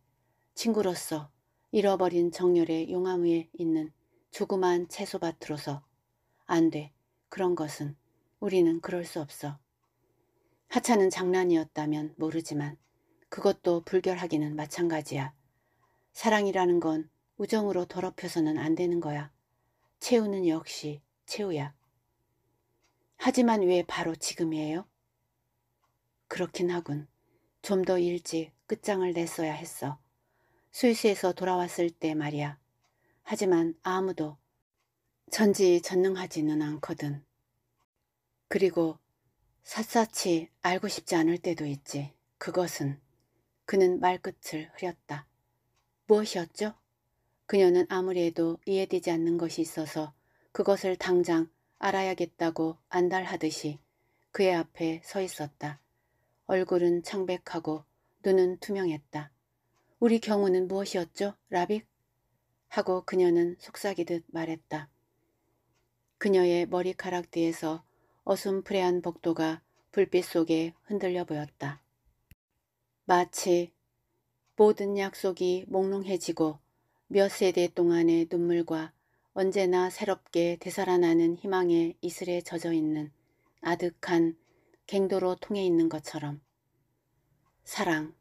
친구로서 잃어버린 정열의 용암 위에 있는 조그만 채소밭으로서 안 돼. 그런 것은 우리는 그럴 수 없어. 하찮은 장난이었다면 모르지만 그것도 불결하기는 마찬가지야. 사랑이라는 건 우정으로 더럽혀서는 안 되는 거야. 채우는 역시 채우야. 하지만 왜 바로 지금이에요? 그렇긴 하군. 좀 더 일찍 끝장을 냈어야 했어. 스위스에서 돌아왔을 때 말이야. 하지만 아무도 전지전능하지는 않거든. 그리고 샅샅이 알고 싶지 않을 때도 있지. 그것은 그는 말끝을 흐렸다. 무엇이었죠? 그녀는 아무리 해도 이해되지 않는 것이 있어서 그것을 당장 알아야겠다고 안달하듯이 그의 앞에 서 있었다. 얼굴은 창백하고 눈은 투명했다. 우리 경우는 무엇이었죠? 라빅? 하고 그녀는 속삭이듯 말했다. 그녀의 머리카락 뒤에서 어슴프레한 복도가 불빛 속에 흔들려 보였다. 마치 모든 약속이 몽롱해지고 몇 세대 동안의 눈물과 언제나 새롭게 되살아나는 희망의 이슬에 젖어 있는 아득한 갱도로 통해 있는 것처럼 사랑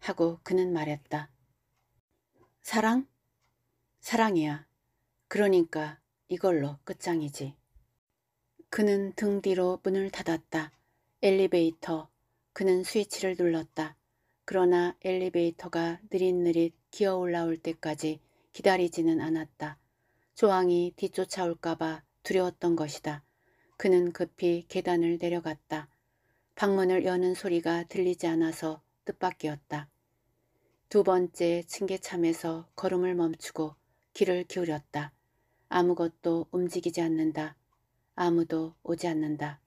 하고 그는 말했다. 사랑? 사랑이야. 그러니까 이걸로 끝장이지. 그는 등 뒤로 문을 닫았다. 엘리베이터. 그는 스위치를 눌렀다. 그러나 엘리베이터가 느릿느릿 기어 올라올 때까지 기다리지는 않았다. 조항이 뒤쫓아올까봐 두려웠던 것이다. 그는 급히 계단을 내려갔다. 방문을 여는 소리가 들리지 않아서 뜻밖이었다. 두 번째 층계참에서 걸음을 멈추고 귀를 기울였다. 아무것도 움직이지 않는다. 아무도 오지 않는다.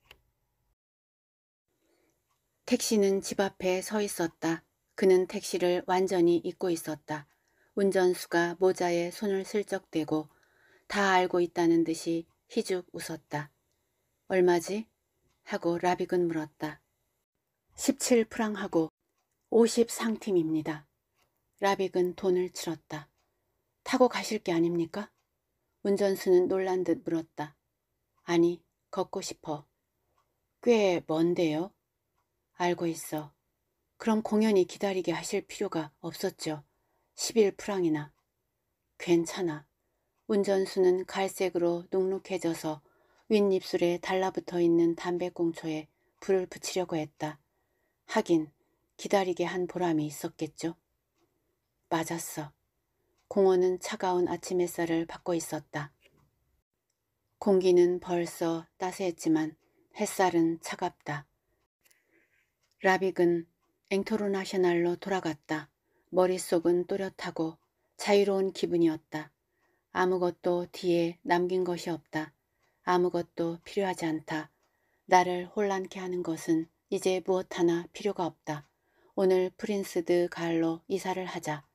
택시는 집 앞에 서 있었다. 그는 택시를 완전히 잊고 있었다. 운전수가 모자에 손을 슬쩍 대고 다 알고 있다는 듯이 희죽 웃었다. 얼마지? 하고 라빅은 물었다. 17프랑하고 50상팀입니다. 라빅은 돈을 치렀다. 타고 가실 게 아닙니까? 운전수는 놀란 듯 물었다. 아니, 걷고 싶어. 꽤 먼데요? 알고 있어. 그럼 공연히 기다리게 하실 필요가 없었죠. 1 0일프랑이나 괜찮아. 운전수는 갈색으로 눅눅해져서 윗입술에 달라붙어 있는 담배꽁초에 불을 붙이려고 했다. 하긴 기다리게 한 보람이 있었겠죠. 맞았어. 공원은 차가운 아침 햇살을 받고 있었다. 공기는 벌써 따스했지만 햇살은 차갑다. 라빅은 앵토르 나셔널로 돌아갔다. 머릿속은 또렷하고 자유로운 기분이었다. 아무것도 뒤에 남긴 것이 없다. 아무것도 필요하지 않다. 나를 혼란케 하는 것은 이제 무엇 하나 필요가 없다. 오늘 프린스드 가을로 이사를 하자.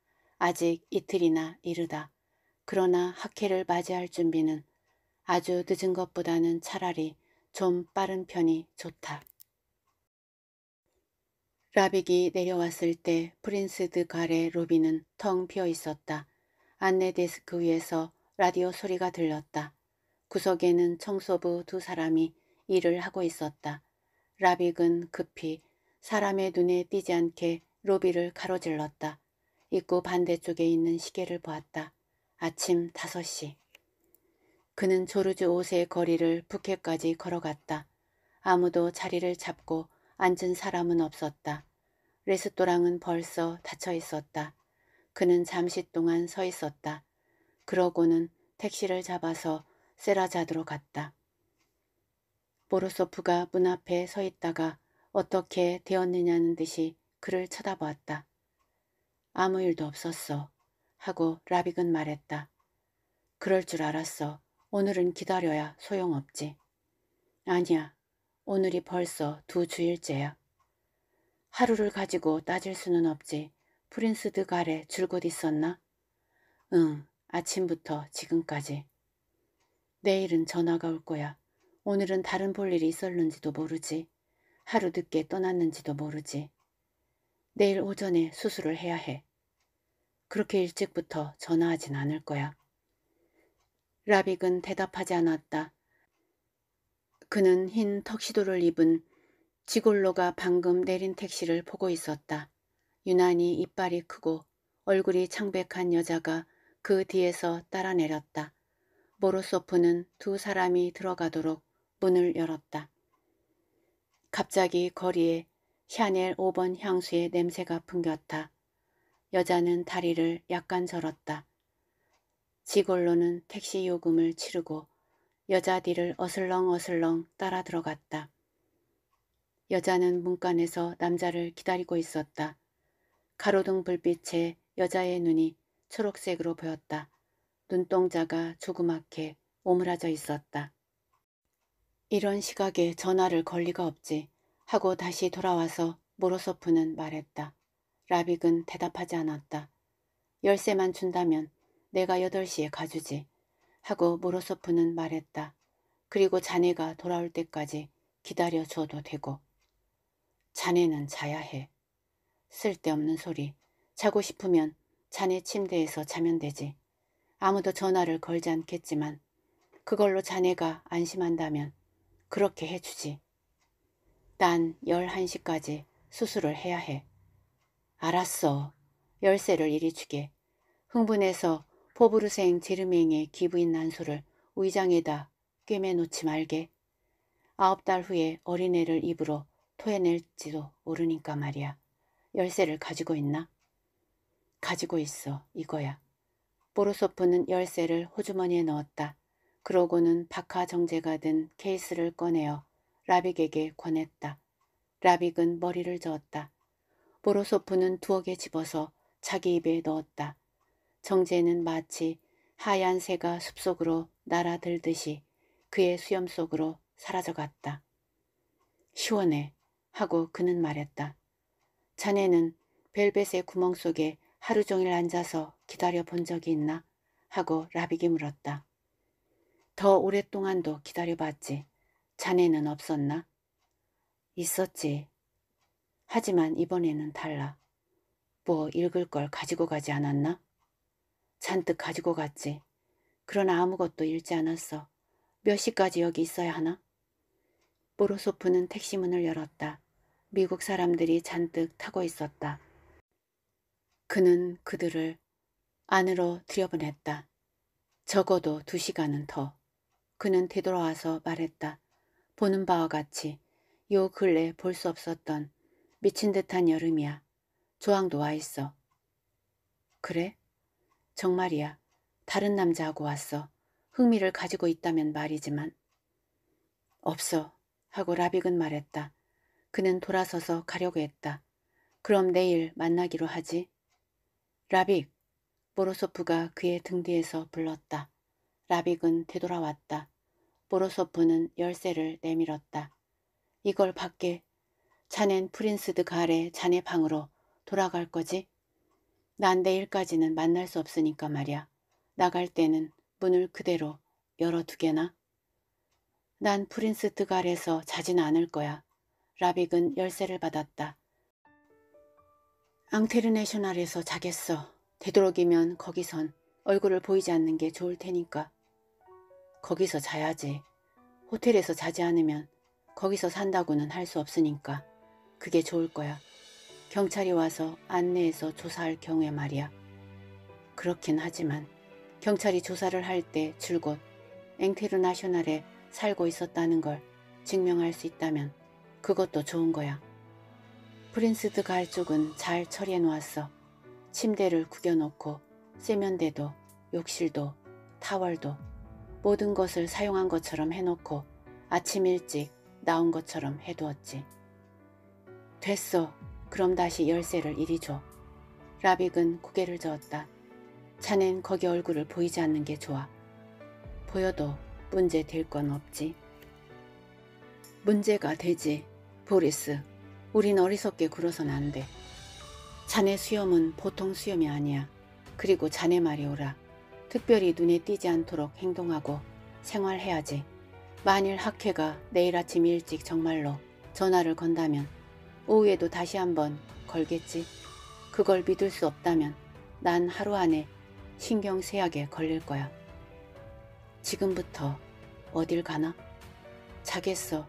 아직 이틀이나 이르다. 그러나 학회를 맞이할 준비는 아주 늦은 것보다는 차라리 좀 빠른 편이 좋다. 라빅이 내려왔을 때 프린스 드 갈의 로비는 텅 비어 있었다. 안내 데스크 위에서 라디오 소리가 들렸다. 구석에는 청소부 두 사람이 일을 하고 있었다. 라빅은 급히 사람의 눈에 띄지 않게 로비를 가로질렀다. 입구 반대쪽에 있는 시계를 보았다. 아침 5시. 그는 조르주 5세의 거리를 북해까지 걸어갔다. 아무도 자리를 잡고 앉은 사람은 없었다. 레스토랑은 벌써 닫혀 있었다. 그는 잠시 동안 서 있었다. 그러고는 택시를 잡아서 세라자드로 갔다. 보로소프가 문 앞에 서 있다가 어떻게 되었느냐는 듯이 그를 쳐다보았다. 아무 일도 없었어. 하고 라빅은 말했다. 그럴 줄 알았어. 오늘은 기다려야 소용없지. 아니야. 오늘이 벌써 두 주일째야. 하루를 가지고 따질 수는 없지. 프린스 드 갈에 줄곧 있었나? 응. 아침부터 지금까지. 내일은 전화가 올 거야. 오늘은 다른 볼 일이 있었는지도 모르지. 하루 늦게 떠났는지도 모르지. 내일 오전에 수술을 해야 해. 그렇게 일찍부터 전화하진 않을 거야. 라빅은 대답하지 않았다. 그는 흰 턱시도를 입은 지골로가 방금 내린 택시를 보고 있었다. 유난히 이빨이 크고 얼굴이 창백한 여자가 그 뒤에서 따라 내렸다. 모로소프는 두 사람이 들어가도록 문을 열었다. 갑자기 거리에 샤넬 5번 향수의 냄새가 풍겼다. 여자는 다리를 약간 절었다. 지골로는 택시 요금을 치르고 여자 뒤를 어슬렁어슬렁 따라 들어갔다. 여자는 문간에서 남자를 기다리고 있었다. 가로등 불빛에 여자의 눈이 초록색으로 보였다. 눈동자가 조그맣게 오므라져 있었다. 이런 시각에 전화를 걸 리가 없지. 하고 다시 돌아와서 모로소프는 말했다. 라빅은 대답하지 않았다. 열쇠만 준다면 내가 8 시에 가주지. 하고 모로소프는 말했다. 그리고 자네가 돌아올 때까지 기다려줘도 되고. 자네는 자야 해. 쓸데없는 소리. 자고 싶으면 자네 침대에서 자면 되지. 아무도 전화를 걸지 않겠지만 그걸로 자네가 안심한다면 그렇게 해주지. 난 11시까지 수술을 해야 해. 알았어. 열쇠를 이리 주게. 흥분해서 포브르생 제르맹의 기부인 난소를 의장에다 꿰매놓지 말게. 아홉 달 후에 어린애를 입으로 토해낼지도 모르니까 말이야. 열쇠를 가지고 있나? 가지고 있어. 이거야. 보르소프는 열쇠를 호주머니에 넣었다. 그러고는 박하 정제가 든 케이스를 꺼내어 라빅에게 권했다. 라빅은 머리를 저었다. 보로소프는 두억에 집어서 자기 입에 넣었다. 정제는 마치 하얀 새가 숲속으로 날아들듯이 그의 수염 속으로 사라져갔다. 시원해 하고 그는 말했다. 자네는 벨벳의 구멍 속에 하루 종일 앉아서 기다려 본 적이 있나? 하고 라빅이 물었다. 더 오랫동안도 기다려 봤지. 자네는 없었나? 있었지. 하지만 이번에는 달라. 뭐 읽을 걸 가지고 가지 않았나? 잔뜩 가지고 갔지. 그러나 아무것도 읽지 않았어. 몇 시까지 여기 있어야 하나? 보로소프는 택시문을 열었다. 미국 사람들이 잔뜩 타고 있었다. 그는 그들을 안으로 들여보냈다. 적어도 두 시간은 더. 그는 되돌아와서 말했다. 보는 바와 같이 요 근래 볼 수 없었던 미친 듯한 여름이야. 조항도 와 있어. 그래? 정말이야. 다른 남자하고 왔어. 흥미를 가지고 있다면 말이지만. 없어. 하고 라빅은 말했다. 그는 돌아서서 가려고 했다. 그럼 내일 만나기로 하지. 라빅. 모로소프가 그의 등 뒤에서 불렀다. 라빅은 되돌아왔다. 보로소프는 열쇠를 내밀었다. 이걸 밖에 자넨 프린스드 가래 자네 방으로 돌아갈 거지? 난 내일까지는 만날 수 없으니까 말이야. 나갈 때는 문을 그대로 열어두게나? 난 프린스 드갈에서 가 자진 않을 거야. 라빅은 열쇠를 받았다. 앙테르내셔널에서 자겠어. 되도록이면 거기선 얼굴을 보이지 않는 게 좋을 테니까. 거기서 자야지. 호텔에서 자지 않으면 거기서 산다고는 할 수 없으니까 그게 좋을 거야. 경찰이 와서 안내해서 조사할 경우에 말이야. 그렇긴 하지만 경찰이 조사를 할 때 줄곧 앵테르나셔널에 살고 있었다는 걸 증명할 수 있다면 그것도 좋은 거야. 프린스드 갈 쪽은 잘 처리해 놓았어. 침대를 구겨놓고 세면대도 욕실도 타월도 모든 것을 사용한 것처럼 해놓고 아침 일찍 나온 것처럼 해두었지. 됐어. 그럼 다시 열쇠를 이리 줘. 라빅은 고개를 저었다. 자넨 거기 얼굴을 보이지 않는 게 좋아. 보여도 문제 될 건 없지. 문제가 되지. 보리스, 우린 어리석게 굴어선 서안 돼. 자네 수염은 보통 수염이 아니야. 그리고 자네 말이 오라. 특별히 눈에 띄지 않도록 행동하고 생활해야지. 만일 학회가 내일 아침 일찍 정말로 전화를 건다면 오후에도 다시 한번 걸겠지. 그걸 믿을 수 없다면 난 하루 안에 신경쇠약에 걸릴 거야. 지금부터 어딜 가나? 자겠어.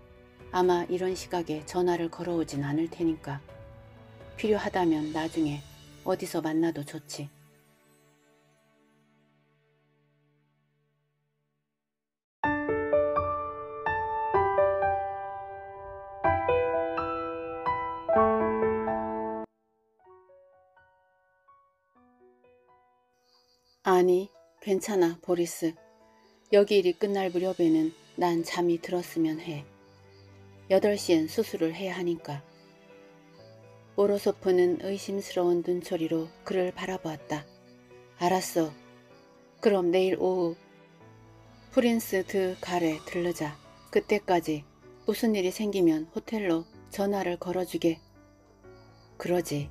아마 이런 시각에 전화를 걸어오진 않을 테니까. 필요하다면 나중에 어디서 만나도 좋지. 아니, 괜찮아, 보리스. 여기 일이 끝날 무렵에는 난 잠이 들었으면 해. 8시엔 수술을 해야 하니까. 오로소프는 의심스러운 눈초리로 그를 바라보았다. 알았어. 그럼 내일 오후 프린스 드 가레 들르자. 그때까지 무슨 일이 생기면 호텔로 전화를 걸어주게. 그러지.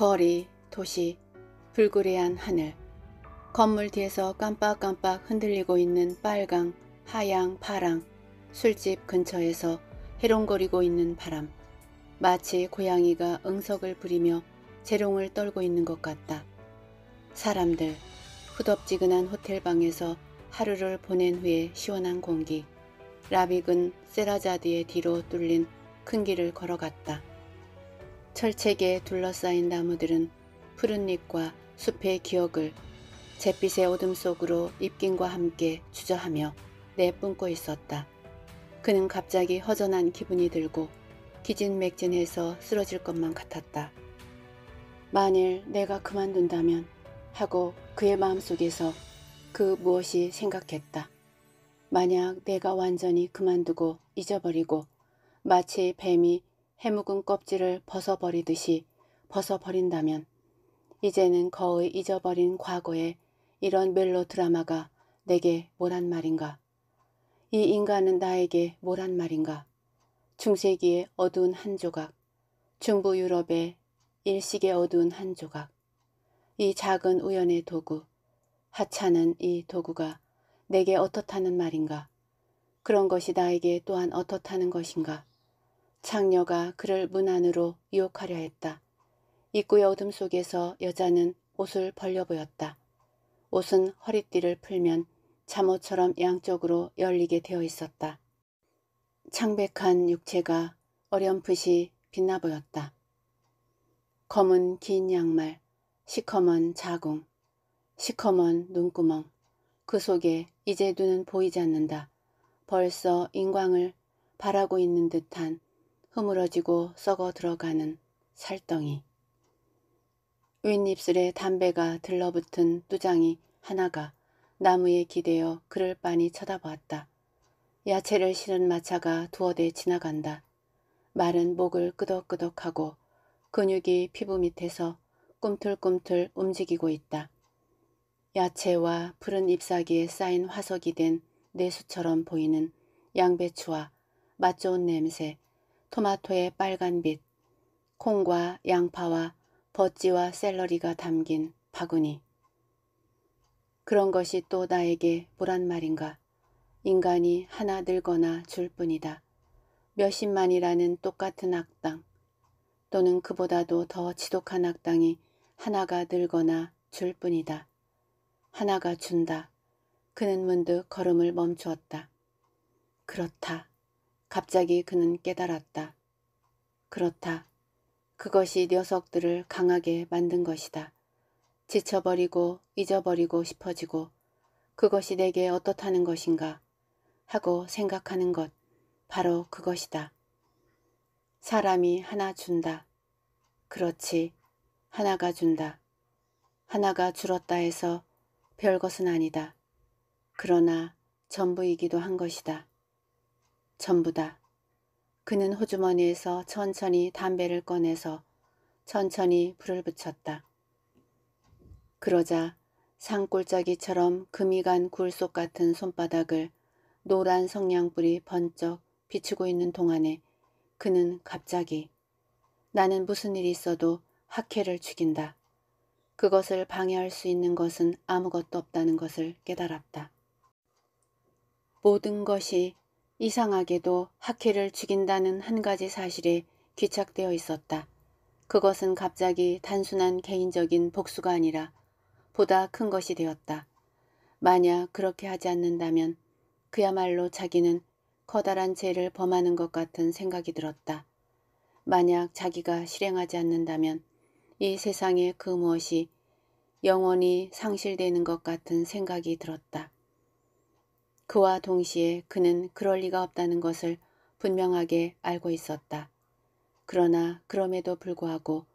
거리, 도시, 불그레한 하늘, 건물 뒤에서 깜빡깜빡 흔들리고 있는 빨강, 하양, 파랑, 술집 근처에서 해롱거리고 있는 바람, 마치 고양이가 응석을 부리며 재롱을 떨고 있는 것 같다. 사람들, 후덥지근한 호텔방에서 하루를 보낸 후에 시원한 공기, 라빅은 세라자드의 뒤로 뚫린 큰 길을 걸어갔다. 철책에 둘러싸인 나무들은 푸른 잎과 숲의 기억을 잿빛의 어둠 속으로 입김과 함께 주저하며 내뿜고 있었다. 그는 갑자기 허전한 기분이 들고 기진맥진해서 쓰러질 것만 같았다. 만일 내가 그만둔다면 하고 그의 마음속에서 그 무엇이 생각했다. 만약 내가 완전히 그만두고 잊어버리고 마치 뱀이 해묵은 껍질을 벗어버리듯이 벗어버린다면 이제는 거의 잊어버린 과거에 이런 멜로 드라마가 내게 뭐란 말인가. 이 인간은 나에게 뭐란 말인가. 중세기의 어두운 한 조각, 중부 유럽의 일식의 어두운 한 조각, 이 작은 우연의 도구, 하찮은 이 도구가 내게 어떻다는 말인가. 그런 것이 나에게 또한 어떻다는 것인가. 창녀가 그를 문 안으로 유혹하려 했다. 입구의 어둠 속에서 여자는 옷을 벌려 보였다. 옷은 허리띠를 풀면 잠옷처럼 양쪽으로 열리게 되어 있었다. 창백한 육체가 어렴풋이 빛나 보였다. 검은 긴 양말, 시커먼 자궁, 시커먼 눈구멍, 그 속에 이제 눈은 보이지 않는다. 벌써 인광을 바라고 있는 듯한 흐물어지고 썩어 들어가는 살덩이. 윗입술에 담배가 들러붙은 뚜장이 하나가 나무에 기대어 그를 빤히 쳐다보았다. 야채를 실은 마차가 두어 대 지나간다. 마른 목을 끄덕끄덕하고 근육이 피부 밑에서 꿈틀꿈틀 움직이고 있다. 야채와 푸른 잎사귀에 쌓인 화석이 된 내수처럼 보이는 양배추와 맛 좋은 냄새, 토마토의 빨간빛, 콩과 양파와 버찌와 샐러리가 담긴 바구니. 그런 것이 또 나에게 뭐란 말인가. 인간이 하나 늘거나 줄 뿐이다. 몇십만이라는 똑같은 악당 또는 그보다도 더 지독한 악당이 하나가 늘거나 줄 뿐이다. 하나가 준다. 그는 문득 걸음을 멈추었다. 그렇다. 갑자기 그는 깨달았다. 그렇다. 그것이 녀석들을 강하게 만든 것이다. 지쳐버리고 잊어버리고 싶어지고 그것이 내게 어떻다는 것인가 하고 생각하는 것 바로 그것이다. 사람이 하나 준다. 그렇지. 하나가 준다. 하나가 줄었다 해서 별것은 아니다. 그러나 전부이기도 한 것이다. 전부다. 그는 호주머니에서 천천히 담배를 꺼내서 천천히 불을 붙였다. 그러자 산골짜기처럼 금이 간 굴속 같은 손바닥을 노란 성냥불이 번쩍 비추고 있는 동안에 그는 갑자기 나는 무슨 일이 있어도 학회를 죽인다. 그것을 방해할 수 있는 것은 아무것도 없다는 것을 깨달았다. 모든 것이 이상하게도 하키를 죽인다는 한 가지 사실에 귀착되어 있었다. 그것은 갑자기 단순한 개인적인 복수가 아니라 보다 큰 것이 되었다. 만약 그렇게 하지 않는다면 그야말로 자기는 커다란 죄를 범하는 것 같은 생각이 들었다. 만약 자기가 실행하지 않는다면 이 세상의 그 무엇이 영원히 상실되는 것 같은 생각이 들었다. 그와 동시에 그는 그럴 리가 없다는 것을 분명하게 알고 있었다. 그러나 그럼에도 불구하고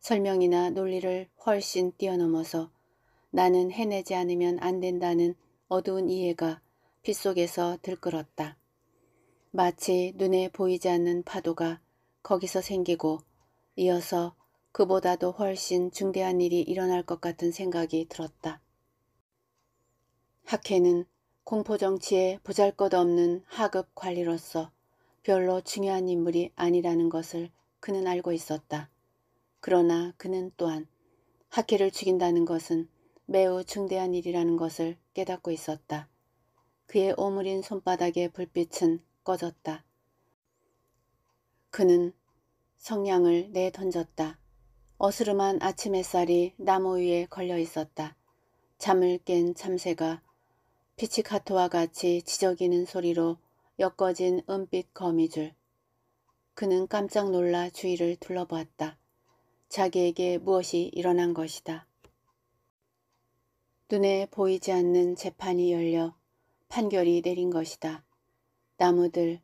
설명이나 논리를 훨씬 뛰어넘어서 나는 해내지 않으면 안 된다는 어두운 이해가 빗속에서 들끓었다. 마치 눈에 보이지 않는 파도가 거기서 생기고 이어서 그보다도 훨씬 중대한 일이 일어날 것 같은 생각이 들었다. 학회는 공포정치의 보잘것없는 하급 관리로서 별로 중요한 인물이 아니라는 것을 그는 알고 있었다. 그러나 그는 또한 학회를 죽인다는 것은 매우 중대한 일이라는 것을 깨닫고 있었다. 그의 오므린 손바닥의 불빛은 꺼졌다. 그는 성냥을 내던졌다. 어스름한 아침 햇살이 나무 위에 걸려 있었다. 잠을 깬 참새가 피치카토와 같이 지저귀는 소리로 엮어진 은빛 거미줄. 그는 깜짝 놀라 주위를 둘러보았다. 자기에게 무엇이 일어난 것이다. 눈에 보이지 않는 재판이 열려 판결이 내린 것이다. 나무들,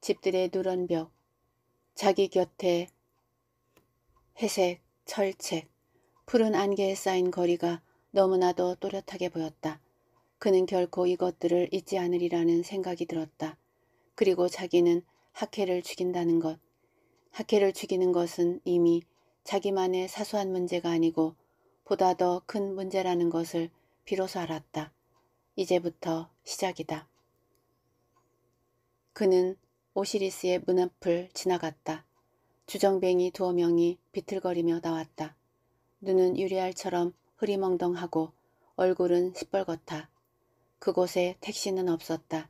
집들의 누런 벽, 자기 곁에 회색, 철책, 푸른 안개에 쌓인 거리가 너무나도 또렷하게 보였다. 그는 결코 이것들을 잊지 않으리라는 생각이 들었다. 그리고 자기는 학회를 죽인다는 것. 학회를 죽이는 것은 이미 자기만의 사소한 문제가 아니고 보다 더 큰 문제라는 것을 비로소 알았다. 이제부터 시작이다. 그는 오시리스의 문 앞을 지나갔다. 주정뱅이 두어 명이 비틀거리며 나왔다. 눈은 유리알처럼 흐리멍덩하고 얼굴은 시뻘겋다. 그곳에 택시는 없었다.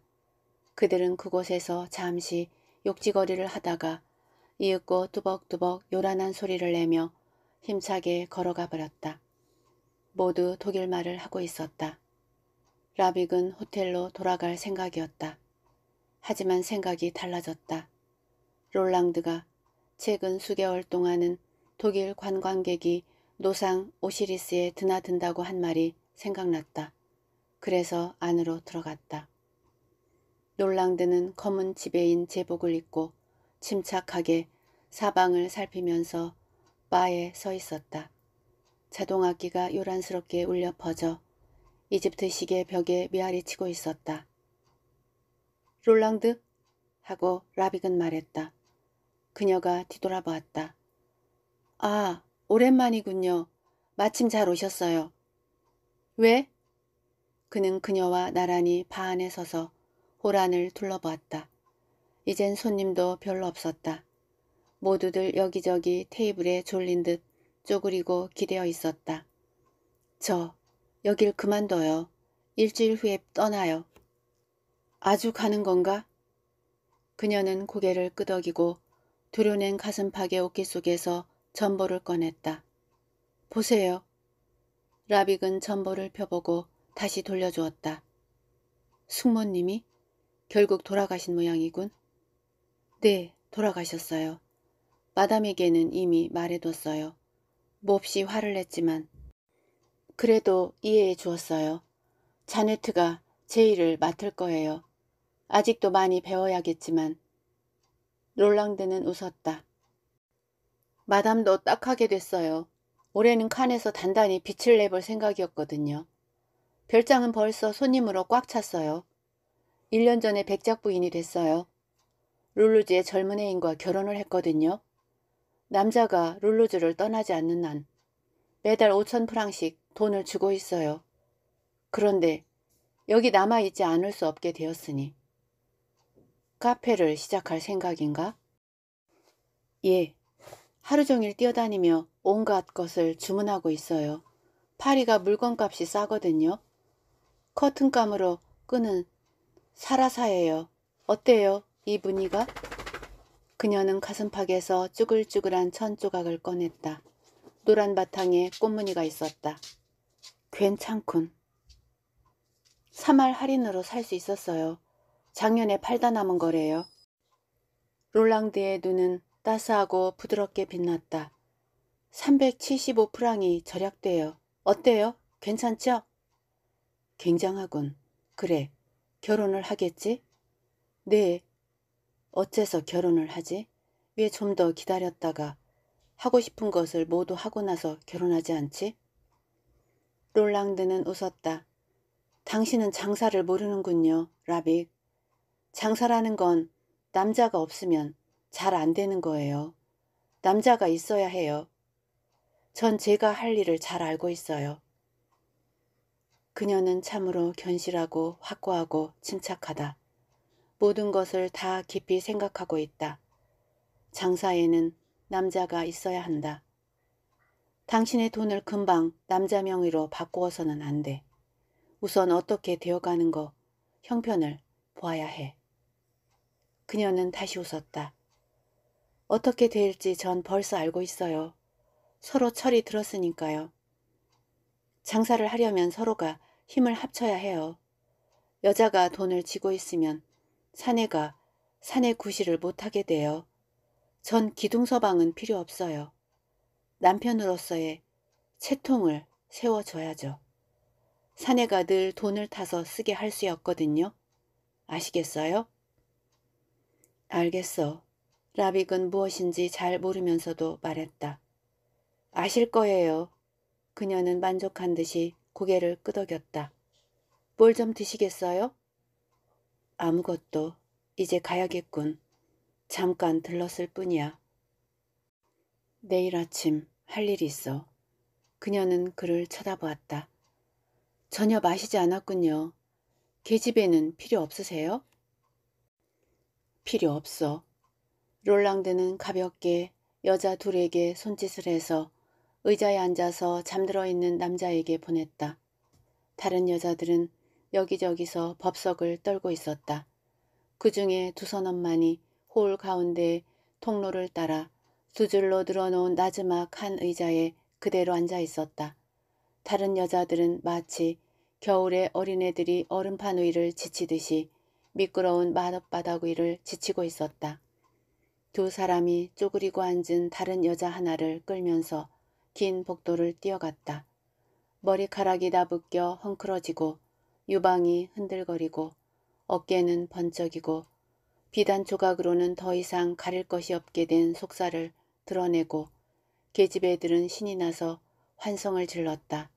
그들은 그곳에서 잠시 욕지거리를 하다가 이윽고 뚜벅뚜벅 요란한 소리를 내며 힘차게 걸어가 버렸다. 모두 독일말을 하고 있었다. 라빅은 호텔로 돌아갈 생각이었다. 하지만 생각이 달라졌다. 롤랑드가 최근 수개월 동안은 독일 관광객이 노상 오시리스에 드나든다고 한 말이 생각났다. 그래서 안으로 들어갔다. 놀랑드는 검은 지배인 제복을 입고 침착하게 사방을 살피면서 바에 서 있었다. 자동악기가 요란스럽게 울려 퍼져 이집트식의 벽에 메아리 치고 있었다. 롤랑드? 하고 라빅은 말했다. 그녀가 뒤돌아보았다. 아, 오랜만이군요. 마침 잘 오셨어요. 왜? 그는 그녀와 나란히 바 안에 서서 호란을 둘러보았다. 이젠 손님도 별로 없었다. 모두들 여기저기 테이블에 졸린 듯 쪼그리고 기대어 있었다. 저, 여길 그만둬요. 일주일 후에 떠나요. 아주 가는 건가? 그녀는 고개를 끄덕이고 두려낸 가슴팍의 옷깃 속에서 전보를 꺼냈다. 보세요. 라빅은 전보를 펴보고 다시 돌려주었다. 숙모님이 결국 돌아가신 모양이군. 네, 돌아가셨어요. 마담에게는 이미 말해뒀어요. 몹시 화를 냈지만 그래도 이해해 주었어요. 자네트가 제 일을 맡을 거예요. 아직도 많이 배워야겠지만 롤랑드는 웃었다. 마담도 딱하게 됐어요. 올해는 칸에서 단단히 빛을 내볼 생각이었거든요. 별장은 벌써 손님으로 꽉 찼어요. 1년 전에 백작 부인이 됐어요. 룰루즈의 젊은 애인과 결혼을 했거든요. 남자가 룰루즈를 떠나지 않는 한 매달 5천 프랑씩 돈을 주고 있어요. 그런데 여기 남아있지 않을 수 없게 되었으니 카페를 시작할 생각인가? 예, 하루 종일 뛰어다니며 온갖 것을 주문하고 있어요. 파리가 물건값이 싸거든요. 커튼감으로 끈은 사라사예요. 어때요? 이 분위가? 그녀는 가슴팍에서 쭈글쭈글한 천 조각을 꺼냈다. 노란 바탕에 꽃무늬가 있었다. 괜찮군. 3할 할인으로 살 수 있었어요. 작년에 팔다 남은 거래요. 롤랑드의 눈은 따스하고 부드럽게 빛났다. 375 프랑이 절약돼요. 어때요? 괜찮죠? 굉장하군. 그래, 결혼을 하겠지? 네. 어째서 결혼을 하지? 왜 좀 더 기다렸다가 하고 싶은 것을 모두 하고 나서 결혼하지 않지? 롤랑드는 웃었다. 당신은 장사를 모르는군요, 라빅. 장사라는 건 남자가 없으면 잘 안 되는 거예요. 남자가 있어야 해요. 전 제가 할 일을 잘 알고 있어요. 그녀는 참으로 견실하고 확고하고 침착하다. 모든 것을 다 깊이 생각하고 있다. 장사에는 남자가 있어야 한다. 당신의 돈을 금방 남자 명의로 바꾸어서는 안 돼. 우선 어떻게 되어가는 거 형편을 보아야 해. 그녀는 다시 웃었다. 어떻게 될지 전 벌써 알고 있어요. 서로 철이 들었으니까요. 장사를 하려면 서로가 힘을 합쳐야 해요. 여자가 돈을 쥐고 있으면 사내가 사내 구실을 못하게 돼요. 전 기둥서방은 필요 없어요. 남편으로서의 채통을 세워줘야죠. 사내가 늘 돈을 타서 쓰게 할 수였거든요. 아시겠어요? 알겠어. 라빅은 무엇인지 잘 모르면서도 말했다. 아실 거예요. 그녀는 만족한 듯이 고개를 끄덕였다. 뭘 좀 드시겠어요? 아무것도 이제 가야겠군. 잠깐 들렀을 뿐이야. 내일 아침 할 일이 있어. 그녀는 그를 쳐다보았다. 전혀 마시지 않았군요. 계집애는 필요 없으세요? 필요 없어. 롤랑드는 가볍게 여자 둘에게 손짓을 해서 의자에 앉아서 잠들어 있는 남자에게 보냈다. 다른 여자들은 여기저기서 법석을 떨고 있었다. 그 중에 두서 엄만이 홀 가운데 통로를 따라 두 줄로 늘어놓은 나즈막 한 의자에 그대로 앉아 있었다. 다른 여자들은 마치 겨울에 어린애들이 얼음판 위를 지치듯이 미끄러운 마룻바닥 위를 지치고 있었다. 두 사람이 쪼그리고 앉은 다른 여자 하나를 끌면서 긴 복도를 뛰어갔다. 머리카락이 다 벗겨 헝클어지고 유방이 흔들거리고 어깨는 번쩍이고 비단 조각으로는 더 이상 가릴 것이 없게 된 속살을 드러내고 계집 애들은 신이 나서 환성을 질렀다.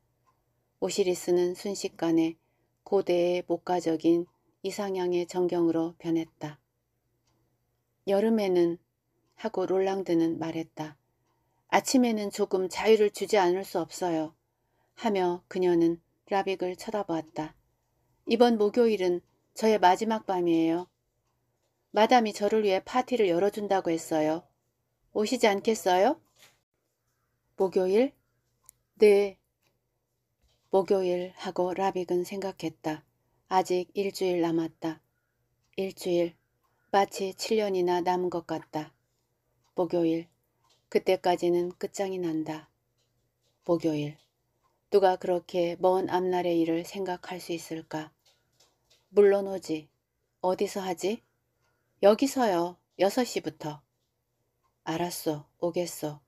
오시리스는 순식간에 고대의 목가적인 이상향의 전경으로 변했다. 여름에는 하고 롤랑드는 말했다. 아침에는 조금 자유를 주지 않을 수 없어요. 하며 그녀는 라빅을 쳐다보았다. 이번 목요일은 저의 마지막 밤이에요. 마담이 저를 위해 파티를 열어준다고 했어요. 오시지 않겠어요? 목요일? 네. 목요일 하고 라빅은 생각했다. 아직 일주일 남았다. 일주일. 마치 7년이나 남은 것 같다. 목요일. 그때까지는 끝장이 난다. 목요일. 누가 그렇게 먼 앞날의 일을 생각할 수 있을까? 물론 오지. 어디서 하지? 여기서요. 6시부터. 알았어. 오겠어.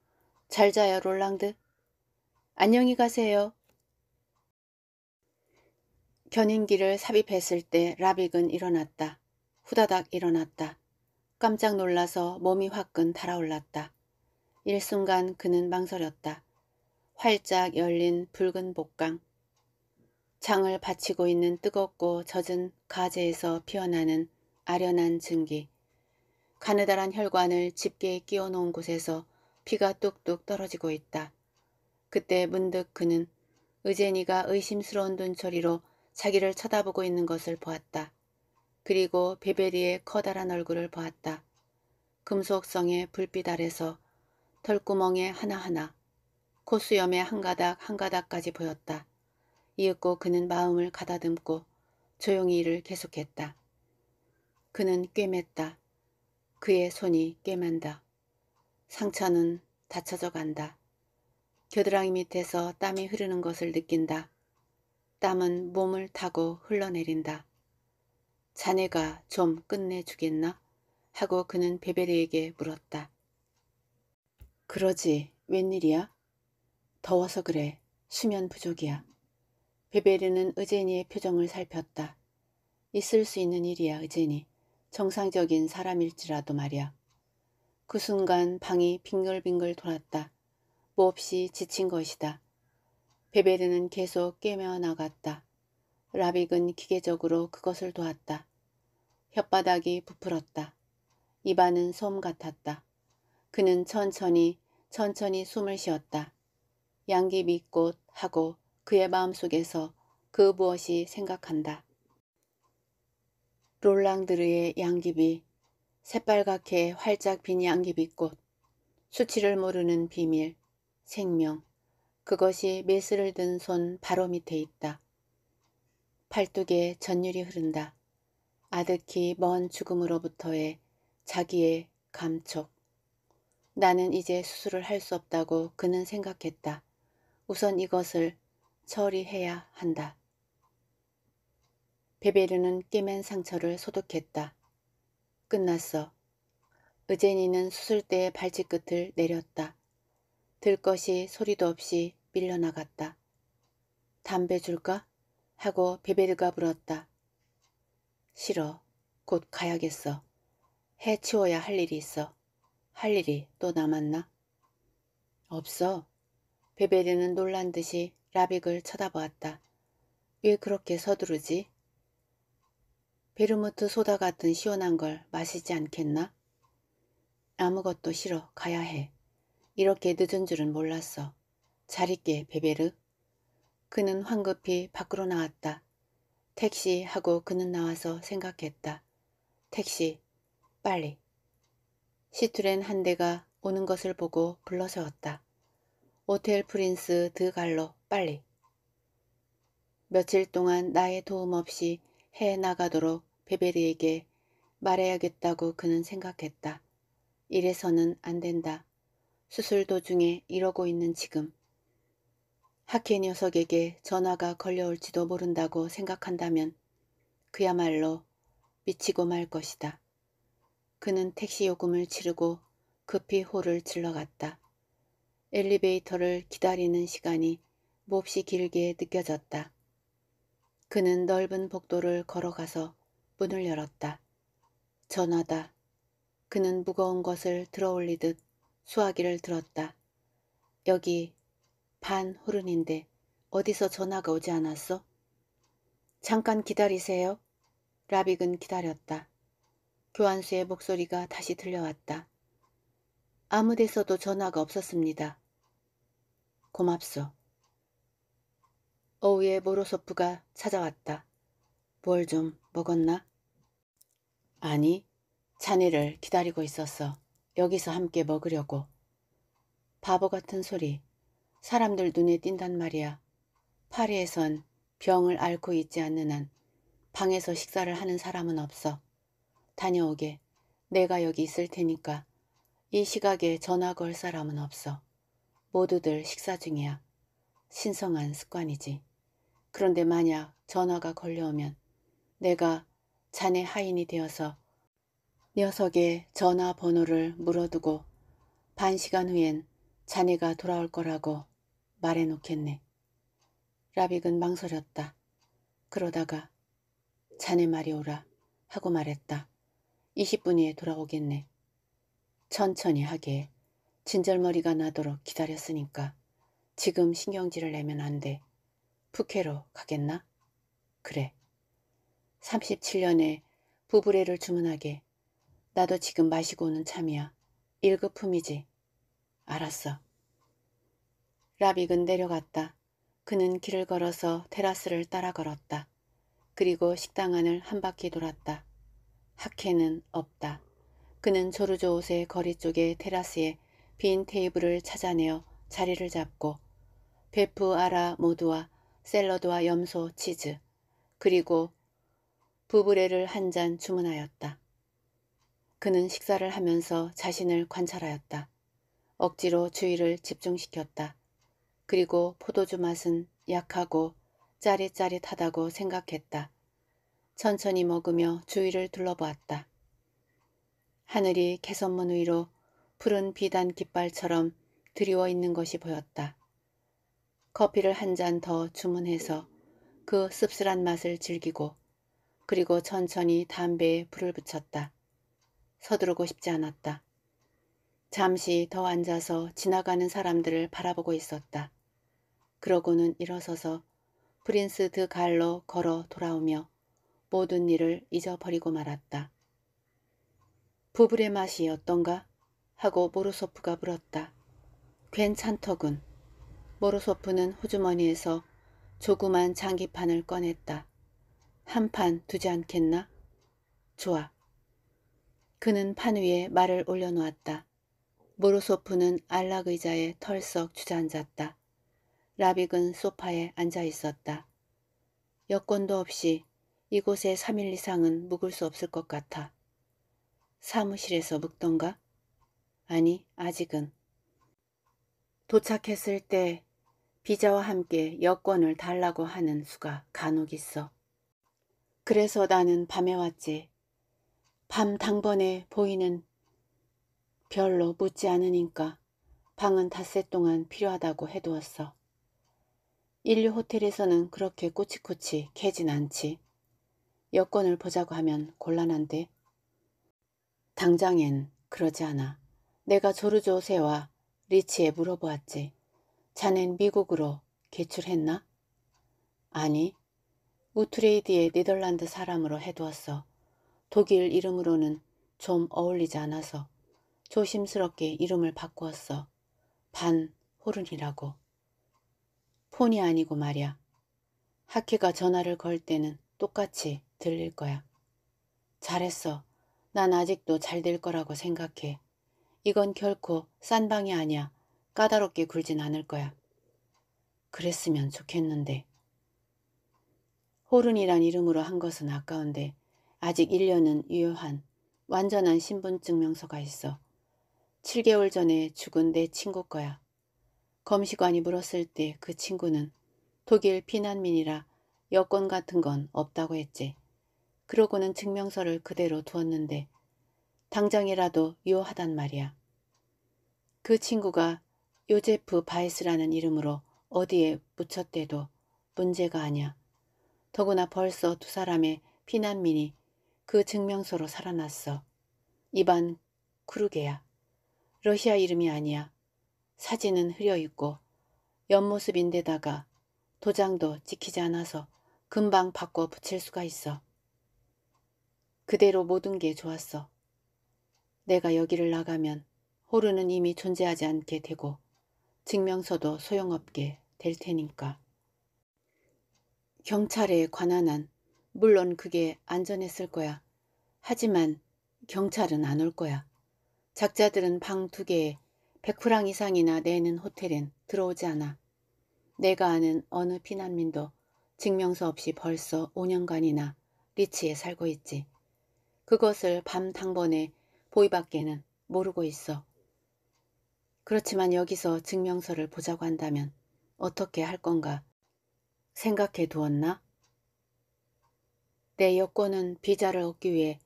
잘 자요, 롤랑드. 안녕히 가세요. 견인기를 삽입했을 때 라빅은 일어났다. 후다닥 일어났다. 깜짝 놀라서 몸이 화끈 달아올랐다. 일순간 그는 망설였다. 활짝 열린 붉은 복강. 창을 받치고 있는 뜨겁고 젖은 가재에서 피어나는 아련한 증기. 가느다란 혈관을 집게 끼워 놓은 곳에서 피가 뚝뚝 떨어지고 있다. 그때 문득 그는 의제니가 의심스러운 눈초리로 자기를 쳐다보고 있는 것을 보았다. 그리고 베베리의 커다란 얼굴을 보았다. 금속성의 불빛 아래서 털구멍에 하나하나 코수염에한 가닥 한 가닥까지 보였다. 이윽고 그는 마음을 가다듬고 조용히 일을 계속했다. 그는 꿰맸다. 그의 손이 꿰만다. 상처는 다쳐져 간다. 겨드랑이 밑에서 땀이 흐르는 것을 느낀다. 땀은 몸을 타고 흘러내린다. 자네가 좀 끝내주겠나? 하고 그는 베베리에게 물었다. 그러지. 웬일이야? 더워서 그래. 수면 부족이야. 베베르는 의제니의 표정을 살폈다. 있을 수 있는 일이야, 의제니. 정상적인 사람일지라도 말이야. 그 순간 방이 빙글빙글 돌았다. 몹시 뭐 지친 것이다. 베베르는 계속 깨며 나갔다. 라빅은 기계적으로 그것을 도왔다. 혓바닥이 부풀었다. 입안은 솜 같았다. 그는 천천히 천천히 숨을 쉬었다. 양귀비꽃 하고 그의 마음속에서 그 무엇이 생각한다. 롤랑드르의 양귀비, 새빨갛게 활짝 빈 양귀비꽃, 수치를 모르는 비밀, 생명, 그것이 메스를든 손 바로 밑에 있다. 팔뚝에 전율이 흐른다. 아득히 먼 죽음으로부터의 자기의 감촉. 나는 이제 수술을 할 수 없다고 그는 생각했다. 우선 이것을 처리해야 한다. 베베르는 깨맨 상처를 소독했다. 끝났어. 의젠이는 수술대의 발찌 끝을 내렸다. 들것이 소리도 없이 밀려나갔다. 담배 줄까? 하고 베베르가 물었다. 싫어. 곧 가야겠어. 해치워야 할 일이 있어. 할 일이 또 남았나? 없어. 베베리는 놀란 듯이 라빅을 쳐다보았다. 왜 그렇게 서두르지? 베르무트 소다 같은 시원한 걸 마시지 않겠나? 아무것도 싫어 가야 해. 이렇게 늦은 줄은 몰랐어. 잘 있게 베베르. 그는 황급히 밖으로 나왔다. 택시 하고 그는 나와서 생각했다. 택시 빨리 시트렌한 대가 오는 것을 보고 불러 세웠다. 오텔 프린스 드 갈로 빨리. 며칠 동안 나의 도움 없이 해 나가도록 베베리에게 말해야겠다고 그는 생각했다. 이래서는 안 된다. 수술 도중에 이러고 있는 지금. 학회 녀석에게 전화가 걸려올지도 모른다고 생각한다면 그야말로 미치고 말 것이다. 그는 택시 요금을 치르고 급히 홀을 질러갔다. 엘리베이터를 기다리는 시간이 몹시 길게 느껴졌다. 그는 넓은 복도를 걸어가서 문을 열었다. 전화다. 그는 무거운 것을 들어올리듯 수화기를 들었다. 여기 반 호른인데 어디서 전화가 오지 않았어? 잠깐 기다리세요. 라빅은 기다렸다. 교환수의 목소리가 다시 들려왔다. 아무 데서도 전화가 없었습니다. 고맙소. 오후에 모로소프가 찾아왔다. 뭘 좀 먹었나? 아니, 자네를 기다리고 있었어. 여기서 함께 먹으려고. 바보 같은 소리. 사람들 눈에 띈단 말이야. 파리에선 병을 앓고 있지 않는 한 방에서 식사를 하는 사람은 없어. 다녀오게. 내가 여기 있을 테니까. 이 시각에 전화 걸 사람은 없어. 모두들 식사 중이야. 신성한 습관이지. 그런데 만약 전화가 걸려오면 내가 자네 하인이 되어서 녀석의 전화 번호를 물어두고 반 시간 후엔 자네가 돌아올 거라고 말해놓겠네. 라빅은 망설였다. 그러다가 자네 말이 오라 하고 말했다. 20분 후에 돌아오겠네. 천천히 하게. 진절머리가 나도록 기다렸으니까 지금 신경질을 내면 안 돼. 푸케로 가겠나? 그래. 37년에 부부레를 주문하게. 나도 지금 마시고 오는 참이야. 일급품이지. 알았어. 라빅은 내려갔다. 그는 길을 걸어서 테라스를 따라 걸었다. 그리고 식당 안을 한 바퀴 돌았다. 학회는 없다. 그는 조르조옷의 거리 쪽의 테라스에 빈 테이블을 찾아내어 자리를 잡고 베프 아라 모두와 샐러드와 염소 치즈 그리고 부브레를 한 잔 주문하였다. 그는 식사를 하면서 자신을 관찰하였다. 억지로 주의를 집중시켰다. 그리고 포도주 맛은 약하고 짜릿짜릿하다고 생각했다. 천천히 먹으며 주위를 둘러보았다. 하늘이 개선문 위로 푸른 비단 깃발처럼 드리워 있는 것이 보였다. 커피를 한 잔 더 주문해서 그 씁쓸한 맛을 즐기고 그리고 천천히 담배에 불을 붙였다. 서두르고 싶지 않았다. 잠시 더 앉아서 지나가는 사람들을 바라보고 있었다. 그러고는 일어서서 프린스 드 갈로 걸어 돌아오며 모든 일을 잊어버리고 말았다. 부부의 맛이 어떤가? 하고 모로소프가 물었다. 괜찮더군. 모로소프는 호주머니에서 조그만 장기판을 꺼냈다. 한 판 두지 않겠나? 좋아. 그는 판 위에 말을 올려놓았다. 모로소프는 안락의자에 털썩 주저앉았다. 라빅은 소파에 앉아 있었다. 여권도 없이 이곳에 3일 이상은 묵을 수 없을 것 같아. 사무실에서 묵던가? 아니, 아직은. 도착했을 때 비자와 함께 여권을 달라고 하는 수가 간혹 있어. 그래서 나는 밤에 왔지. 밤 당번에 보이는 별로 묻지 않으니까 방은 닷새 동안 필요하다고 해두었어. 인류 호텔에서는 그렇게 꼬치꼬치 캐진 않지. 여권을 보자고 하면 곤란한데 당장엔 그러지 않아. 내가 조르조세와 리치에 물어보았지. 자넨 미국으로 개출했나? 아니. 우트레이드의 네덜란드 사람으로 해두었어. 독일 이름으로는 좀 어울리지 않아서 조심스럽게 이름을 바꾸었어. 반 호른이라고. 폰이 아니고 말이야. 하키가 전화를 걸 때는 똑같이 들릴 거야. 잘했어. 난 아직도 잘 될 거라고 생각해. 이건 결코 싼 방이 아니야. 까다롭게 굴진 않을 거야. 그랬으면 좋겠는데. 호른이란 이름으로 한 것은 아까운데 아직 1년은 유효한 완전한 신분증명서가 있어. 7개월 전에 죽은 내 친구 거야. 검시관이 물었을 때 그 친구는 독일 피난민이라 여권 같은 건 없다고 했지. 그러고는 증명서를 그대로 두었는데 당장이라도 요하단 말이야. 그 친구가 요제프 바이스라는 이름으로 어디에 묻혔대도 문제가 아냐 더구나 벌써 두 사람의 피난민이 그 증명서로 살아났어. 이반 크루게야. 러시아 이름이 아니야. 사진은 흐려있고 옆모습인데다가 도장도 찍히지 않아서 금방 바꿔 붙일 수가 있어. 그대로 모든 게 좋았어. 내가 여기를 나가면 호르는 이미 존재하지 않게 되고 증명서도 소용없게 될 테니까. 경찰에 관한 한 물론 그게 안전했을 거야. 하지만 경찰은 안 올 거야. 작자들은 방 두 개에 100프랑 이상이나 내는 호텔엔 들어오지 않아. 내가 아는 어느 피난민도 증명서 없이 벌써 5년간이나 리치에 살고 있지. 그것을 밤 당번에 보이 밖에는 모르고 있어. 그렇지만 여기서 증명서를 보자고 한다면 어떻게 할 건가 생각해 두었나? 내 여권은 비자를 얻기 위해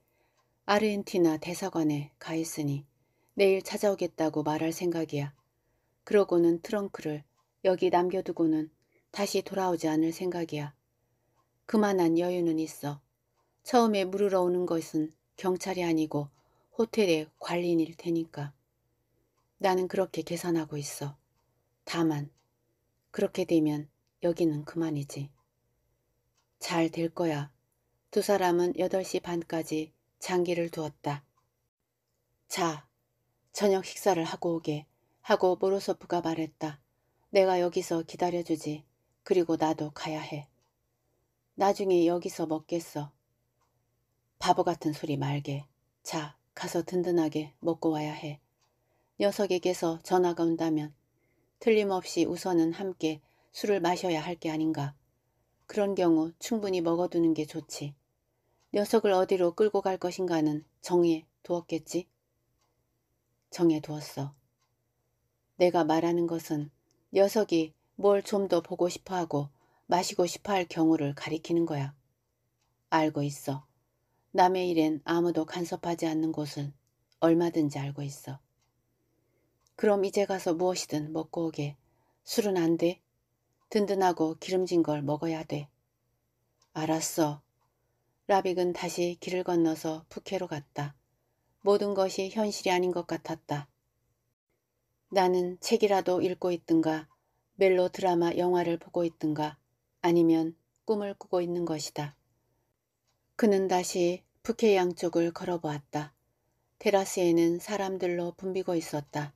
아르헨티나 대사관에 가 있으니 내일 찾아오겠다고 말할 생각이야. 그러고는 트렁크를 여기 남겨두고는 다시 돌아오지 않을 생각이야. 그만한 여유는 있어. 처음에 물으러 오는 것은 경찰이 아니고 호텔의 관리인일 테니까. 나는 그렇게 계산하고 있어. 다만 그렇게 되면 여기는 그만이지. 잘 될 거야. 두 사람은 8시 반까지 장기를 두었다. 자, 저녁 식사를 하고 오게 하고 보로소프가 말했다. 내가 여기서 기다려주지. 그리고 나도 가야 해. 나중에 여기서 먹겠어. 바보 같은 소리 말게. 자, 가서 든든하게 먹고 와야 해. 녀석에게서 전화가 온다면 틀림없이 우선은 함께 술을 마셔야 할 게 아닌가. 그런 경우 충분히 먹어두는 게 좋지. 녀석을 어디로 끌고 갈 것인가는 정해 두었겠지? 정해 두었어. 내가 말하는 것은 녀석이 뭘 좀 더 보고 싶어하고 마시고 싶어할 경우를 가리키는 거야. 알고 있어. 남의 일엔 아무도 간섭하지 않는 곳은 얼마든지 알고 있어. 그럼 이제 가서 무엇이든 먹고 오게. 술은 안 돼. 든든하고 기름진 걸 먹어야 돼. 알았어. 라빅은 다시 길을 건너서 부캐로 갔다. 모든 것이 현실이 아닌 것 같았다. 나는 책이라도 읽고 있든가 멜로 드라마 영화를 보고 있든가 아니면 꿈을 꾸고 있는 것이다. 그는 다시 북해 양쪽을 걸어보았다. 테라스에는 사람들로 붐비고 있었다.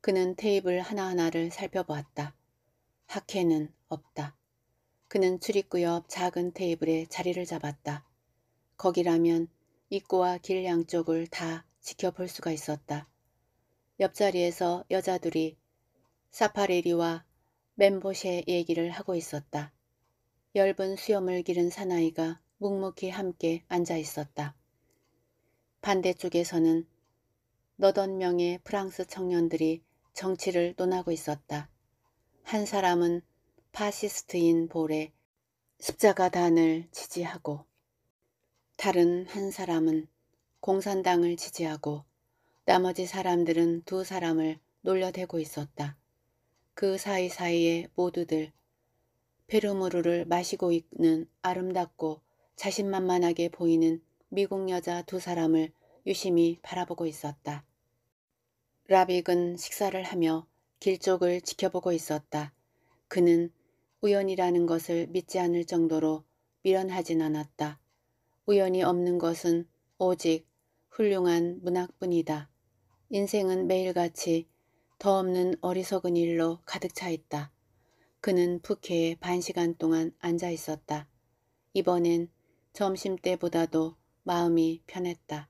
그는 테이블 하나하나를 살펴보았다. 학회는 없다. 그는 출입구옆 작은 테이블에 자리를 잡았다. 거기라면 입구와 길 양쪽을 다 지켜볼 수가 있었다. 옆자리에서 여자들이 사파레리와 멘보쉐 얘기를 하고 있었다. 엷은 수염을 기른 사나이가 묵묵히 함께 앉아 있었다. 반대쪽에서는 너덧 명의 프랑스 청년들이 정치를 논하고 있었다. 한 사람은 파시스트인 볼에 십자가단을 지지하고 다른 한 사람은 공산당을 지지하고 나머지 사람들은 두 사람을 놀려대고 있었다. 그 사이사이에 모두들 페르무르를 마시고 있는 아름답고 자신만만하게 보이는 미국 여자 두 사람을 유심히 바라보고 있었다. 라빅은 식사를 하며 길 쪽을 지켜보고 있었다. 그는 우연이라는 것을 믿지 않을 정도로 미련하진 않았다. 우연이 없는 것은 오직 훌륭한 문학뿐이다. 인생은 매일같이 더 없는 어리석은 일로 가득 차 있다. 그는 부캐에 반 시간 동안 앉아 있었다. 이번엔 점심때보다도 마음이 편했다.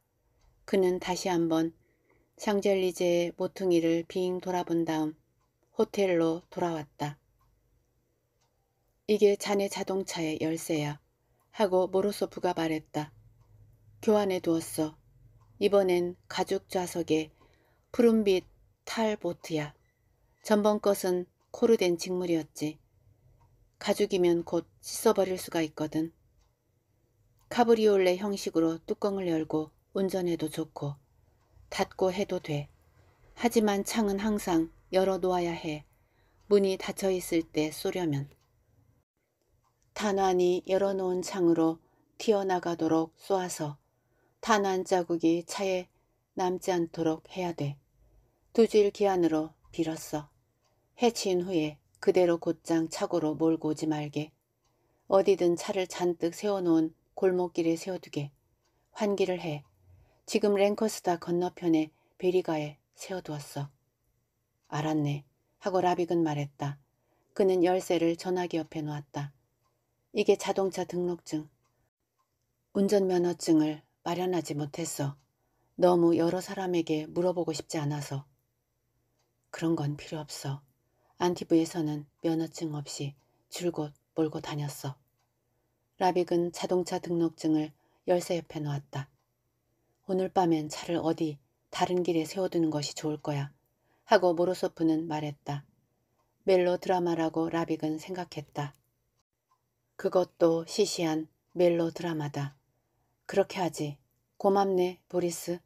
그는 다시 한번 샹젤리제의 모퉁이를 빙 돌아본 다음 호텔로 돌아왔다. 이게 자네 자동차의 열쇠야. 하고 모로소프가 말했다. 교환해 두었어. 이번엔 가죽 좌석에 푸른빛 탈보트야. 전번 것은 코르된 직물이었지. 가죽이면 곧 씻어버릴 수가 있거든. 카브리올레 형식으로 뚜껑을 열고 운전해도 좋고 닫고 해도 돼. 하지만 창은 항상 열어놓아야 해. 문이 닫혀 있을 때 쏘려면. 단환이 열어놓은 창으로 튀어나가도록 쏘아서 단환 자국이 차에 남지 않도록 해야 돼. 두질 기한으로 빌었어. 해친 후에 그대로 곧장 차고로 몰고 오지 말게. 어디든 차를 잔뜩 세워놓은 골목길에 세워두게. 환기를 해. 지금 랭커스다 건너편에 베리가에 세워두었어. 알았네. 하고 라빅은 말했다. 그는 열쇠를 전화기 옆에 놓았다. 이게 자동차 등록증. 운전면허증을 마련하지 못했어. 너무 여러 사람에게 물어보고 싶지 않아서. 그런 건 필요 없어. 안티브에서는 면허증 없이 줄곧 몰고 다녔어. 라빅은 자동차 등록증을 열쇠 옆에 놓았다. 오늘 밤엔 차를 어디 다른 길에 세워두는 것이 좋을 거야 하고 모로소프는 말했다. 멜로 드라마라고 라빅은 생각했다. 그것도 시시한 멜로 드라마다. 그렇게 하지. 고맙네 보리스.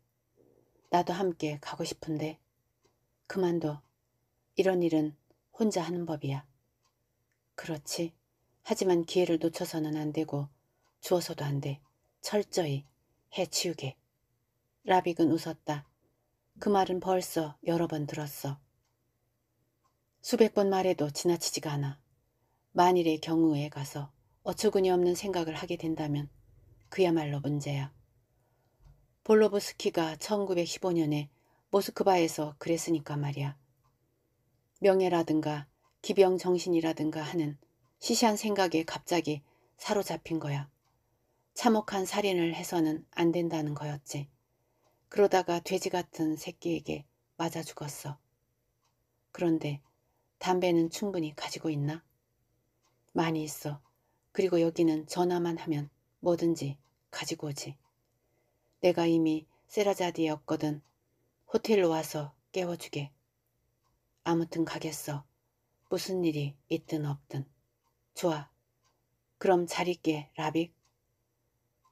나도 함께 가고 싶은데. 그만둬. 이런 일은 혼자 하는 법이야. 그렇지. 하지만 기회를 놓쳐서는 안 되고 주어서도 안 돼. 철저히 해치우게. 라빅은 웃었다. 그 말은 벌써 여러 번 들었어. 수백 번 말해도 지나치지가 않아. 만일의 경우에 가서 어처구니 없는 생각을 하게 된다면 그야말로 문제야. 볼로브스키가 1915년에 모스크바에서 그랬으니까 말이야. 명예라든가 기병정신이라든가 하는 시시한 생각에 갑자기 사로잡힌 거야. 참혹한 살인을 해서는 안 된다는 거였지. 그러다가 돼지 같은 새끼에게 맞아 죽었어. 그런데 담배는 충분히 가지고 있나? 많이 있어. 그리고 여기는 전화만 하면 뭐든지 가지고 오지. 내가 이미 세라자디였거든. 호텔로 와서 깨워주게. 아무튼 가겠어. 무슨 일이 있든 없든. 좋아. 그럼 잘 있게, 라빅.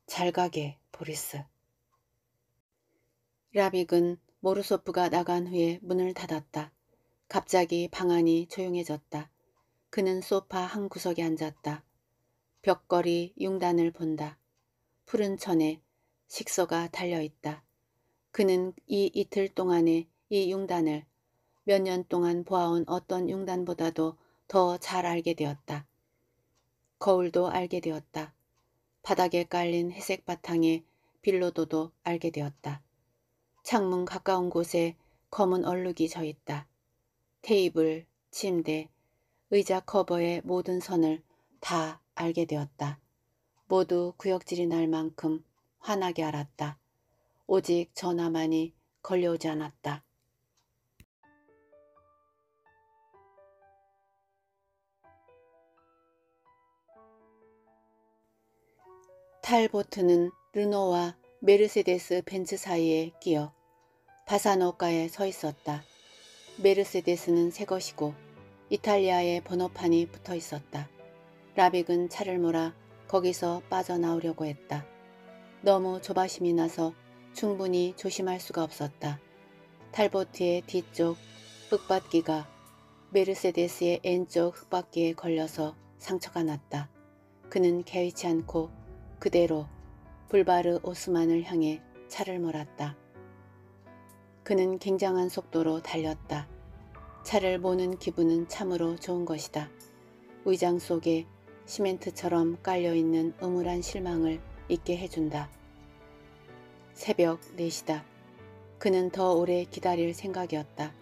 잘 가게, 보리스. 라빅은 모르소프가 나간 후에 문을 닫았다. 갑자기 방 안이 조용해졌다. 그는 소파 한 구석에 앉았다. 벽걸이 융단을 본다. 푸른 천에 식서가 달려있다. 그는 이 이틀 동안에 이 융단을 몇 년 동안 보아온 어떤 융단보다도 더 잘 알게 되었다. 거울도 알게 되었다. 바닥에 깔린 회색 바탕에 빌로도도 알게 되었다. 창문 가까운 곳에 검은 얼룩이 져 있다. 테이블, 침대, 의자 커버의 모든 선을 다 알게 되었다. 모두 구역질이 날 만큼 환하게 알았다. 오직 전화만이 걸려오지 않았다. 탈보트는 르노와 메르세데스 벤츠 사이에 끼어 바사노가에 서 있었다. 메르세데스는 새 것이고 이탈리아의 번호판이 붙어 있었다. 라빅은 차를 몰아 거기서 빠져나오려고 했다. 너무 조바심이 나서 충분히 조심할 수가 없었다. 탈보트의 뒤쪽 흙바퀴가 메르세데스의 왼쪽 흙바퀴에 걸려서 상처가 났다. 그는 개의치 않고 그대로 불바르 오스만을 향해 차를 몰았다. 그는 굉장한 속도로 달렸다. 차를 보는 기분은 참으로 좋은 것이다. 의장 속에 시멘트처럼 깔려있는 음울한 실망을 잊게 해준다. 새벽 4시다. 그는 더 오래 기다릴 생각이었다.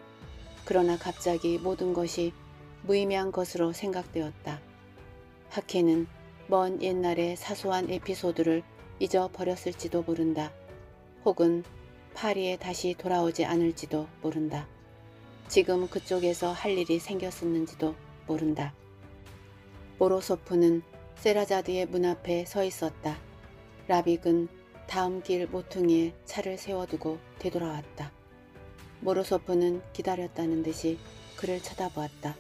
그러나 갑자기 모든 것이 무의미한 것으로 생각되었다. 하회는 먼 옛날의 사소한 에피소드를 잊어버렸을지도 모른다. 혹은 파리에 다시 돌아오지 않을지도 모른다. 지금 그쪽에서 할 일이 생겼었는지도 모른다. 모로소프는 세라자드의 문 앞에 서 있었다. 라빅은 다음 길 모퉁이에 차를 세워두고 되돌아왔다. 모로소프는 기다렸다는 듯이 그를 쳐다보았다.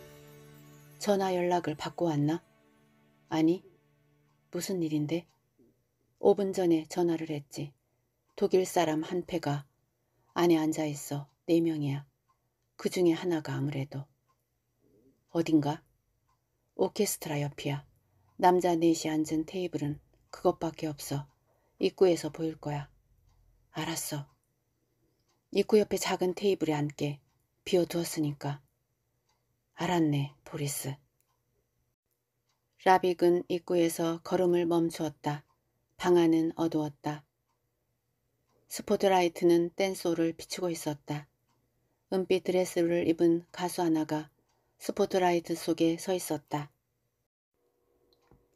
전화 연락을 받고 왔나? 아니, 무슨 일인데? 5분 전에 전화를 했지. 독일 사람 한 패가 안에 앉아있어. 4명이야. 그 중에 하나가 아무래도. 어딘가? 오케스트라 옆이야. 남자 넷이 앉은 테이블은 그것밖에 없어. 입구에서 보일 거야. 알았어. 입구 옆에 작은 테이블에 앉게 비워두었으니까. 알았네, 보리스. 라빅은 입구에서 걸음을 멈추었다. 방 안은 어두웠다. 스포트라이트는 댄소를 비추고 있었다. 은빛 드레스를 입은 가수 하나가 스포트라이트 속에 서 있었다.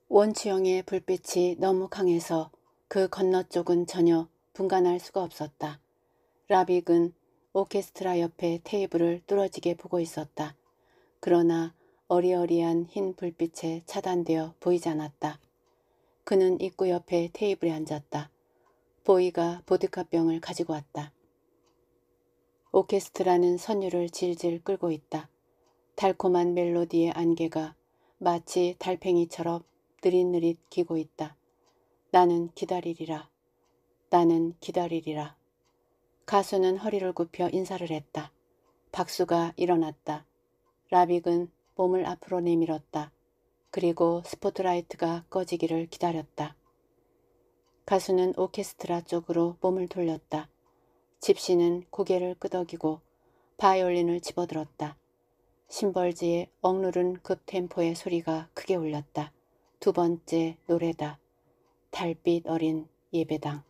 원추형의 불빛이 너무 강해서 그 건너쪽은 전혀 분간할 수가 없었다. 라빅은 오케스트라 옆에 테이블을 뚫어지게 보고 있었다. 그러나 어리어리한 흰 불빛에 차단되어 보이지 않았다. 그는 입구 옆에 테이블에 앉았다. 보이가 보드카병을 가지고 왔다. 오케스트라는 선율을 질질 끌고 있다. 달콤한 멜로디의 안개가 마치 달팽이처럼 느릿느릿 기고 있다. 나는 기다리리라. 나는 기다리리라. 가수는 허리를 굽혀 인사를 했다. 박수가 일어났다. 라빅은 몸을 앞으로 내밀었다. 그리고 스포트라이트가 꺼지기를 기다렸다. 가수는 오케스트라 쪽으로 몸을 돌렸다. 집시는 고개를 끄덕이고 바이올린을 집어들었다. 심벌지의 억누른 급템포의 소리가 크게 울렸다. 두 번째 노래다. 달빛 어린 예배당.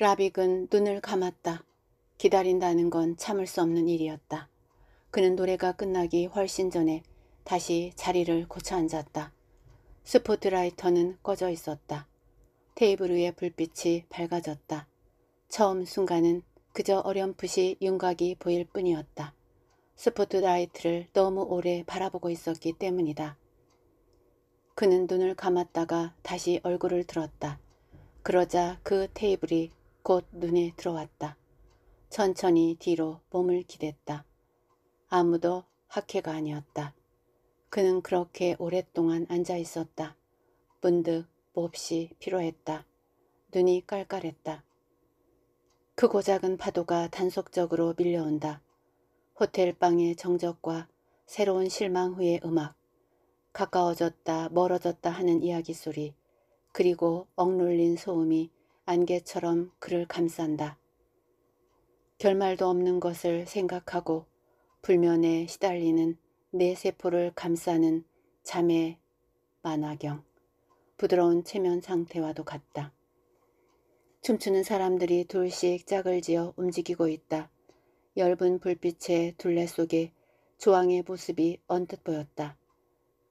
라빅은 눈을 감았다. 기다린다는 건 참을 수 없는 일이었다. 그는 노래가 끝나기 훨씬 전에 다시 자리를 고쳐 앉았다. 스포트라이터는 꺼져 있었다. 테이블 위의 불빛이 밝아졌다. 처음 순간은 그저 어렴풋이 윤곽이 보일 뿐이었다. 스포트라이트를 너무 오래 바라보고 있었기 때문이다. 그는 눈을 감았다가 다시 얼굴을 들었다. 그러자 그 테이블이 곧 눈에 들어왔다. 천천히 뒤로 몸을 기댔다. 아무도 학회가 아니었다. 그는 그렇게 오랫동안 앉아 있었다. 문득 몹시 피로했다. 눈이 깔깔했다. 크고 그 작은 파도가 단속적으로 밀려온다. 호텔 방의 정적과 새로운 실망 후의 음악, 가까워졌다 멀어졌다 하는 이야기 소리, 그리고 억눌린 소음이 안개처럼 그를 감싼다. 결말도 없는 것을 생각하고 불면에 시달리는 내 세포를 감싸는 잠의 만화경, 부드러운 체면 상태와도 같다. 춤추는 사람들이 둘씩 짝을 지어 움직이고 있다. 엷은 불빛의 둘레 속에 조항의 모습이 언뜻 보였다.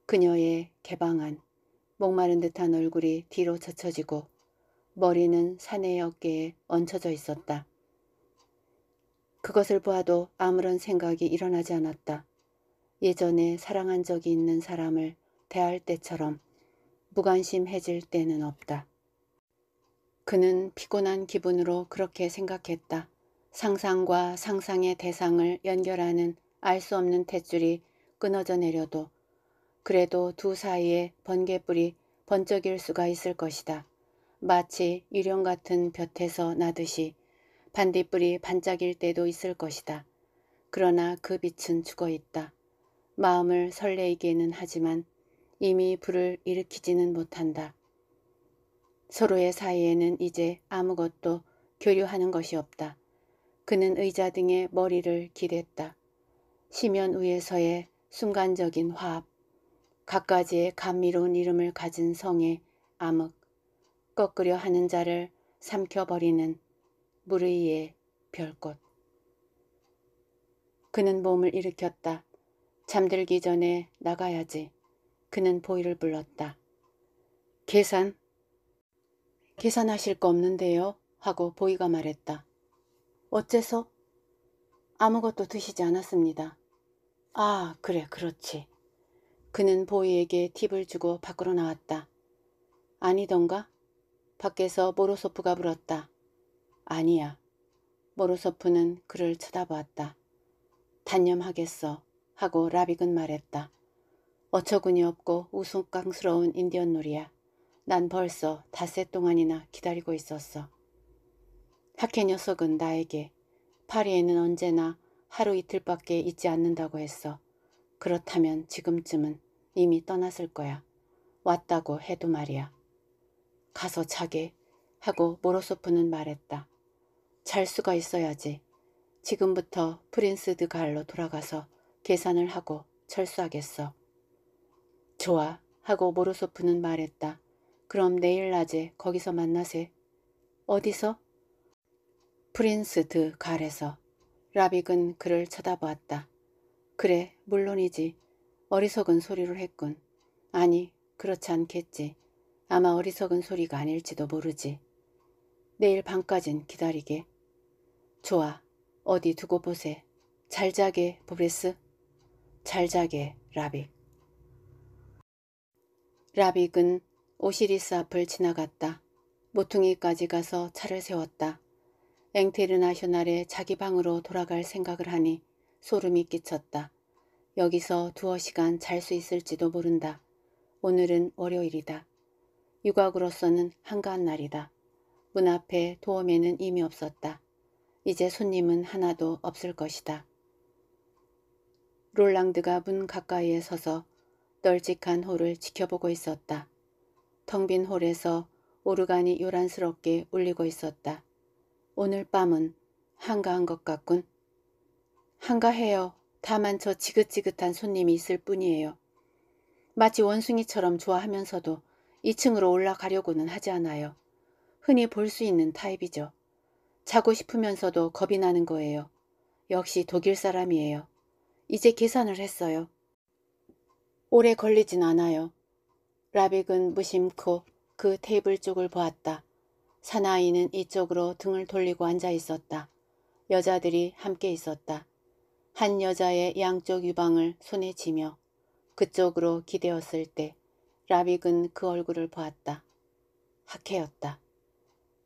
그녀의 개방한, 목마른 듯한 얼굴이 뒤로 젖혀지고 머리는 사내의 어깨에 얹혀져 있었다. 그것을 보아도 아무런 생각이 일어나지 않았다. 예전에 사랑한 적이 있는 사람을 대할 때처럼 무관심해질 때는 없다. 그는 피곤한 기분으로 그렇게 생각했다. 상상과 상상의 대상을 연결하는 알 수 없는 탯줄이 끊어져 내려도 그래도 두 사이에 번개불이 번쩍일 수가 있을 것이다. 마치 일령 같은 볕에서 나듯이 반딧불이 반짝일 때도 있을 것이다. 그러나 그 빛은 죽어 있다. 마음을 설레이기는 하지만 이미 불을 일으키지는 못한다. 서로의 사이에는 이제 아무것도 교류하는 것이 없다. 그는 의자 등에 머리를 기댔다. 심연 위에서의 순간적인 화합, 각가지의 감미로운 이름을 가진 성의 암흑, 꺾으려 하는 자를 삼켜버리는 무르이의 별꽃 그는 몸을 일으켰다. 잠들기 전에 나가야지. 그는 보이를 불렀다. 계산? 계산하실 거 없는데요? 하고 보이가 말했다. 어째서? 아무것도 드시지 않았습니다. 아, 그래, 그렇지. 그는 보이에게 팁을 주고 밖으로 나왔다. 아니던가? 밖에서 모로소프가 불었다. 아니야. 모로소프는 그를 쳐다보았다. 단념하겠어 하고 라빅은 말했다. 어처구니 없고 우스꽝스러운 인디언 놀이야. 난 벌써 닷새 동안이나 기다리고 있었어. 학회 녀석은 나에게 파리에는 언제나 하루 이틀밖에 있지 않는다고 했어. 그렇다면 지금쯤은 이미 떠났을 거야. 왔다고 해도 말이야. 가서 자게 하고 모로소프는 말했다. 잘 수가 있어야지. 지금부터 프린스 드 갈로 돌아가서 계산을 하고 철수하겠어. 좋아 하고 모로소프는 말했다. 그럼 내일 낮에 거기서 만나세. 어디서? 프린스 드 갈에서. 라빅은 그를 쳐다보았다. 그래 물론이지. 어리석은 소리를 했군. 아니 그렇지 않겠지. 아마 어리석은 소리가 아닐지도 모르지. 내일 밤까진 기다리게. 좋아. 어디 두고 보세. 잘 자게, 보레스. 잘 자게, 라빅. 라빅은 오시리스 앞을 지나갔다. 모퉁이까지 가서 차를 세웠다. 앵테르나셔널의 자기 방으로 돌아갈 생각을 하니 소름이 끼쳤다. 여기서 두어 시간 잘 수 있을지도 모른다. 오늘은 월요일이다. 유곽으로서는 한가한 날이다. 문 앞에 도어에는 이미 없었다. 이제 손님은 하나도 없을 것이다. 롤랑드가 문 가까이에 서서 널찍한 홀을 지켜보고 있었다. 텅 빈 홀에서 오르간이 요란스럽게 울리고 있었다. 오늘 밤은 한가한 것 같군. 한가해요. 다만 저 지긋지긋한 손님이 있을 뿐이에요. 마치 원숭이처럼 좋아하면서도 2층으로 올라가려고는 하지 않아요. 흔히 볼 수 있는 타입이죠. 자고 싶으면서도 겁이 나는 거예요. 역시 독일 사람이에요. 이제 계산을 했어요. 오래 걸리진 않아요. 라빅은 무심코 그 테이블 쪽을 보았다. 사나이는 이쪽으로 등을 돌리고 앉아 있었다. 여자들이 함께 있었다. 한 여자의 양쪽 유방을 손에 쥐며 그쪽으로 기대었을 때 라빅은 그 얼굴을 보았다. 학해였다.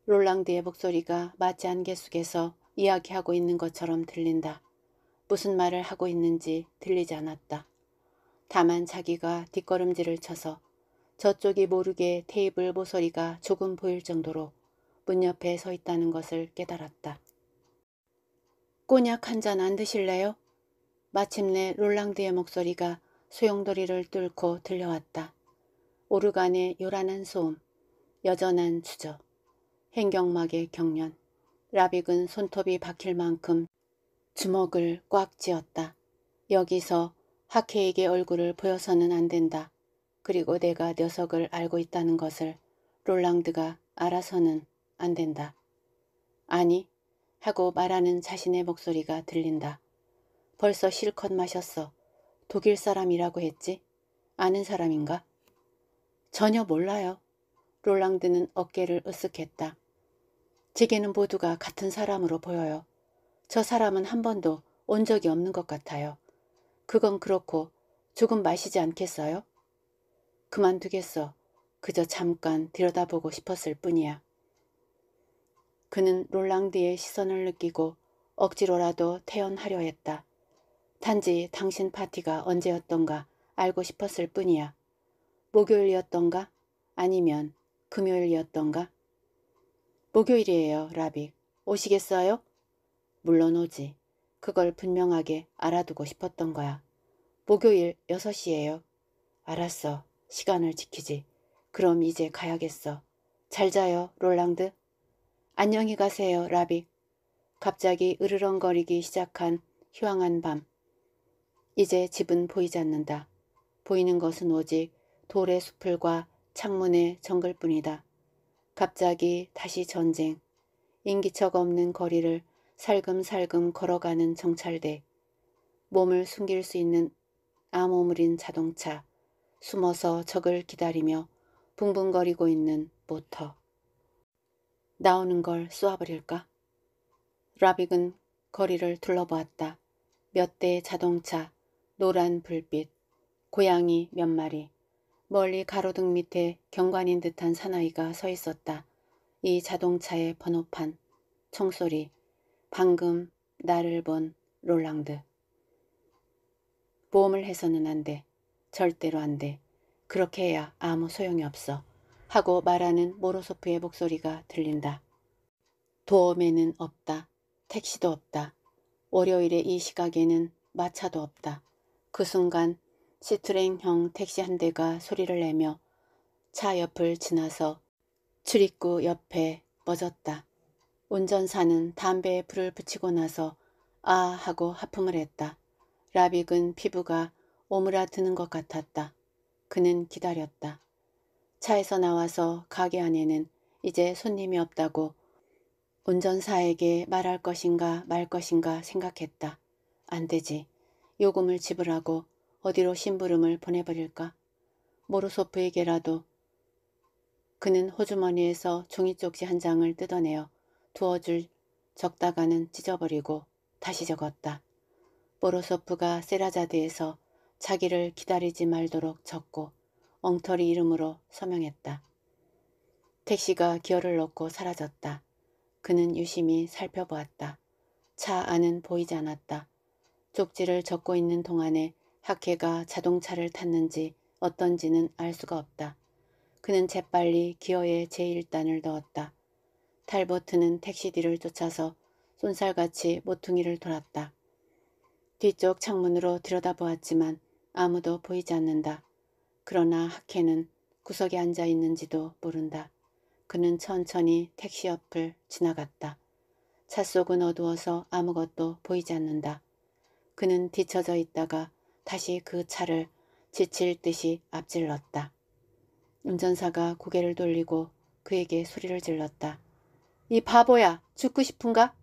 롤랑드의 목소리가 마치 안개속에서 이야기하고 있는 것처럼 들린다. 무슨 말을 하고 있는지 들리지 않았다. 다만 자기가 뒷걸음질을 쳐서 저쪽이 모르게 테이블 모서리가 조금 보일 정도로 문 옆에 서 있다는 것을 깨달았다. 꼬냑 한 잔 안 드실래요? 마침내 롤랑드의 목소리가 소용돌이를 뚫고 들려왔다. 오르간의 요란한 소음, 여전한 추적. 행경막의 경련. 라빅은 손톱이 박힐 만큼 주먹을 꽉 쥐었다. 여기서 하케에게 얼굴을 보여서는 안 된다. 그리고 내가 녀석을 알고 있다는 것을 롤랑드가 알아서는 안 된다. 아니 하고 말하는 자신의 목소리가 들린다. 벌써 실컷 마셨어. 독일 사람이라고 했지? 아는 사람인가? 전혀 몰라요. 롤랑드는 어깨를 으쓱했다. 제게는 모두가 같은 사람으로 보여요. 저 사람은 한 번도 온 적이 없는 것 같아요. 그건 그렇고 조금 마시지 않겠어요? 그만두겠어. 그저 잠깐 들여다보고 싶었을 뿐이야. 그는 롤랑드의 시선을 느끼고 억지로라도 태연하려 했다. 단지 당신 파티가 언제였던가 알고 싶었을 뿐이야. 목요일이었던가 아니면 금요일이었던가 목요일이에요, 라빅. 오시겠어요? 물론 오지. 그걸 분명하게 알아두고 싶었던 거야. 목요일 6시예요. 알았어. 시간을 지키지. 그럼 이제 가야겠어. 잘 자요, 롤랑드. 안녕히 가세요, 라빅. 갑자기 으르렁거리기 시작한 휴황한 밤. 이제 집은 보이지 않는다. 보이는 것은 오직 돌의 수풀과 창문의 정글뿐이다. 갑자기 다시 전쟁, 인기척 없는 거리를 살금살금 걸어가는 정찰대, 몸을 숨길 수 있는 암호물인 자동차, 숨어서 적을 기다리며 붕붕거리고 있는 모터. 나오는 걸 쏘아버릴까? 라빅은 거리를 둘러보았다. 몇 대의 자동차, 노란 불빛, 고양이 몇 마리, 멀리 가로등 밑에 경관인 듯한 사나이가 서 있었다. 이 자동차의 번호판, 청소리, 방금 나를 본 롤랑드. 보험을 해서는 안 돼. 절대로 안 돼. 그렇게 해야 아무 소용이 없어. 하고 말하는 모로소프의 목소리가 들린다. 도움에는 없다. 택시도 없다. 월요일의 이 시각에는 마차도 없다. 그 순간 시트랭형 택시 한 대가 소리를 내며 차 옆을 지나서 출입구 옆에 멎었다. 운전사는 담배에 불을 붙이고 나서 아 하고 하품을 했다. 라빅은 피부가 오므라드는 것 같았다. 그는 기다렸다. 차에서 나와서 가게 안에는 이제 손님이 없다고 운전사에게 말할 것인가 말 것인가 생각했다. 안 되지. 요금을 지불하고 어디로 심부름을 보내버릴까? 모로소프에게라도 그는 호주머니에서 종이쪽지 한 장을 뜯어내어 두어줄 적다가는 찢어버리고 다시 적었다. 모로소프가 세라자드에서 자기를 기다리지 말도록 적고 엉터리 이름으로 서명했다. 택시가 기어를 넣고 사라졌다. 그는 유심히 살펴보았다. 차 안은 보이지 않았다. 쪽지를 적고 있는 동안에 학회가 자동차를 탔는지 어떤지는 알 수가 없다. 그는 재빨리 기어에 제1단을 넣었다. 탈버트는 택시 뒤를 쫓아서 손살같이 모퉁이를 돌았다. 뒤쪽 창문으로 들여다보았지만 아무도 보이지 않는다. 그러나 학회는 구석에 앉아 있는지도 모른다. 그는 천천히 택시 옆을 지나갔다. 차 속은 어두워서 아무것도 보이지 않는다. 그는 뒤쳐져 있다가 다시 그 차를 지칠 듯이 앞질렀다. 운전사가 고개를 돌리고 그에게 소리를 질렀다. 이 바보야, 죽고 싶은가?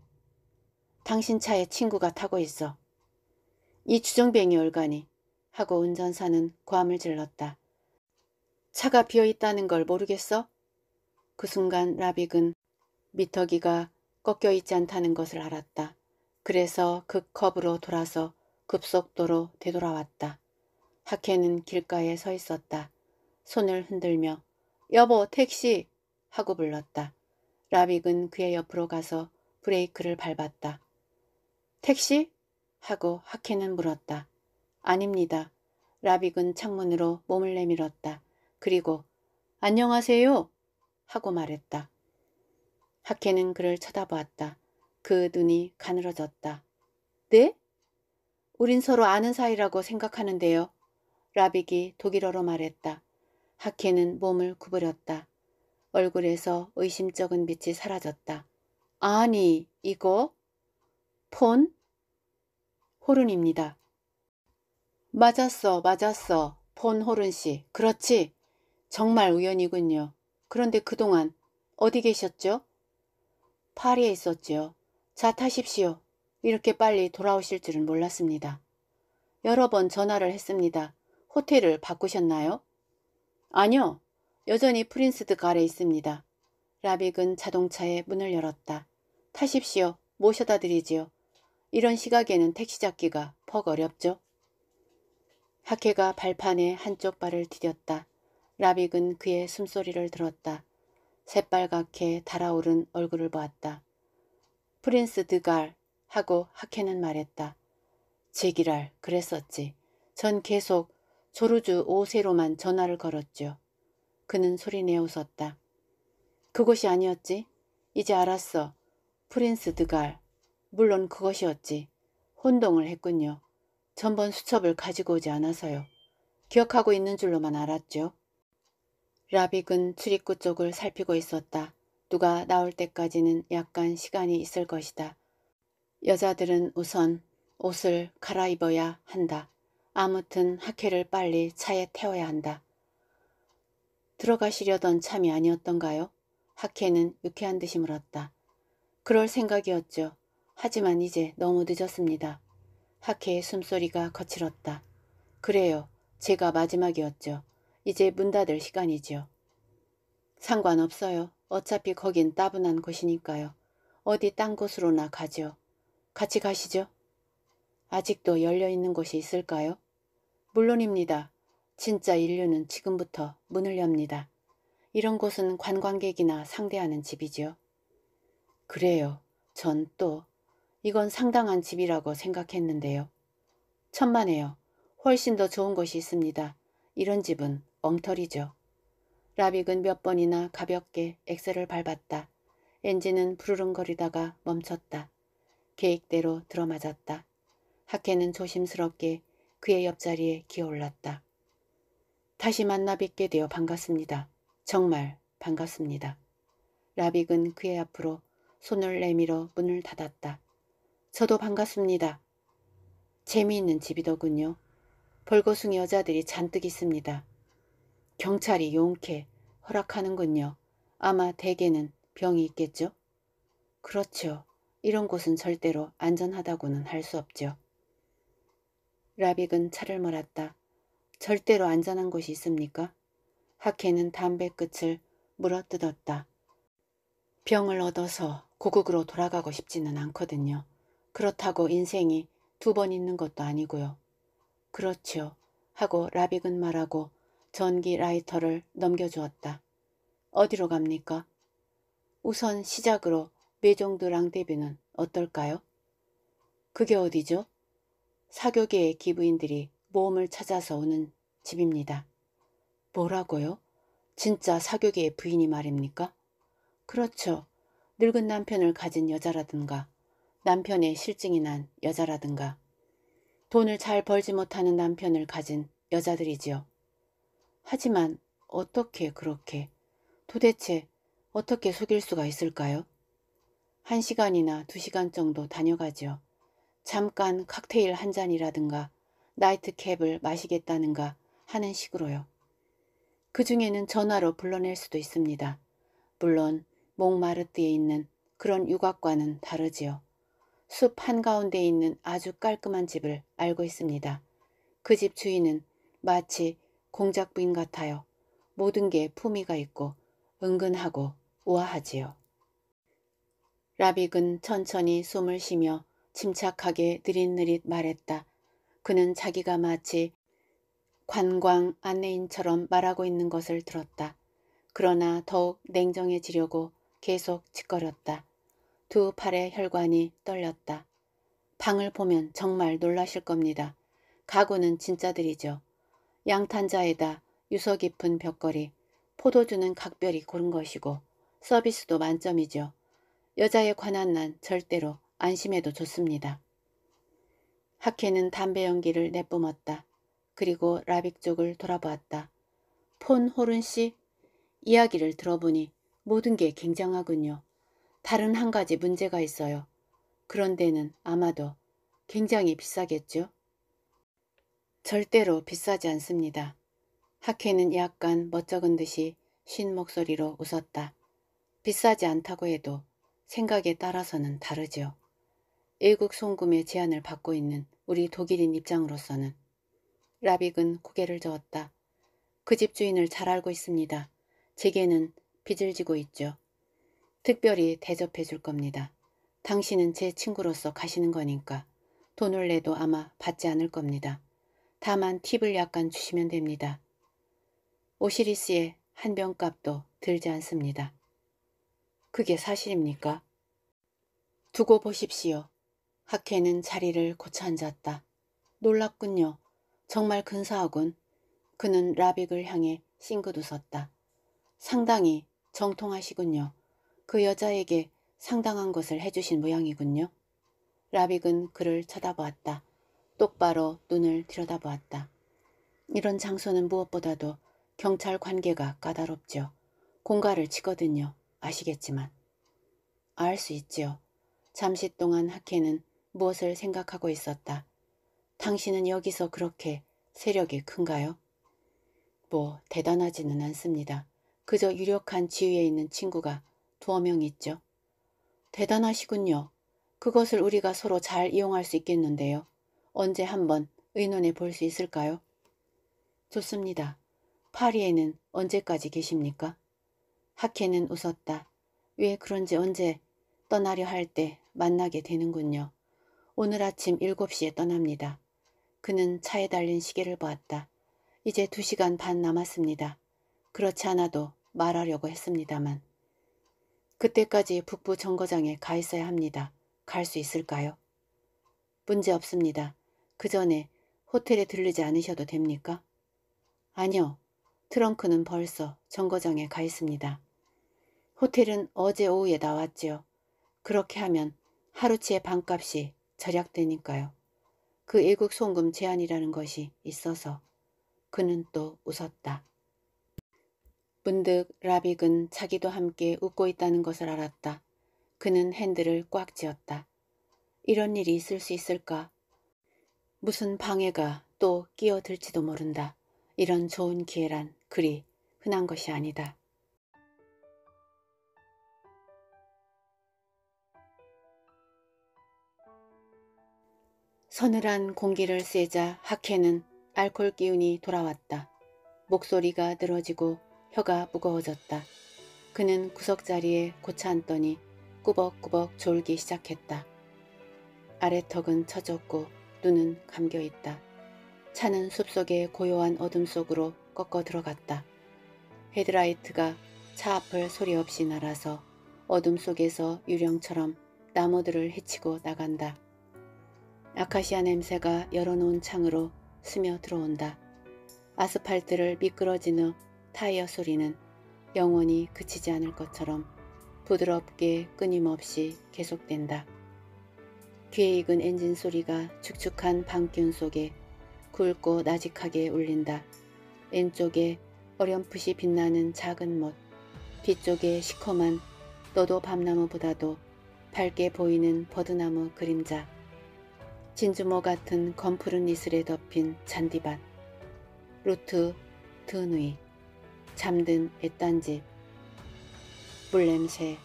당신 차에 친구가 타고 있어. 이 주정뱅이 얼가니 하고 운전사는 고함을 질렀다. 차가 비어 있다는 걸 모르겠어? 그 순간 라빅은 미터기가 꺾여 있지 않다는 것을 알았다. 그래서 그 컵으로 돌아서 급속도로 되돌아왔다. 학회는 길가에 서 있었다. 손을 흔들며 여보 택시 하고 불렀다. 라빅은 그의 옆으로 가서 브레이크를 밟았다. 택시? 하고 학회는 물었다. 아닙니다. 라빅은 창문으로 몸을 내밀었다. 그리고 안녕하세요 하고 말했다. 학회는 그를 쳐다보았다. 그 눈이 가늘어졌다. 네? 우린 서로 아는 사이라고 생각하는데요. 라빅이 독일어로 말했다. 하케는 몸을 구부렸다. 얼굴에서 의심쩍은 빛이 사라졌다. 아니, 이거? 폰? 호른입니다. 맞았어, 맞았어. 폰 호른 씨. 그렇지. 정말 우연이군요. 그런데 그동안 어디 계셨죠? 파리에 있었지요. 자 타십시오. 이렇게 빨리 돌아오실 줄은 몰랐습니다. 여러 번 전화를 했습니다. 호텔을 바꾸셨나요? 아니요. 여전히 프린스드 가래 있습니다. 라빅은 자동차에 문을 열었다. 타십시오. 모셔다 드리지요. 이런 시각에는 택시 잡기가 퍽 어렵죠. 하케가 발판에 한쪽 발을 디뎠다. 라빅은 그의 숨소리를 들었다. 새빨갛게 달아오른 얼굴을 보았다. 프린스 드갈 하고 하회는 말했다. 제기랄 그랬었지. 전 계속 조르주 5세로만 전화를 걸었죠. 그는 소리내 웃었다. 그것이 아니었지. 이제 알았어. 프린스 드갈. 물론 그것이었지. 혼동을 했군요. 전번 수첩을 가지고 오지 않아서요. 기억하고 있는 줄로만 알았죠. 라빅은 출입구 쪽을 살피고 있었다. 누가 나올 때까지는 약간 시간이 있을 것이다. 여자들은 우선 옷을 갈아입어야 한다. 아무튼 학회를 빨리 차에 태워야 한다. 들어가시려던 참이 아니었던가요? 학회는 유쾌한 듯이 물었다. 그럴 생각이었죠. 하지만 이제 너무 늦었습니다. 학회의 숨소리가 거칠었다. 그래요. 제가 마지막이었죠. 이제 문 닫을 시간이죠 상관없어요. 어차피 거긴 따분한 곳이니까요. 어디 딴 곳으로나 가죠. 같이 가시죠. 아직도 열려있는 곳이 있을까요? 물론입니다. 진짜 인류는 지금부터 문을 엽니다. 이런 곳은 관광객이나 상대하는 집이죠 그래요. 전 또 이건 상당한 집이라고 생각했는데요. 천만에요. 훨씬 더 좋은 곳이 있습니다. 이런 집은 엉터리죠. 라빅은 몇 번이나 가볍게 엑셀을 밟았다. 엔진은 부르릉거리다가 멈췄다. 계획대로 들어맞았다. 학회는 조심스럽게 그의 옆자리에 기어올랐다. 다시 만나 뵙게 되어 반갑습니다. 정말 반갑습니다. 라빅은 그의 앞으로 손을 내밀어 문을 닫았다. 저도 반갑습니다. 재미있는 집이더군요. 벌거숭이 여자들이 잔뜩 있습니다. 경찰이 용케 허락하는군요. 아마 대개는 병이 있겠죠? 그렇죠. 이런 곳은 절대로 안전하다고는 할 수 없죠. 라빅은 차를 몰았다. 절대로 안전한 곳이 있습니까? 하케는 담배 끝을 물어뜯었다. 병을 얻어서 고국으로 돌아가고 싶지는 않거든요. 그렇다고 인생이 두 번 있는 것도 아니고요. 그렇죠. 하고 라빅은 말하고 전기 라이터를 넘겨주었다. 어디로 갑니까? 우선 시작으로 매정도 랑데비는 어떨까요? 그게 어디죠? 사교계의 기부인들이 모험을 찾아서 오는 집입니다. 뭐라고요? 진짜 사교계의 부인이 말입니까? 그렇죠. 늙은 남편을 가진 여자라든가 남편의 실증이 난 여자라든가 돈을 잘 벌지 못하는 남편을 가진 여자들이지요. 하지만 어떻게 그렇게 도대체 어떻게 속일 수가 있을까요? 한시간이나두시간 정도 다녀가지요. 잠깐 칵테일 한 잔이라든가 나이트캡을 마시겠다는가 하는 식으로요. 그 중에는 전화로 불러낼 수도 있습니다. 물론 몽마르트에 있는 그런 유곽과는 다르지요. 숲 한가운데 에 있는 아주 깔끔한 집을 알고 있습니다. 그 집 주인은 마치 공작부인 같아요. 모든 게 품위가 있고 은근하고 우아하지요. 라빅은 천천히 숨을 쉬며 침착하게 느릿느릿 말했다. 그는 자기가 마치 관광 안내인처럼 말하고 있는 것을 들었다. 그러나 더욱 냉정해지려고 계속 짓거렸다. 두 팔의 혈관이 떨렸다. 방을 보면 정말 놀라실 겁니다. 가구는 진짜들이죠. 양탄자에다 유서 깊은 벽걸이, 포도주는 각별히 고른 것이고 서비스도 만점이죠. 여자에 관한 난 절대로 안심해도 좋습니다. 학회는 담배 연기를 내뿜었다. 그리고 라빅 쪽을 돌아보았다. 폰 호른 씨 이야기를 들어보니 모든 게 굉장하군요. 다른 한 가지 문제가 있어요. 그런데는 아마도 굉장히 비싸겠죠? 절대로 비싸지 않습니다. 학회는 약간 멋쩍은 듯이 쉰 목소리로 웃었다. 비싸지 않다고 해도 생각에 따라서는 다르지요. 일국 송금의 제안을 받고 있는 우리 독일인 입장으로서는 라빅은 고개를 저었다. 그 집 주인을 잘 알고 있습니다. 제게는 빚을 지고 있죠. 특별히 대접해 줄 겁니다. 당신은 제 친구로서 가시는 거니까 돈을 내도 아마 받지 않을 겁니다. 다만 팁을 약간 주시면 됩니다. 오시리스의 한 병값도 들지 않습니다. 그게 사실입니까? 두고 보십시오. 학회는 자리를 고쳐 앉았다. 놀랍군요. 정말 근사하군. 그는 라빅을 향해 싱긋 웃었다. 상당히 정통하시군요. 그 여자에게 상당한 것을 해주신 모양이군요. 라빅은 그를 쳐다보았다. 똑바로 눈을 들여다보았다. 이런 장소는 무엇보다도 경찰 관계가 까다롭죠. 공갈을 치거든요. 아시겠지만 알 수 있지요. 잠시 동안 학회는 무엇을 생각하고 있었다. 당신은 여기서 그렇게 세력이 큰가요? 뭐 대단하지는 않습니다. 그저 유력한 지위에 있는 친구가 두어 명 있죠. 대단하시군요. 그것을 우리가 서로 잘 이용할 수 있겠는데요. 언제 한번 의논해 볼 수 있을까요? 좋습니다. 파리에는 언제까지 계십니까? 하케는 웃었다. 왜 그런지 언제 떠나려 할 때 만나게 되는군요. 오늘 아침 7시에 떠납니다. 그는 차에 달린 시계를 보았다. 이제 2시간 반 남았습니다. 그렇지 않아도 말하려고 했습니다만. 그때까지 북부 정거장에 가 있어야 합니다. 갈 수 있을까요? 문제 없습니다. 그 전에 호텔에 들르지 않으셔도 됩니까? 아니요. 트렁크는 벌써 정거장에 가 있습니다. 호텔은 어제 오후에 나왔지요. 그렇게 하면 하루치의 반값이 절약되니까요. 그 일국 송금 제한이라는 것이 있어서 그는 또 웃었다. 문득 라빅은 자기도 함께 웃고 있다는 것을 알았다. 그는 핸들을 꽉 쥐었다. 이런 일이 있을 수 있을까? 무슨 방해가 또 끼어들지도 모른다. 이런 좋은 기회란 그리 흔한 것이 아니다. 서늘한 공기를 쐬자 학회는 알콜 기운이 돌아왔다. 목소리가 늘어지고 혀가 무거워졌다. 그는 구석자리에 고차 앉더니 꾸벅꾸벅 졸기 시작했다. 아래턱은 처졌고 눈은 감겨 있다. 차는 숲속의 고요한 어둠 속으로 꺾어 들어갔다. 헤드라이트가 차 앞을 소리 없이 날아서 어둠 속에서 유령처럼 나무들을 헤치고 나간다. 아카시아 냄새가 열어놓은 창으로 스며 들어온다. 아스팔트를 미끄러진후 타이어 소리는 영원히 그치지 않을 것처럼 부드럽게 끊임없이 계속된다. 귀에 익은 엔진 소리가 축축한 방균 속에 굵고 나직하게 울린다. 왼쪽에 어렴풋이 빛나는 작은 못, 뒤쪽에 시커먼 너도 밤나무보다도 밝게 보이는 버드나무 그림자, 진주모 같은 검푸른 이슬에 덮인 잔디밭, 루트 드누이, 잠든 애딴집, 물냄새,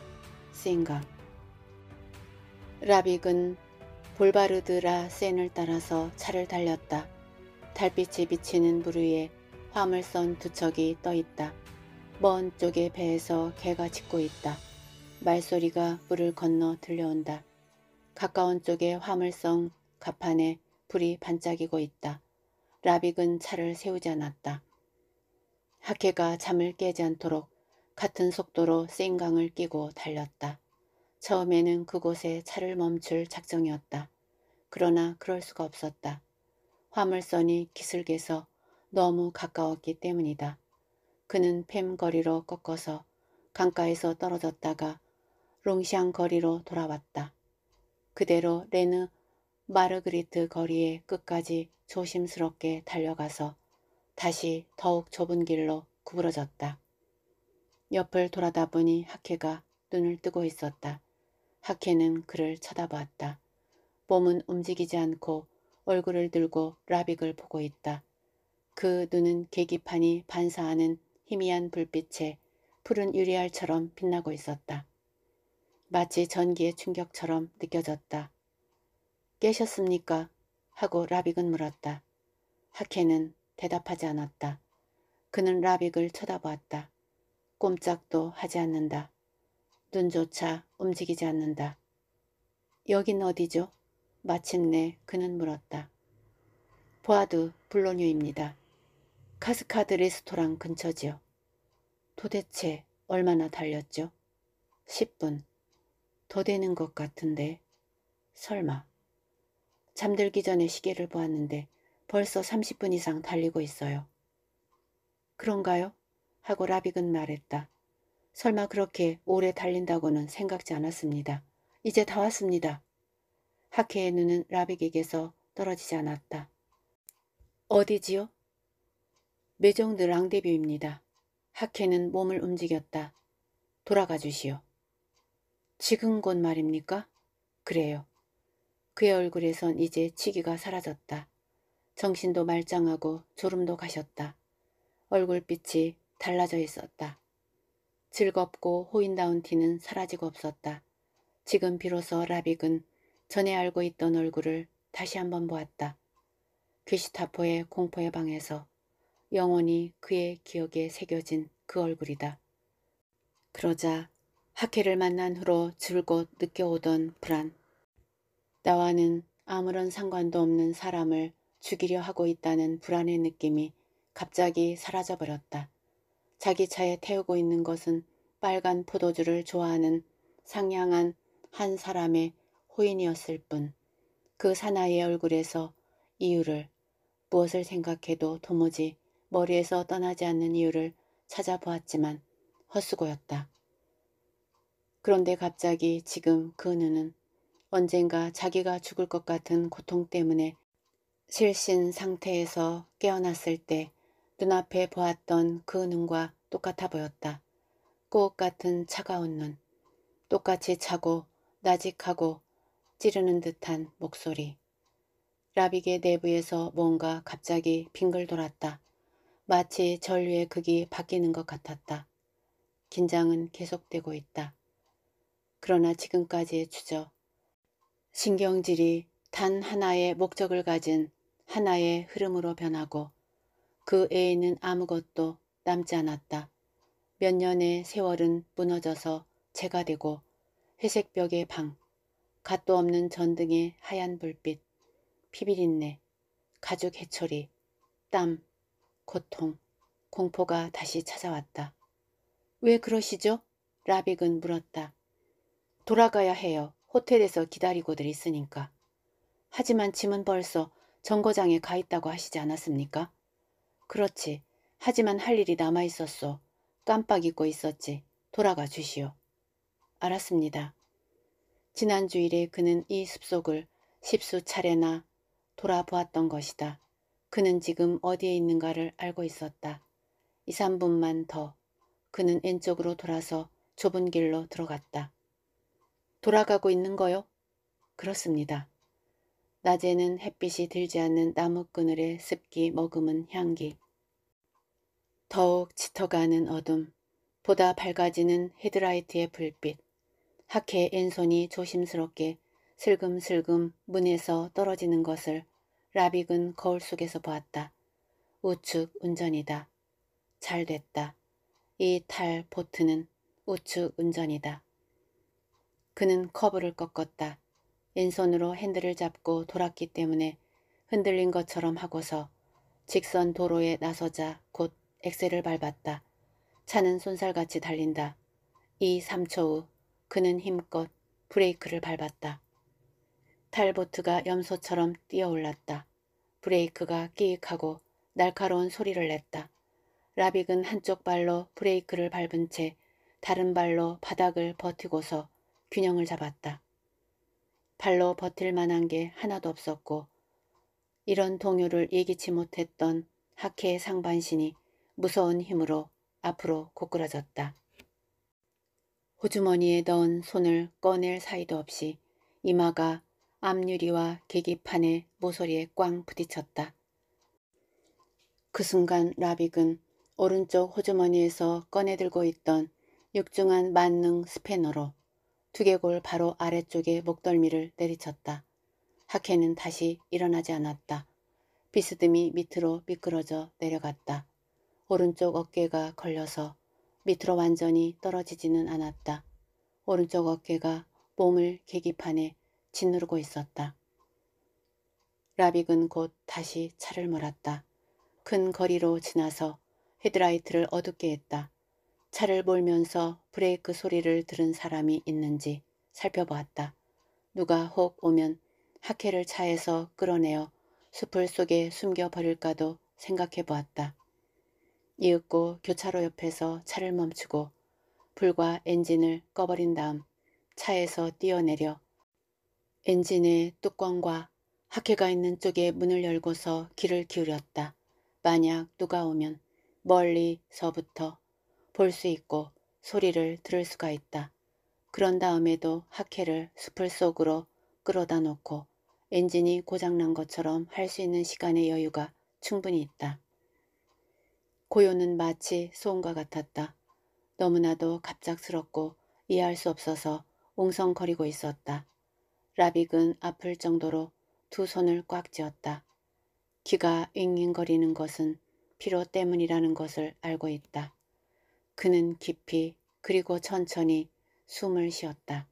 생강. 라빅은 볼바르드라 센을 따라서 차를 달렸다. 달빛에 비치는 물 위에 화물선 두 척이 떠 있다. 먼 쪽의 배에서 개가 짖고 있다. 말소리가 물을 건너 들려온다. 가까운 쪽에 화물선 갑판에 불이 반짝이고 있다. 라빅은 차를 세우지 않았다. 학해가 잠을 깨지 않도록 같은 속도로 쌩강을 끼고 달렸다. 처음에는 그곳에 차를 멈출 작정이었다. 그러나 그럴 수가 없었다. 화물선이 기슭에서 너무 가까웠기 때문이다. 그는 뱀 거리로 꺾어서 강가에서 떨어졌다가 롱샹 거리로 돌아왔다. 그대로 레느 마르그리트 거리의 끝까지 조심스럽게 달려가서 다시 더욱 좁은 길로 구부러졌다. 옆을 돌아다 보니 하케가 눈을 뜨고 있었다. 하케는 그를 쳐다보았다. 몸은 움직이지 않고 얼굴을 들고 라빅을 보고 있다. 그 눈은 계기판이 반사하는 희미한 불빛에 푸른 유리알처럼 빛나고 있었다. 마치 전기의 충격처럼 느껴졌다. 깨셨습니까? 하고 라빅은 물었다. 하케는 대답하지 않았다. 그는 라빅을 쳐다보았다. 꼼짝도 하지 않는다. 눈조차 움직이지 않는다. 여긴 어디죠? 마침내 그는 물었다. 보아두 블로뉴입니다. 카스카드 레스토랑 근처지요. 도대체 얼마나 달렸죠? 10분. 더 되는 것 같은데. 설마. 잠들기 전에 시계를 보았는데 벌써 30분 이상 달리고 있어요. 그런가요? 하고 라빅은 말했다. 설마 그렇게 오래 달린다고는 생각지 않았습니다. 이제 다 왔습니다. 하케의 눈은 라빅에게서 떨어지지 않았다. 어디지요? 매정드 랑데뷰입니다. 학회는 몸을 움직였다. 돌아가 주시오. 지금 곧 말입니까? 그래요. 그의 얼굴에선 이제 치기가 사라졌다. 정신도 말짱하고 졸음도 가셨다. 얼굴빛이 달라져 있었다. 즐겁고 호인다운 티는 사라지고 없었다. 지금 비로소 라빅은 전에 알고 있던 얼굴을 다시 한번 보았다. 귀시타포의 공포의 방에서 영원히 그의 기억에 새겨진 그 얼굴이다. 그러자 학회를 만난 후로 줄곧 느껴오던 불안. 나와는 아무런 상관도 없는 사람을 죽이려 하고 있다는 불안의 느낌이 갑자기 사라져버렸다. 자기 차에 태우고 있는 것은 빨간 포도주를 좋아하는 상냥한 한 사람의 호인이었을 뿐 그 사나이의 얼굴에서 이유를 무엇을 생각해도 도무지 머리에서 떠나지 않는 이유를 찾아보았지만 헛수고였다. 그런데 갑자기 지금 그 눈은 언젠가 자기가 죽을 것 같은 고통 때문에 실신 상태에서 깨어났을 때 눈앞에 보았던 그 눈과 똑같아 보였다. 꽃 같은 차가운 눈, 똑같이 차고 나직하고 찌르는 듯한 목소리. 라빅의 내부에서 뭔가 갑자기 빙글 돌았다. 마치 전류의 극이 바뀌는 것 같았다. 긴장은 계속되고 있다. 그러나 지금까지의 주저, 신경질이 단 하나의 목적을 가진 하나의 흐름으로 변하고 그 애인은 아무것도 남지 않았다. 몇 년의 세월은 무너져서 재가 되고 회색 벽의 방, 갓도 없는 전등의 하얀 불빛, 피비린내, 가죽 해초리, 땀, 고통, 공포가 다시 찾아왔다. 왜 그러시죠? 라빅은 물었다. 돌아가야 해요. 호텔에서 기다리고들 있으니까. 하지만 짐은 벌써 정거장에 가 있다고 하시지 않았습니까? 그렇지. 하지만 할 일이 남아 있었소. 깜빡 잊고 있었지. 돌아가 주시오. 알았습니다. 지난 주일에 그는 이 숲속을 십수 차례나 돌아보았던 것이다. 그는 지금 어디에 있는가를 알고 있었다. 2, 3분만 더. 그는 왼쪽으로 돌아서 좁은 길로 들어갔다. 돌아가고 있는 거요? 그렇습니다. 낮에는 햇빛이 들지 않는 나무 그늘에 습기 머금은 향기. 더욱 짙어가는 어둠. 보다 밝아지는 헤드라이트의 불빛. 학회 왼손이 조심스럽게 슬금슬금 문에서 떨어지는 것을 라빅은 거울 속에서 보았다. 우측 운전이다. 잘 됐다. 이 탈 보트는 우측 운전이다. 그는 커브를 꺾었다. 왼손으로 핸들을 잡고 돌았기 때문에 흔들린 것처럼 하고서 직선 도로에 나서자 곧 엑셀을 밟았다. 차는 손살같이 달린다. 이 3초 후 그는 힘껏 브레이크를 밟았다. 스탈보트가 염소처럼 뛰어올랐다. 브레이크가 끼익하고 날카로운 소리를 냈다. 라빅은 한쪽 발로 브레이크를 밟은 채 다른 발로 바닥을 버티고서 균형을 잡았다. 발로 버틸 만한 게 하나도 없었고 이런 동요를 예기치 못했던 하케의 상반신이 무서운 힘으로 앞으로 고꾸라졌다. 호주머니에 넣은 손을 꺼낼 사이도 없이 이마가 앞유리와 계기판에 모서리에 꽝 부딪혔다. 그 순간 라빅은 오른쪽 호주머니에서 꺼내들고 있던 육중한 만능 스패너로 두개골 바로 아래쪽에 목덜미를 내리쳤다. 학회는 다시 일어나지 않았다. 비스듬히 밑으로 미끄러져 내려갔다. 오른쪽 어깨가 걸려서 밑으로 완전히 떨어지지는 않았다. 오른쪽 어깨가 몸을 계기판에 짓누르고 있었다. 라빅은 곧 다시 차를 몰았다. 큰 거리로 지나서 헤드라이트를 어둡게 했다. 차를 몰면서 브레이크 소리를 들은 사람이 있는지 살펴보았다. 누가 혹 오면 하케를 차에서 끌어내어 수풀 속에 숨겨버릴까도 생각해보았다. 이윽고 교차로 옆에서 차를 멈추고 불과 엔진을 꺼버린 다음 차에서 뛰어내려 엔진의 뚜껑과 학회가 있는 쪽에 문을 열고서 귀를 기울였다. 만약 누가 오면 멀리서부터 볼 수 있고 소리를 들을 수가 있다. 그런 다음에도 학회를 수풀 속으로 끌어다 놓고 엔진이 고장난 것처럼 할 수 있는 시간의 여유가 충분히 있다. 고요는 마치 소음과 같았다. 너무나도 갑작스럽고 이해할 수 없어서 웅성거리고 있었다. 라빅은 아플 정도로 두 손을 꽉 쥐었다. 귀가 윙윙거리는 것은 피로 때문이라는 것을 알고 있다. 그는 깊이 그리고 천천히 숨을 쉬었다.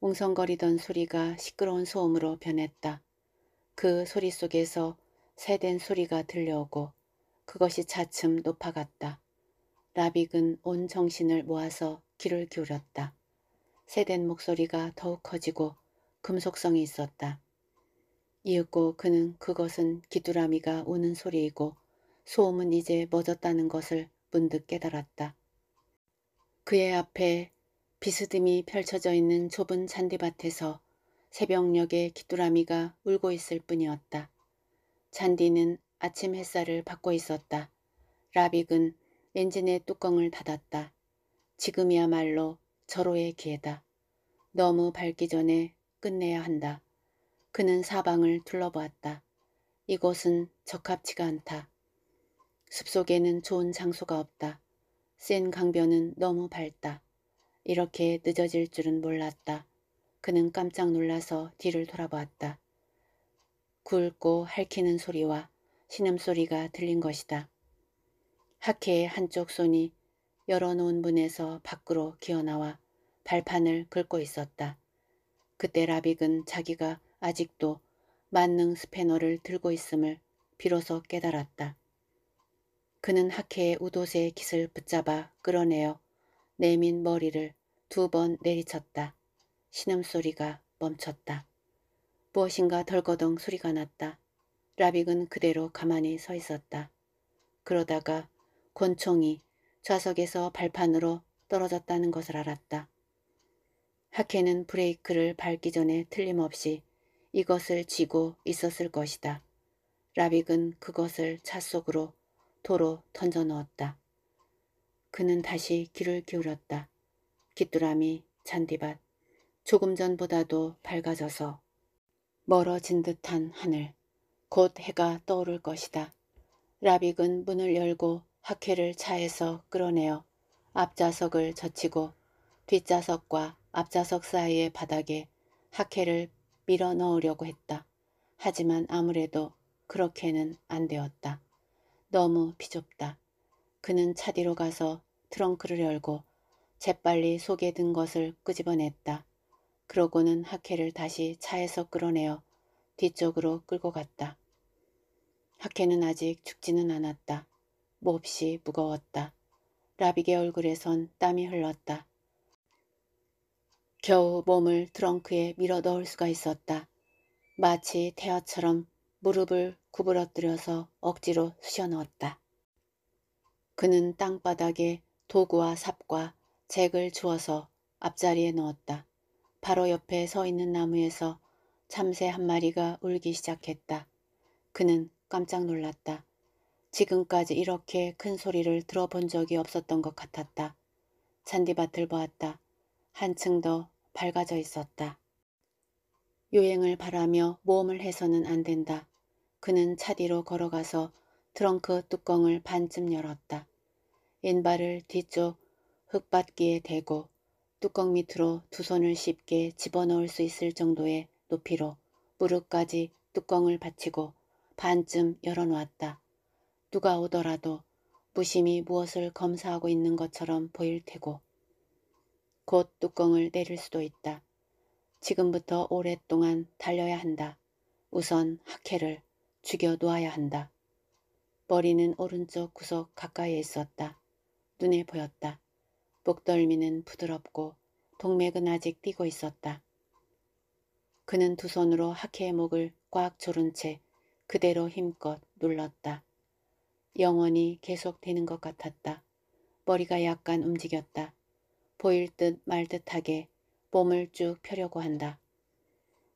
웅성거리던 소리가 시끄러운 소음으로 변했다. 그 소리 속에서 새된 소리가 들려오고 그것이 차츰 높아갔다. 라빅은 온 정신을 모아서 귀를 기울였다. 세된 목소리가 더욱 커지고 금속성이 있었다. 이윽고 그는 그것은 기뚜라미가 우는 소리이고 소음은 이제 멎었다는 것을 문득 깨달았다. 그의 앞에 비스듬히 펼쳐져 있는 좁은 잔디밭에서 새벽녘에 기뚜라미가 울고 있을 뿐이었다. 잔디는 아침 햇살을 받고 있었다. 라빅은 엔진의 뚜껑을 닫았다. 지금이야말로 절호의 기회다. 너무 밝기 전에 끝내야 한다. 그는 사방을 둘러보았다. 이곳은 적합치가 않다. 숲속에는 좋은 장소가 없다. 센 강변은 너무 밝다. 이렇게 늦어질 줄은 몰랐다. 그는 깜짝 놀라서 뒤를 돌아보았다. 굵고 핥히는 소리와 신음소리가 들린 것이다. 하케의 한쪽 손이 열어놓은 문에서 밖으로 기어나와 발판을 긁고 있었다. 그때 라빅은 자기가 아직도 만능 스패너를 들고 있음을 비로소 깨달았다. 그는 학회의 우도새의 깃을 붙잡아 끌어내어 내민 머리를 두 번 내리쳤다. 신음소리가 멈췄다. 무엇인가 덜거덩 소리가 났다. 라빅은 그대로 가만히 서 있었다. 그러다가 권총이 좌석에서 발판으로 떨어졌다는 것을 알았다. 하케는 브레이크를 밟기 전에 틀림없이 이것을 쥐고 있었을 것이다. 라빅은 그것을 차 속으로 도로 던져 넣었다. 그는 다시 귀를 기울였다. 귀뚜라미, 잔디밭, 조금 전보다도 밝아져서 멀어진 듯한 하늘, 곧 해가 떠오를 것이다. 라빅은 문을 열고 학회를 차에서 끌어내어 앞좌석을 젖히고 뒷좌석과 앞좌석 사이의 바닥에 학회를 밀어 넣으려고 했다. 하지만 아무래도 그렇게는 안 되었다. 너무 비좁다. 그는 차뒤로 가서 트렁크를 열고 재빨리 속에 든 것을 끄집어냈다. 그러고는 학회를 다시 차에서 끌어내어 뒤쪽으로 끌고 갔다. 학회는 아직 죽지는 않았다. 몹시 뭐 무거웠다. 라빅의 얼굴에선 땀이 흘렀다. 겨우 몸을 트렁크에 밀어 넣을 수가 있었다. 마치 태아처럼 무릎을 구부러뜨려서 억지로 쑤셔 넣었다. 그는 땅바닥에 도구와 삽과 잭을 주워서 앞자리에 넣었다. 바로 옆에 서 있는 나무에서 참새 한 마리가 울기 시작했다. 그는 깜짝 놀랐다. 지금까지 이렇게 큰 소리를 들어본 적이 없었던 것 같았다. 잔디밭을 보았다. 한층 더 밝아져 있었다. 요행을 바라며 모험을 해서는 안 된다. 그는 차디로 걸어가서 트렁크 뚜껑을 반쯤 열었다. 인발을 뒤쪽 흙밭기에 대고 뚜껑 밑으로 두 손을 쉽게 집어넣을 수 있을 정도의 높이로 무릎까지 뚜껑을 받치고 반쯤 열어놓았다. 누가 오더라도 무심히 무엇을 검사하고 있는 것처럼 보일 테고 곧 뚜껑을 내릴 수도 있다. 지금부터 오랫동안 달려야 한다. 우선 학회를 죽여 놓아야 한다. 머리는 오른쪽 구석 가까이에 있었다. 눈에 보였다. 목덜미는 부드럽고 동맥은 아직 뛰고 있었다. 그는 두 손으로 학회의 목을 꽉 조른 채 그대로 힘껏 눌렀다. 영원히 계속되는 것 같았다. 머리가 약간 움직였다. 보일 듯 말 듯하게 몸을 쭉 펴려고 한다.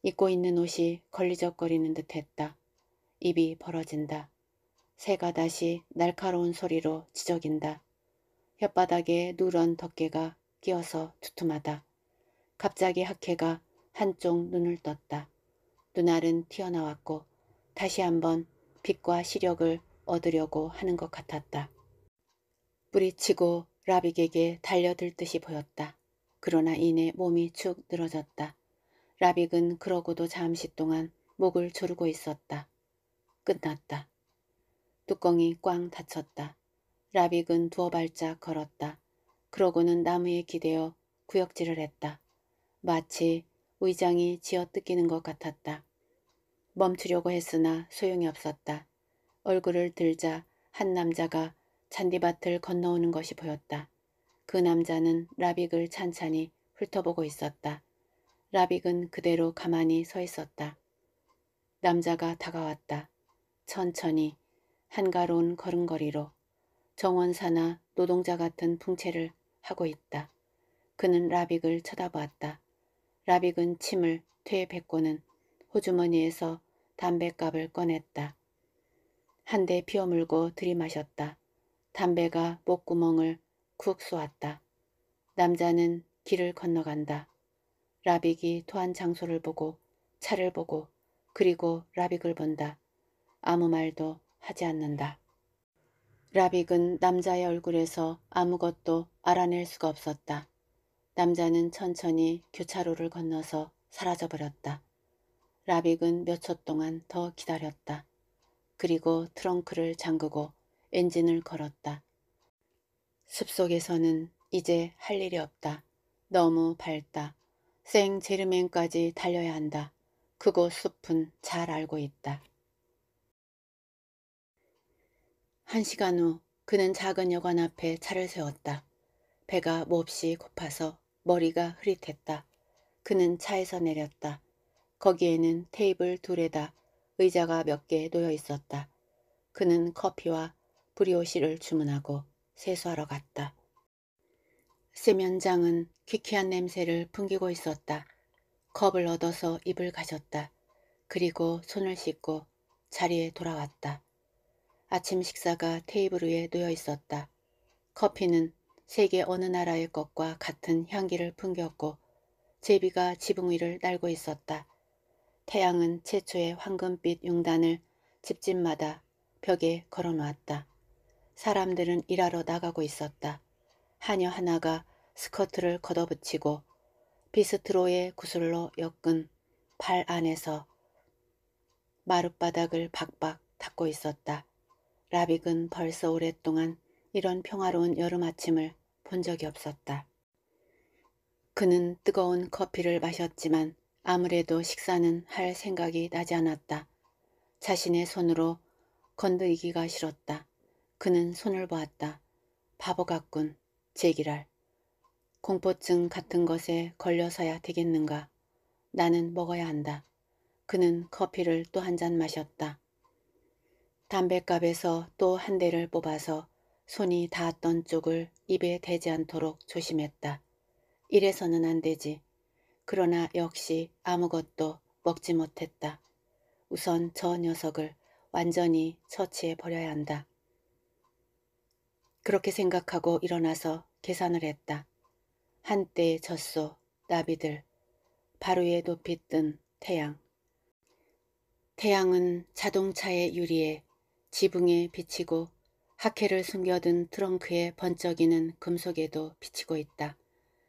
입고 있는 옷이 걸리적거리는 듯했다. 입이 벌어진다. 새가 다시 날카로운 소리로 지적인다. 혓바닥에 누런 덮개가 끼어서 두툼하다. 갑자기 학회가 한쪽 눈을 떴다. 눈알은 튀어나왔고 다시 한번 빛과 시력을 얻으려고 하는 것 같았다. 뿌리치고 라빅에게 달려들 듯이 보였다. 그러나 이내 몸이 축 늘어졌다. 라빅은 그러고도 잠시 동안 목을 조르고 있었다. 끝났다. 뚜껑이 꽝 닫혔다. 라빅은 두어 발짝 걸었다. 그러고는 나무에 기대어 구역질을 했다. 마치 의장이 지어뜯기는 것 같았다. 멈추려고 했으나 소용이 없었다. 얼굴을 들자 한 남자가 잔디밭을 건너오는 것이 보였다. 그 남자는 라빅을 찬찬히 훑어보고 있었다. 라빅은 그대로 가만히 서 있었다. 남자가 다가왔다. 천천히 한가로운 걸음걸이로 정원사나 노동자 같은 풍채를 하고 있다. 그는 라빅을 쳐다보았다. 라빅은 침을 퇴에 뱉고는 호주머니에서 담뱃갑을 꺼냈다. 한대 피어물고 들이마셨다. 담배가 목구멍을 쿡 쏘았다. 남자는 길을 건너간다. 라빅이 토한 장소를 보고 차를 보고 그리고 라빅을 본다. 아무 말도 하지 않는다. 라빅은 남자의 얼굴에서 아무것도 알아낼 수가 없었다. 남자는 천천히 교차로를 건너서 사라져버렸다. 라빅은 몇 초 동안 더 기다렸다. 그리고 트렁크를 잠그고 엔진을 걸었다. 숲속에서는 이제 할 일이 없다. 너무 밝다. 생 제르맹까지 달려야 한다. 그곳 숲은 잘 알고 있다. 한 시간 후 그는 작은 여관 앞에 차를 세웠다. 배가 몹시 고파서 머리가 흐릿했다. 그는 차에서 내렸다. 거기에는 테이블 둘에다 의자가 몇 개 놓여 있었다. 그는 커피와 브리오시를 주문하고 세수하러 갔다. 세면장은 퀴퀴한 냄새를 풍기고 있었다. 컵을 얻어서 입을 가졌다. 그리고 손을 씻고 자리에 돌아왔다. 아침 식사가 테이블 위에 놓여 있었다. 커피는 세계 어느 나라의 것과 같은 향기를 풍겼고 제비가 지붕 위를 날고 있었다. 태양은 최초의 황금빛 용단을 집집마다 벽에 걸어놓았다. 사람들은 일하러 나가고 있었다. 하녀 하나가 스커트를 걷어붙이고 비스트로의 구슬로 엮은 팔 안에서 마룻바닥을 박박 닦고 있었다. 라빅은 벌써 오랫동안 이런 평화로운 여름 아침을 본 적이 없었다. 그는 뜨거운 커피를 마셨지만 아무래도 식사는 할 생각이 나지 않았다. 자신의 손으로 건드리기가 싫었다. 그는 손을 보았다. 바보 같군. 제기랄. 공포증 같은 것에 걸려서야 되겠는가. 나는 먹어야 한다. 그는 커피를 또 한 잔 마셨다. 담뱃갑에서 또 한 대를 뽑아서 손이 닿았던 쪽을 입에 대지 않도록 조심했다. 이래서는 안 되지. 그러나 역시 아무것도 먹지 못했다. 우선 저 녀석을 완전히 처치해 버려야 한다. 그렇게 생각하고 일어나서 계산을 했다. 한때의 젖소, 나비들, 바로 위에 높이 뜬 태양. 태양은 자동차의 유리에 지붕에 비치고 하케를 숨겨둔 트렁크에 번쩍이는 금속에도 비치고 있다.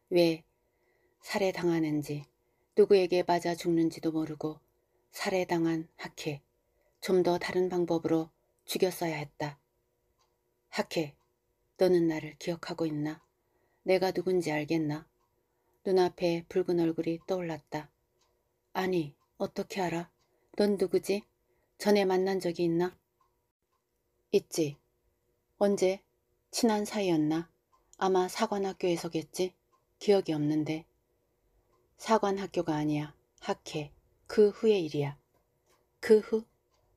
왜 살해당하는지 누구에게 맞아 죽는지도 모르고 살해당한 학회 좀 더 다른 방법으로 죽였어야 했다. 학회 너는 나를 기억하고 있나? 내가 누군지 알겠나? 눈앞에 붉은 얼굴이 떠올랐다. 아니 어떻게 알아? 넌 누구지? 전에 만난 적이 있나? 있지. 언제? 친한 사이였나? 아마 사관학교에서겠지? 기억이 없는데. 사관학교가 아니야. 학회. 그 후의 일이야. 그 후?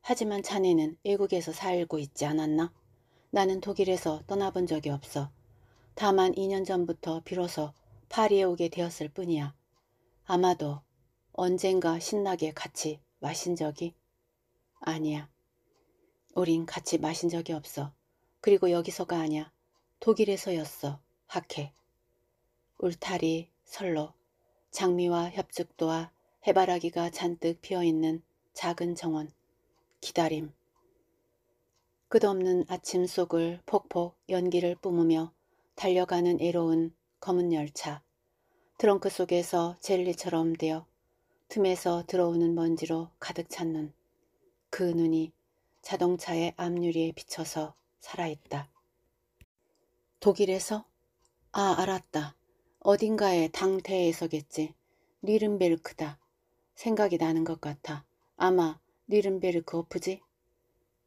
하지만 자네는 외국에서 살고 있지 않았나? 나는 독일에서 떠나본 적이 없어. 다만 2년 전부터 비로소 파리에 오게 되었을 뿐이야. 아마도 언젠가 신나게 같이 마신 적이? 아니야. 우린 같이 마신 적이 없어. 그리고 여기서가 아니야. 독일에서였어. 학회. 울타리, 설로, 장미와 협죽도와 해바라기가 잔뜩 피어있는 작은 정원, 기다림. 끝없는 아침 속을 폭폭 연기를 뿜으며 달려가는 애로운 검은 열차. 트렁크 속에서 젤리처럼 되어 틈에서 들어오는 먼지로 가득 찬 눈. 그 눈이 자동차의 앞유리에 비쳐서 살아있다. 독일에서? 아, 알았다. 어딘가에 당태에서겠지. 니른베르크다 생각이 나는 것 같아. 아마 니른베르크 오프지? 그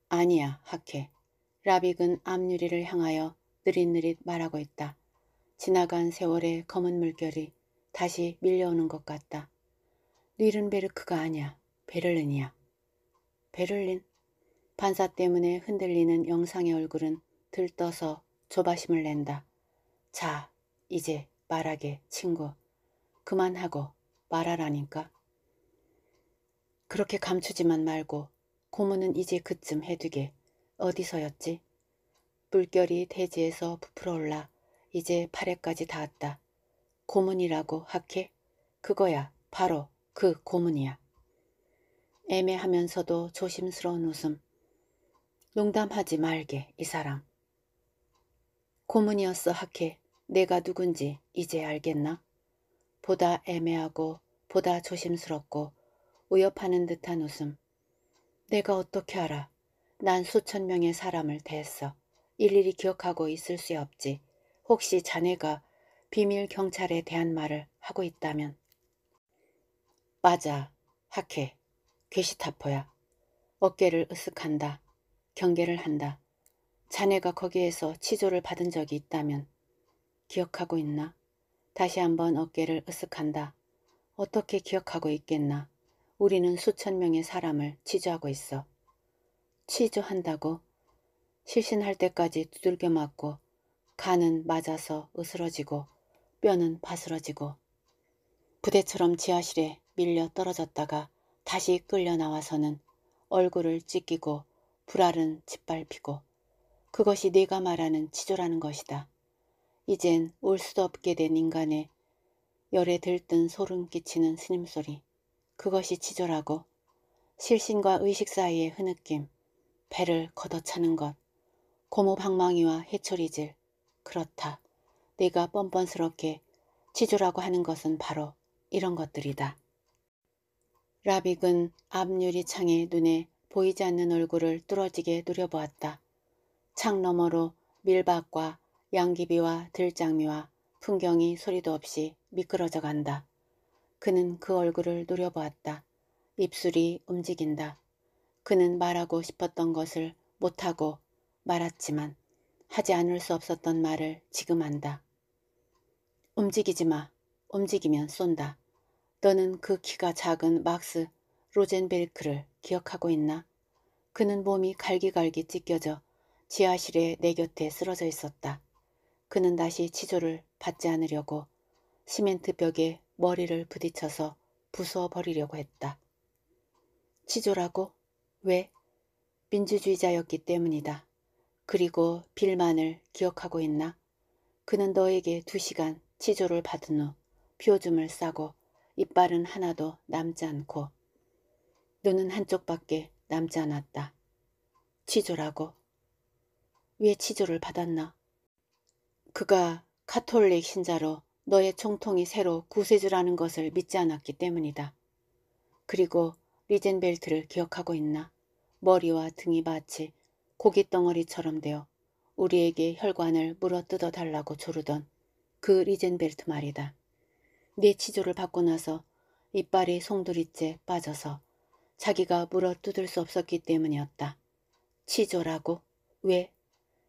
아니야, 하케. 라빅은 앞유리를 향하여 느릿느릿 말하고 있다. 지나간 세월의 검은 물결이 다시 밀려오는 것 같다. 니른베르크가 아니야. 베를린이야. 베를린? 반사 때문에 흔들리는 영상의 얼굴은 들떠서 조바심을 낸다. 자, 이제 말하게, 친구. 그만하고 말하라니까. 그렇게 감추지만 말고 고문은 이제 그쯤 해두게. 어디서였지? 물결이 대지에서 부풀어 올라 이제 팔에까지 닿았다. 고문이라고 하케? 그거야. 바로 그 고문이야. 애매하면서도 조심스러운 웃음. 농담하지 말게, 이 사람. 고문이었어, 하케. 내가 누군지 이제 알겠나? 보다 애매하고 보다 조심스럽고 위협하는 듯한 웃음. 내가 어떻게 알아? 난 수천 명의 사람을 대했어. 일일이 기억하고 있을 수 없지. 혹시 자네가 비밀 경찰에 대한 말을 하고 있다면. 맞아. 하케. 괴시타포야. 어깨를 으쓱한다. 경계를 한다. 자네가 거기에서 치조를 받은 적이 있다면 기억하고 있나? 다시 한번 어깨를 으쓱한다. 어떻게 기억하고 있겠나? 우리는 수천 명의 사람을 치조하고 있어. 치조한다고? 실신할 때까지 두들겨 맞고 간은 맞아서 으스러지고 뼈는 바스러지고 부대처럼 지하실에 밀려 떨어졌다가 다시 끌려 나와서는 얼굴을 찢기고 불알은 짓밟히고 그것이 네가 말하는 치조라는 것이다. 이젠 올 수도 없게 된 인간의 열에 들뜬 소름 끼치는 스님소리. 그것이 지졸하고 실신과 의식 사이의 흐느낌, 배를 걷어차는 것, 고모방망이와 해초리질. 그렇다. 내가 뻔뻔스럽게 지졸라고 하는 것은 바로 이런 것들이다. 라빅은 앞유리 창에 눈에 보이지 않는 얼굴을 뚫어지게 노려보았다. 창 너머로 밀밭과 양귀비와 들장미와 풍경이 소리도 없이 미끄러져 간다. 그는 그 얼굴을 노려보았다. 입술이 움직인다. 그는 말하고 싶었던 것을 못하고 말았지만 하지 않을 수 없었던 말을 지금 한다. 움직이지 마. 움직이면 쏜다. 너는 그 키가 작은 막스 로젠벨크를 기억하고 있나? 그는 몸이 갈기갈기 찢겨져 지하실의 내 곁에 쓰러져 있었다. 그는 다시 치조를 받지 않으려고 시멘트 벽에 머리를 부딪혀서 부숴 버리려고 했다. 치조라고? 왜? 민주주의자였기 때문이다. 그리고 빌만을 기억하고 있나? 그는 너에게 두 시간 치조를 받은 후 표줌을 싸고 이빨은 하나도 남지 않고 눈은 한쪽밖에 남지 않았다. 치조라고. 왜 치조를 받았나? 그가 카톨릭 신자로 너의 총통이 새로 구세주라는 것을 믿지 않았기 때문이다. 그리고 리젠벨트를 기억하고 있나? 머리와 등이 마치 고깃덩어리처럼 되어 우리에게 혈관을 물어뜯어 달라고 조르던 그 리젠벨트 말이다. 내 네 치조를 받고 나서 이빨이 송두리째 빠져서 자기가 물어뜯을 수 없었기 때문이었다. 치조라고? 왜?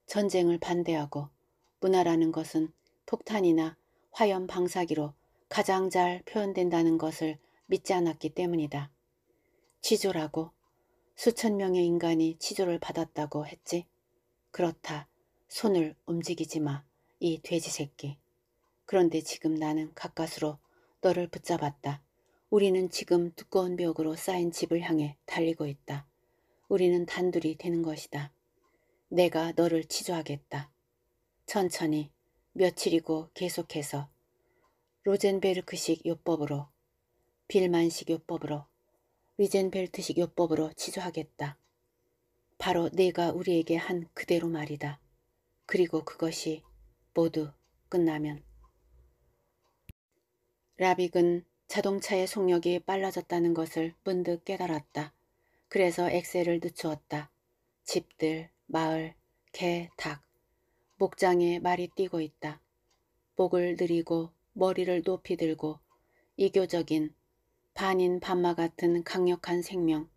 전쟁을 반대하고 문화라는 것은 폭탄이나 화염 방사기로 가장 잘 표현된다는 것을 믿지 않았기 때문이다. 치조라고 수천 명의 인간이 치조를 받았다고 했지. 그렇다. 손을 움직이지 마. 이 돼지 새끼. 그런데 지금 나는 가까스로 너를 붙잡았다. 우리는 지금 두꺼운 벽으로 쌓인 집을 향해 달리고 있다. 우리는 단둘이 되는 것이다. 내가 너를 치조하겠다. 천천히 며칠이고 계속해서 로젠베르크식 요법으로 빌만식 요법으로 위젠벨트식 요법으로 치조하겠다. 바로 내가 우리에게 한 그대로 말이다. 그리고 그것이 모두 끝나면 라빅은 자동차의 속력이 빨라졌다는 것을 문득 깨달았다. 그래서 엑셀을 늦추었다. 집들, 마을, 개, 닭, 목장에 말이 뛰고 있다. 목을 늘이고 머리를 높이 들고 이교적인 반인 반마 같은 강력한 생명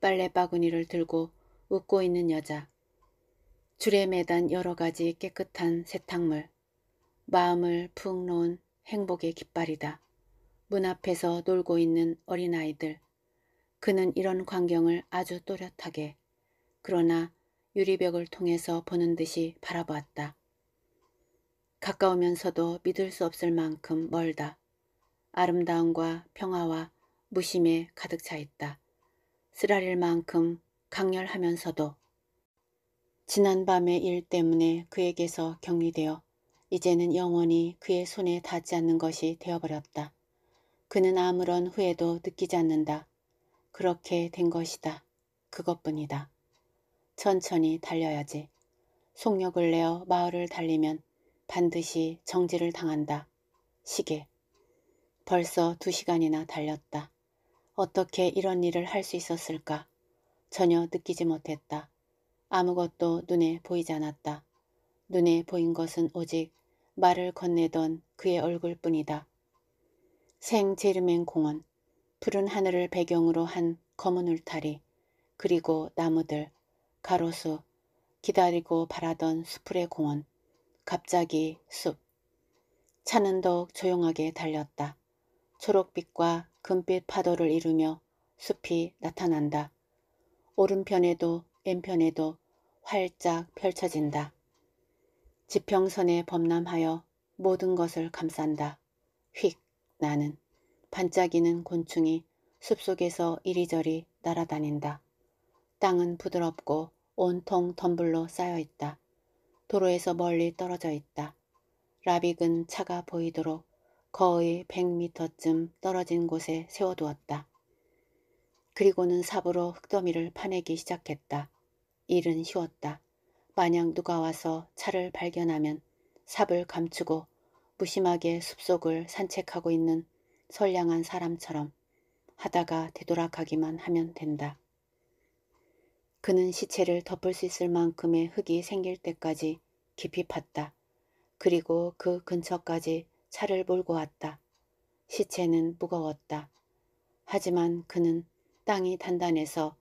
빨래 바구니를 들고 웃고 있는 여자 줄에 매단 여러 가지 깨끗한 세탁물 마음을 푹 놓은 행복의 깃발이다. 문 앞에서 놀고 있는 어린아이들 그는 이런 광경을 아주 또렷하게 그러나 유리벽을 통해서 보는 듯이 바라보았다. 가까우면서도 믿을 수 없을 만큼 멀다. 아름다움과 평화와 무심에 가득 차 있다. 쓰라릴 만큼 강렬하면서도 지난 밤의 일 때문에 그에게서 격리되어 이제는 영원히 그의 손에 닿지 않는 것이 되어버렸다. 그는 아무런 후회도 느끼지 않는다. 그렇게 된 것이다. 그것뿐이다. 천천히 달려야지. 속력을 내어 마을을 달리면 반드시 정지를 당한다. 시계. 벌써 두 시간이나 달렸다. 어떻게 이런 일을 할 수 있었을까? 전혀 느끼지 못했다. 아무것도 눈에 보이지 않았다. 눈에 보인 것은 오직 말을 건네던 그의 얼굴뿐이다. 생 제르맹 공원, 푸른 하늘을 배경으로 한 검은 울타리, 그리고 나무들, 가로수, 기다리고 바라던 수풀의 공원, 갑자기 숲. 차는 더욱 조용하게 달렸다. 초록빛과 금빛 파도를 이루며 숲이 나타난다. 오른편에도 왼편에도 활짝 펼쳐진다. 지평선에 범람하여 모든 것을 감싼다. 휙 나는 반짝이는 곤충이 숲속에서 이리저리 날아다닌다. 땅은 부드럽고 온통 덤불로 쌓여 있다. 도로에서 멀리 떨어져 있다. 라빅은 차가 보이도록 거의 100미터쯤 떨어진 곳에 세워두었다. 그리고는 삽으로 흙더미를 파내기 시작했다. 일은 쉬웠다. 만약 누가 와서 차를 발견하면 삽을 감추고 무심하게 숲속을 산책하고 있는 선량한 사람처럼 하다가 되돌아가기만 하면 된다. 그는 시체를 덮을 수 있을 만큼의 흙이 생길 때까지 깊이 팠다. 그리고 그 근처까지 차를 몰고 왔다. 시체는 무거웠다. 하지만 그는 땅이 단단해서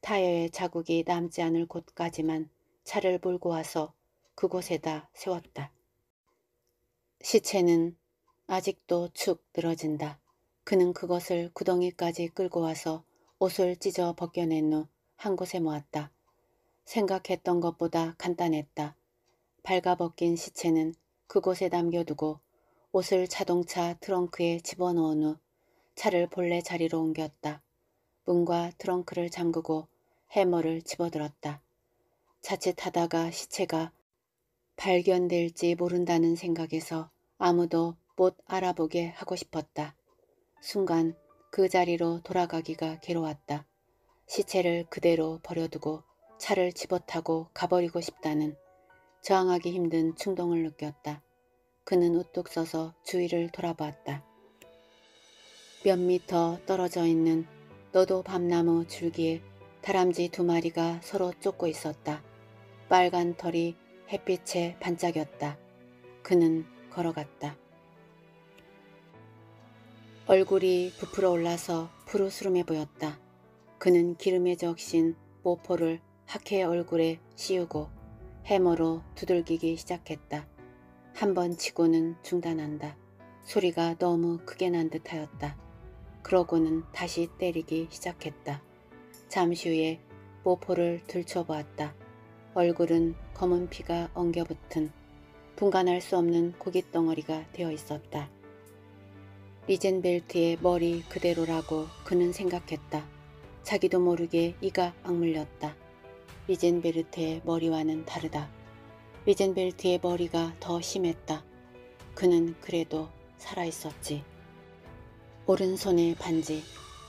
타이어의 자국이 남지 않을 곳까지만 차를 몰고 와서 그곳에다 세웠다. 시체는 아직도 축 늘어진다. 그는 그것을 구덩이까지 끌고 와서 옷을 찢어 벗겨낸 후한 곳에 모았다. 생각했던 것보다 간단했다. 발가벗긴 시체는 그곳에 남겨두고 옷을 자동차 트렁크에 집어넣은 후 차를 본래 자리로 옮겼다. 문과 트렁크를 잠그고 해머를 집어들었다. 자칫하다가 시체가 발견될지 모른다는 생각에서 아무도 못 알아보게 하고 싶었다. 순간 그 자리로 돌아가기가 괴로웠다. 시체를 그대로 버려두고 차를 집어타고 가버리고 싶다는 저항하기 힘든 충동을 느꼈다. 그는 우뚝 서서 주위를 돌아보았다. 몇 미터 떨어져 있는 너도 밤나무 줄기에 다람쥐 두 마리가 서로 쫓고 있었다. 빨간 털이 햇빛에 반짝였다. 그는 걸어갔다. 얼굴이 부풀어 올라서 푸르스름해 보였다. 그는 기름에 적신 모포를 학회의 얼굴에 씌우고 해머로 두들기기 시작했다. 한 번 치고는 중단한다. 소리가 너무 크게 난 듯하였다. 그러고는 다시 때리기 시작했다. 잠시 후에 모포를 들춰보았다. 얼굴은 검은 피가 엉겨붙은 분간할 수 없는 고깃덩어리가 되어 있었다. 리젠벨트의 머리 그대로라고 그는 생각했다. 자기도 모르게 이가 악물렸다. 위젠베르트의 머리와는 다르다. 위젠베르트의 머리가 더 심했다. 그는 그래도 살아있었지. 오른손의 반지.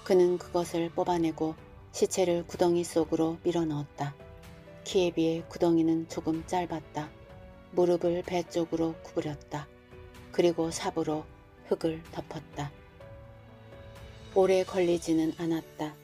그는 그것을 뽑아내고 시체를 구덩이 속으로 밀어넣었다. 키에 비해 구덩이는 조금 짧았다. 무릎을 배 쪽으로 구부렸다. 그리고 삽으로 흙을 덮었다. 오래 걸리지는 않았다.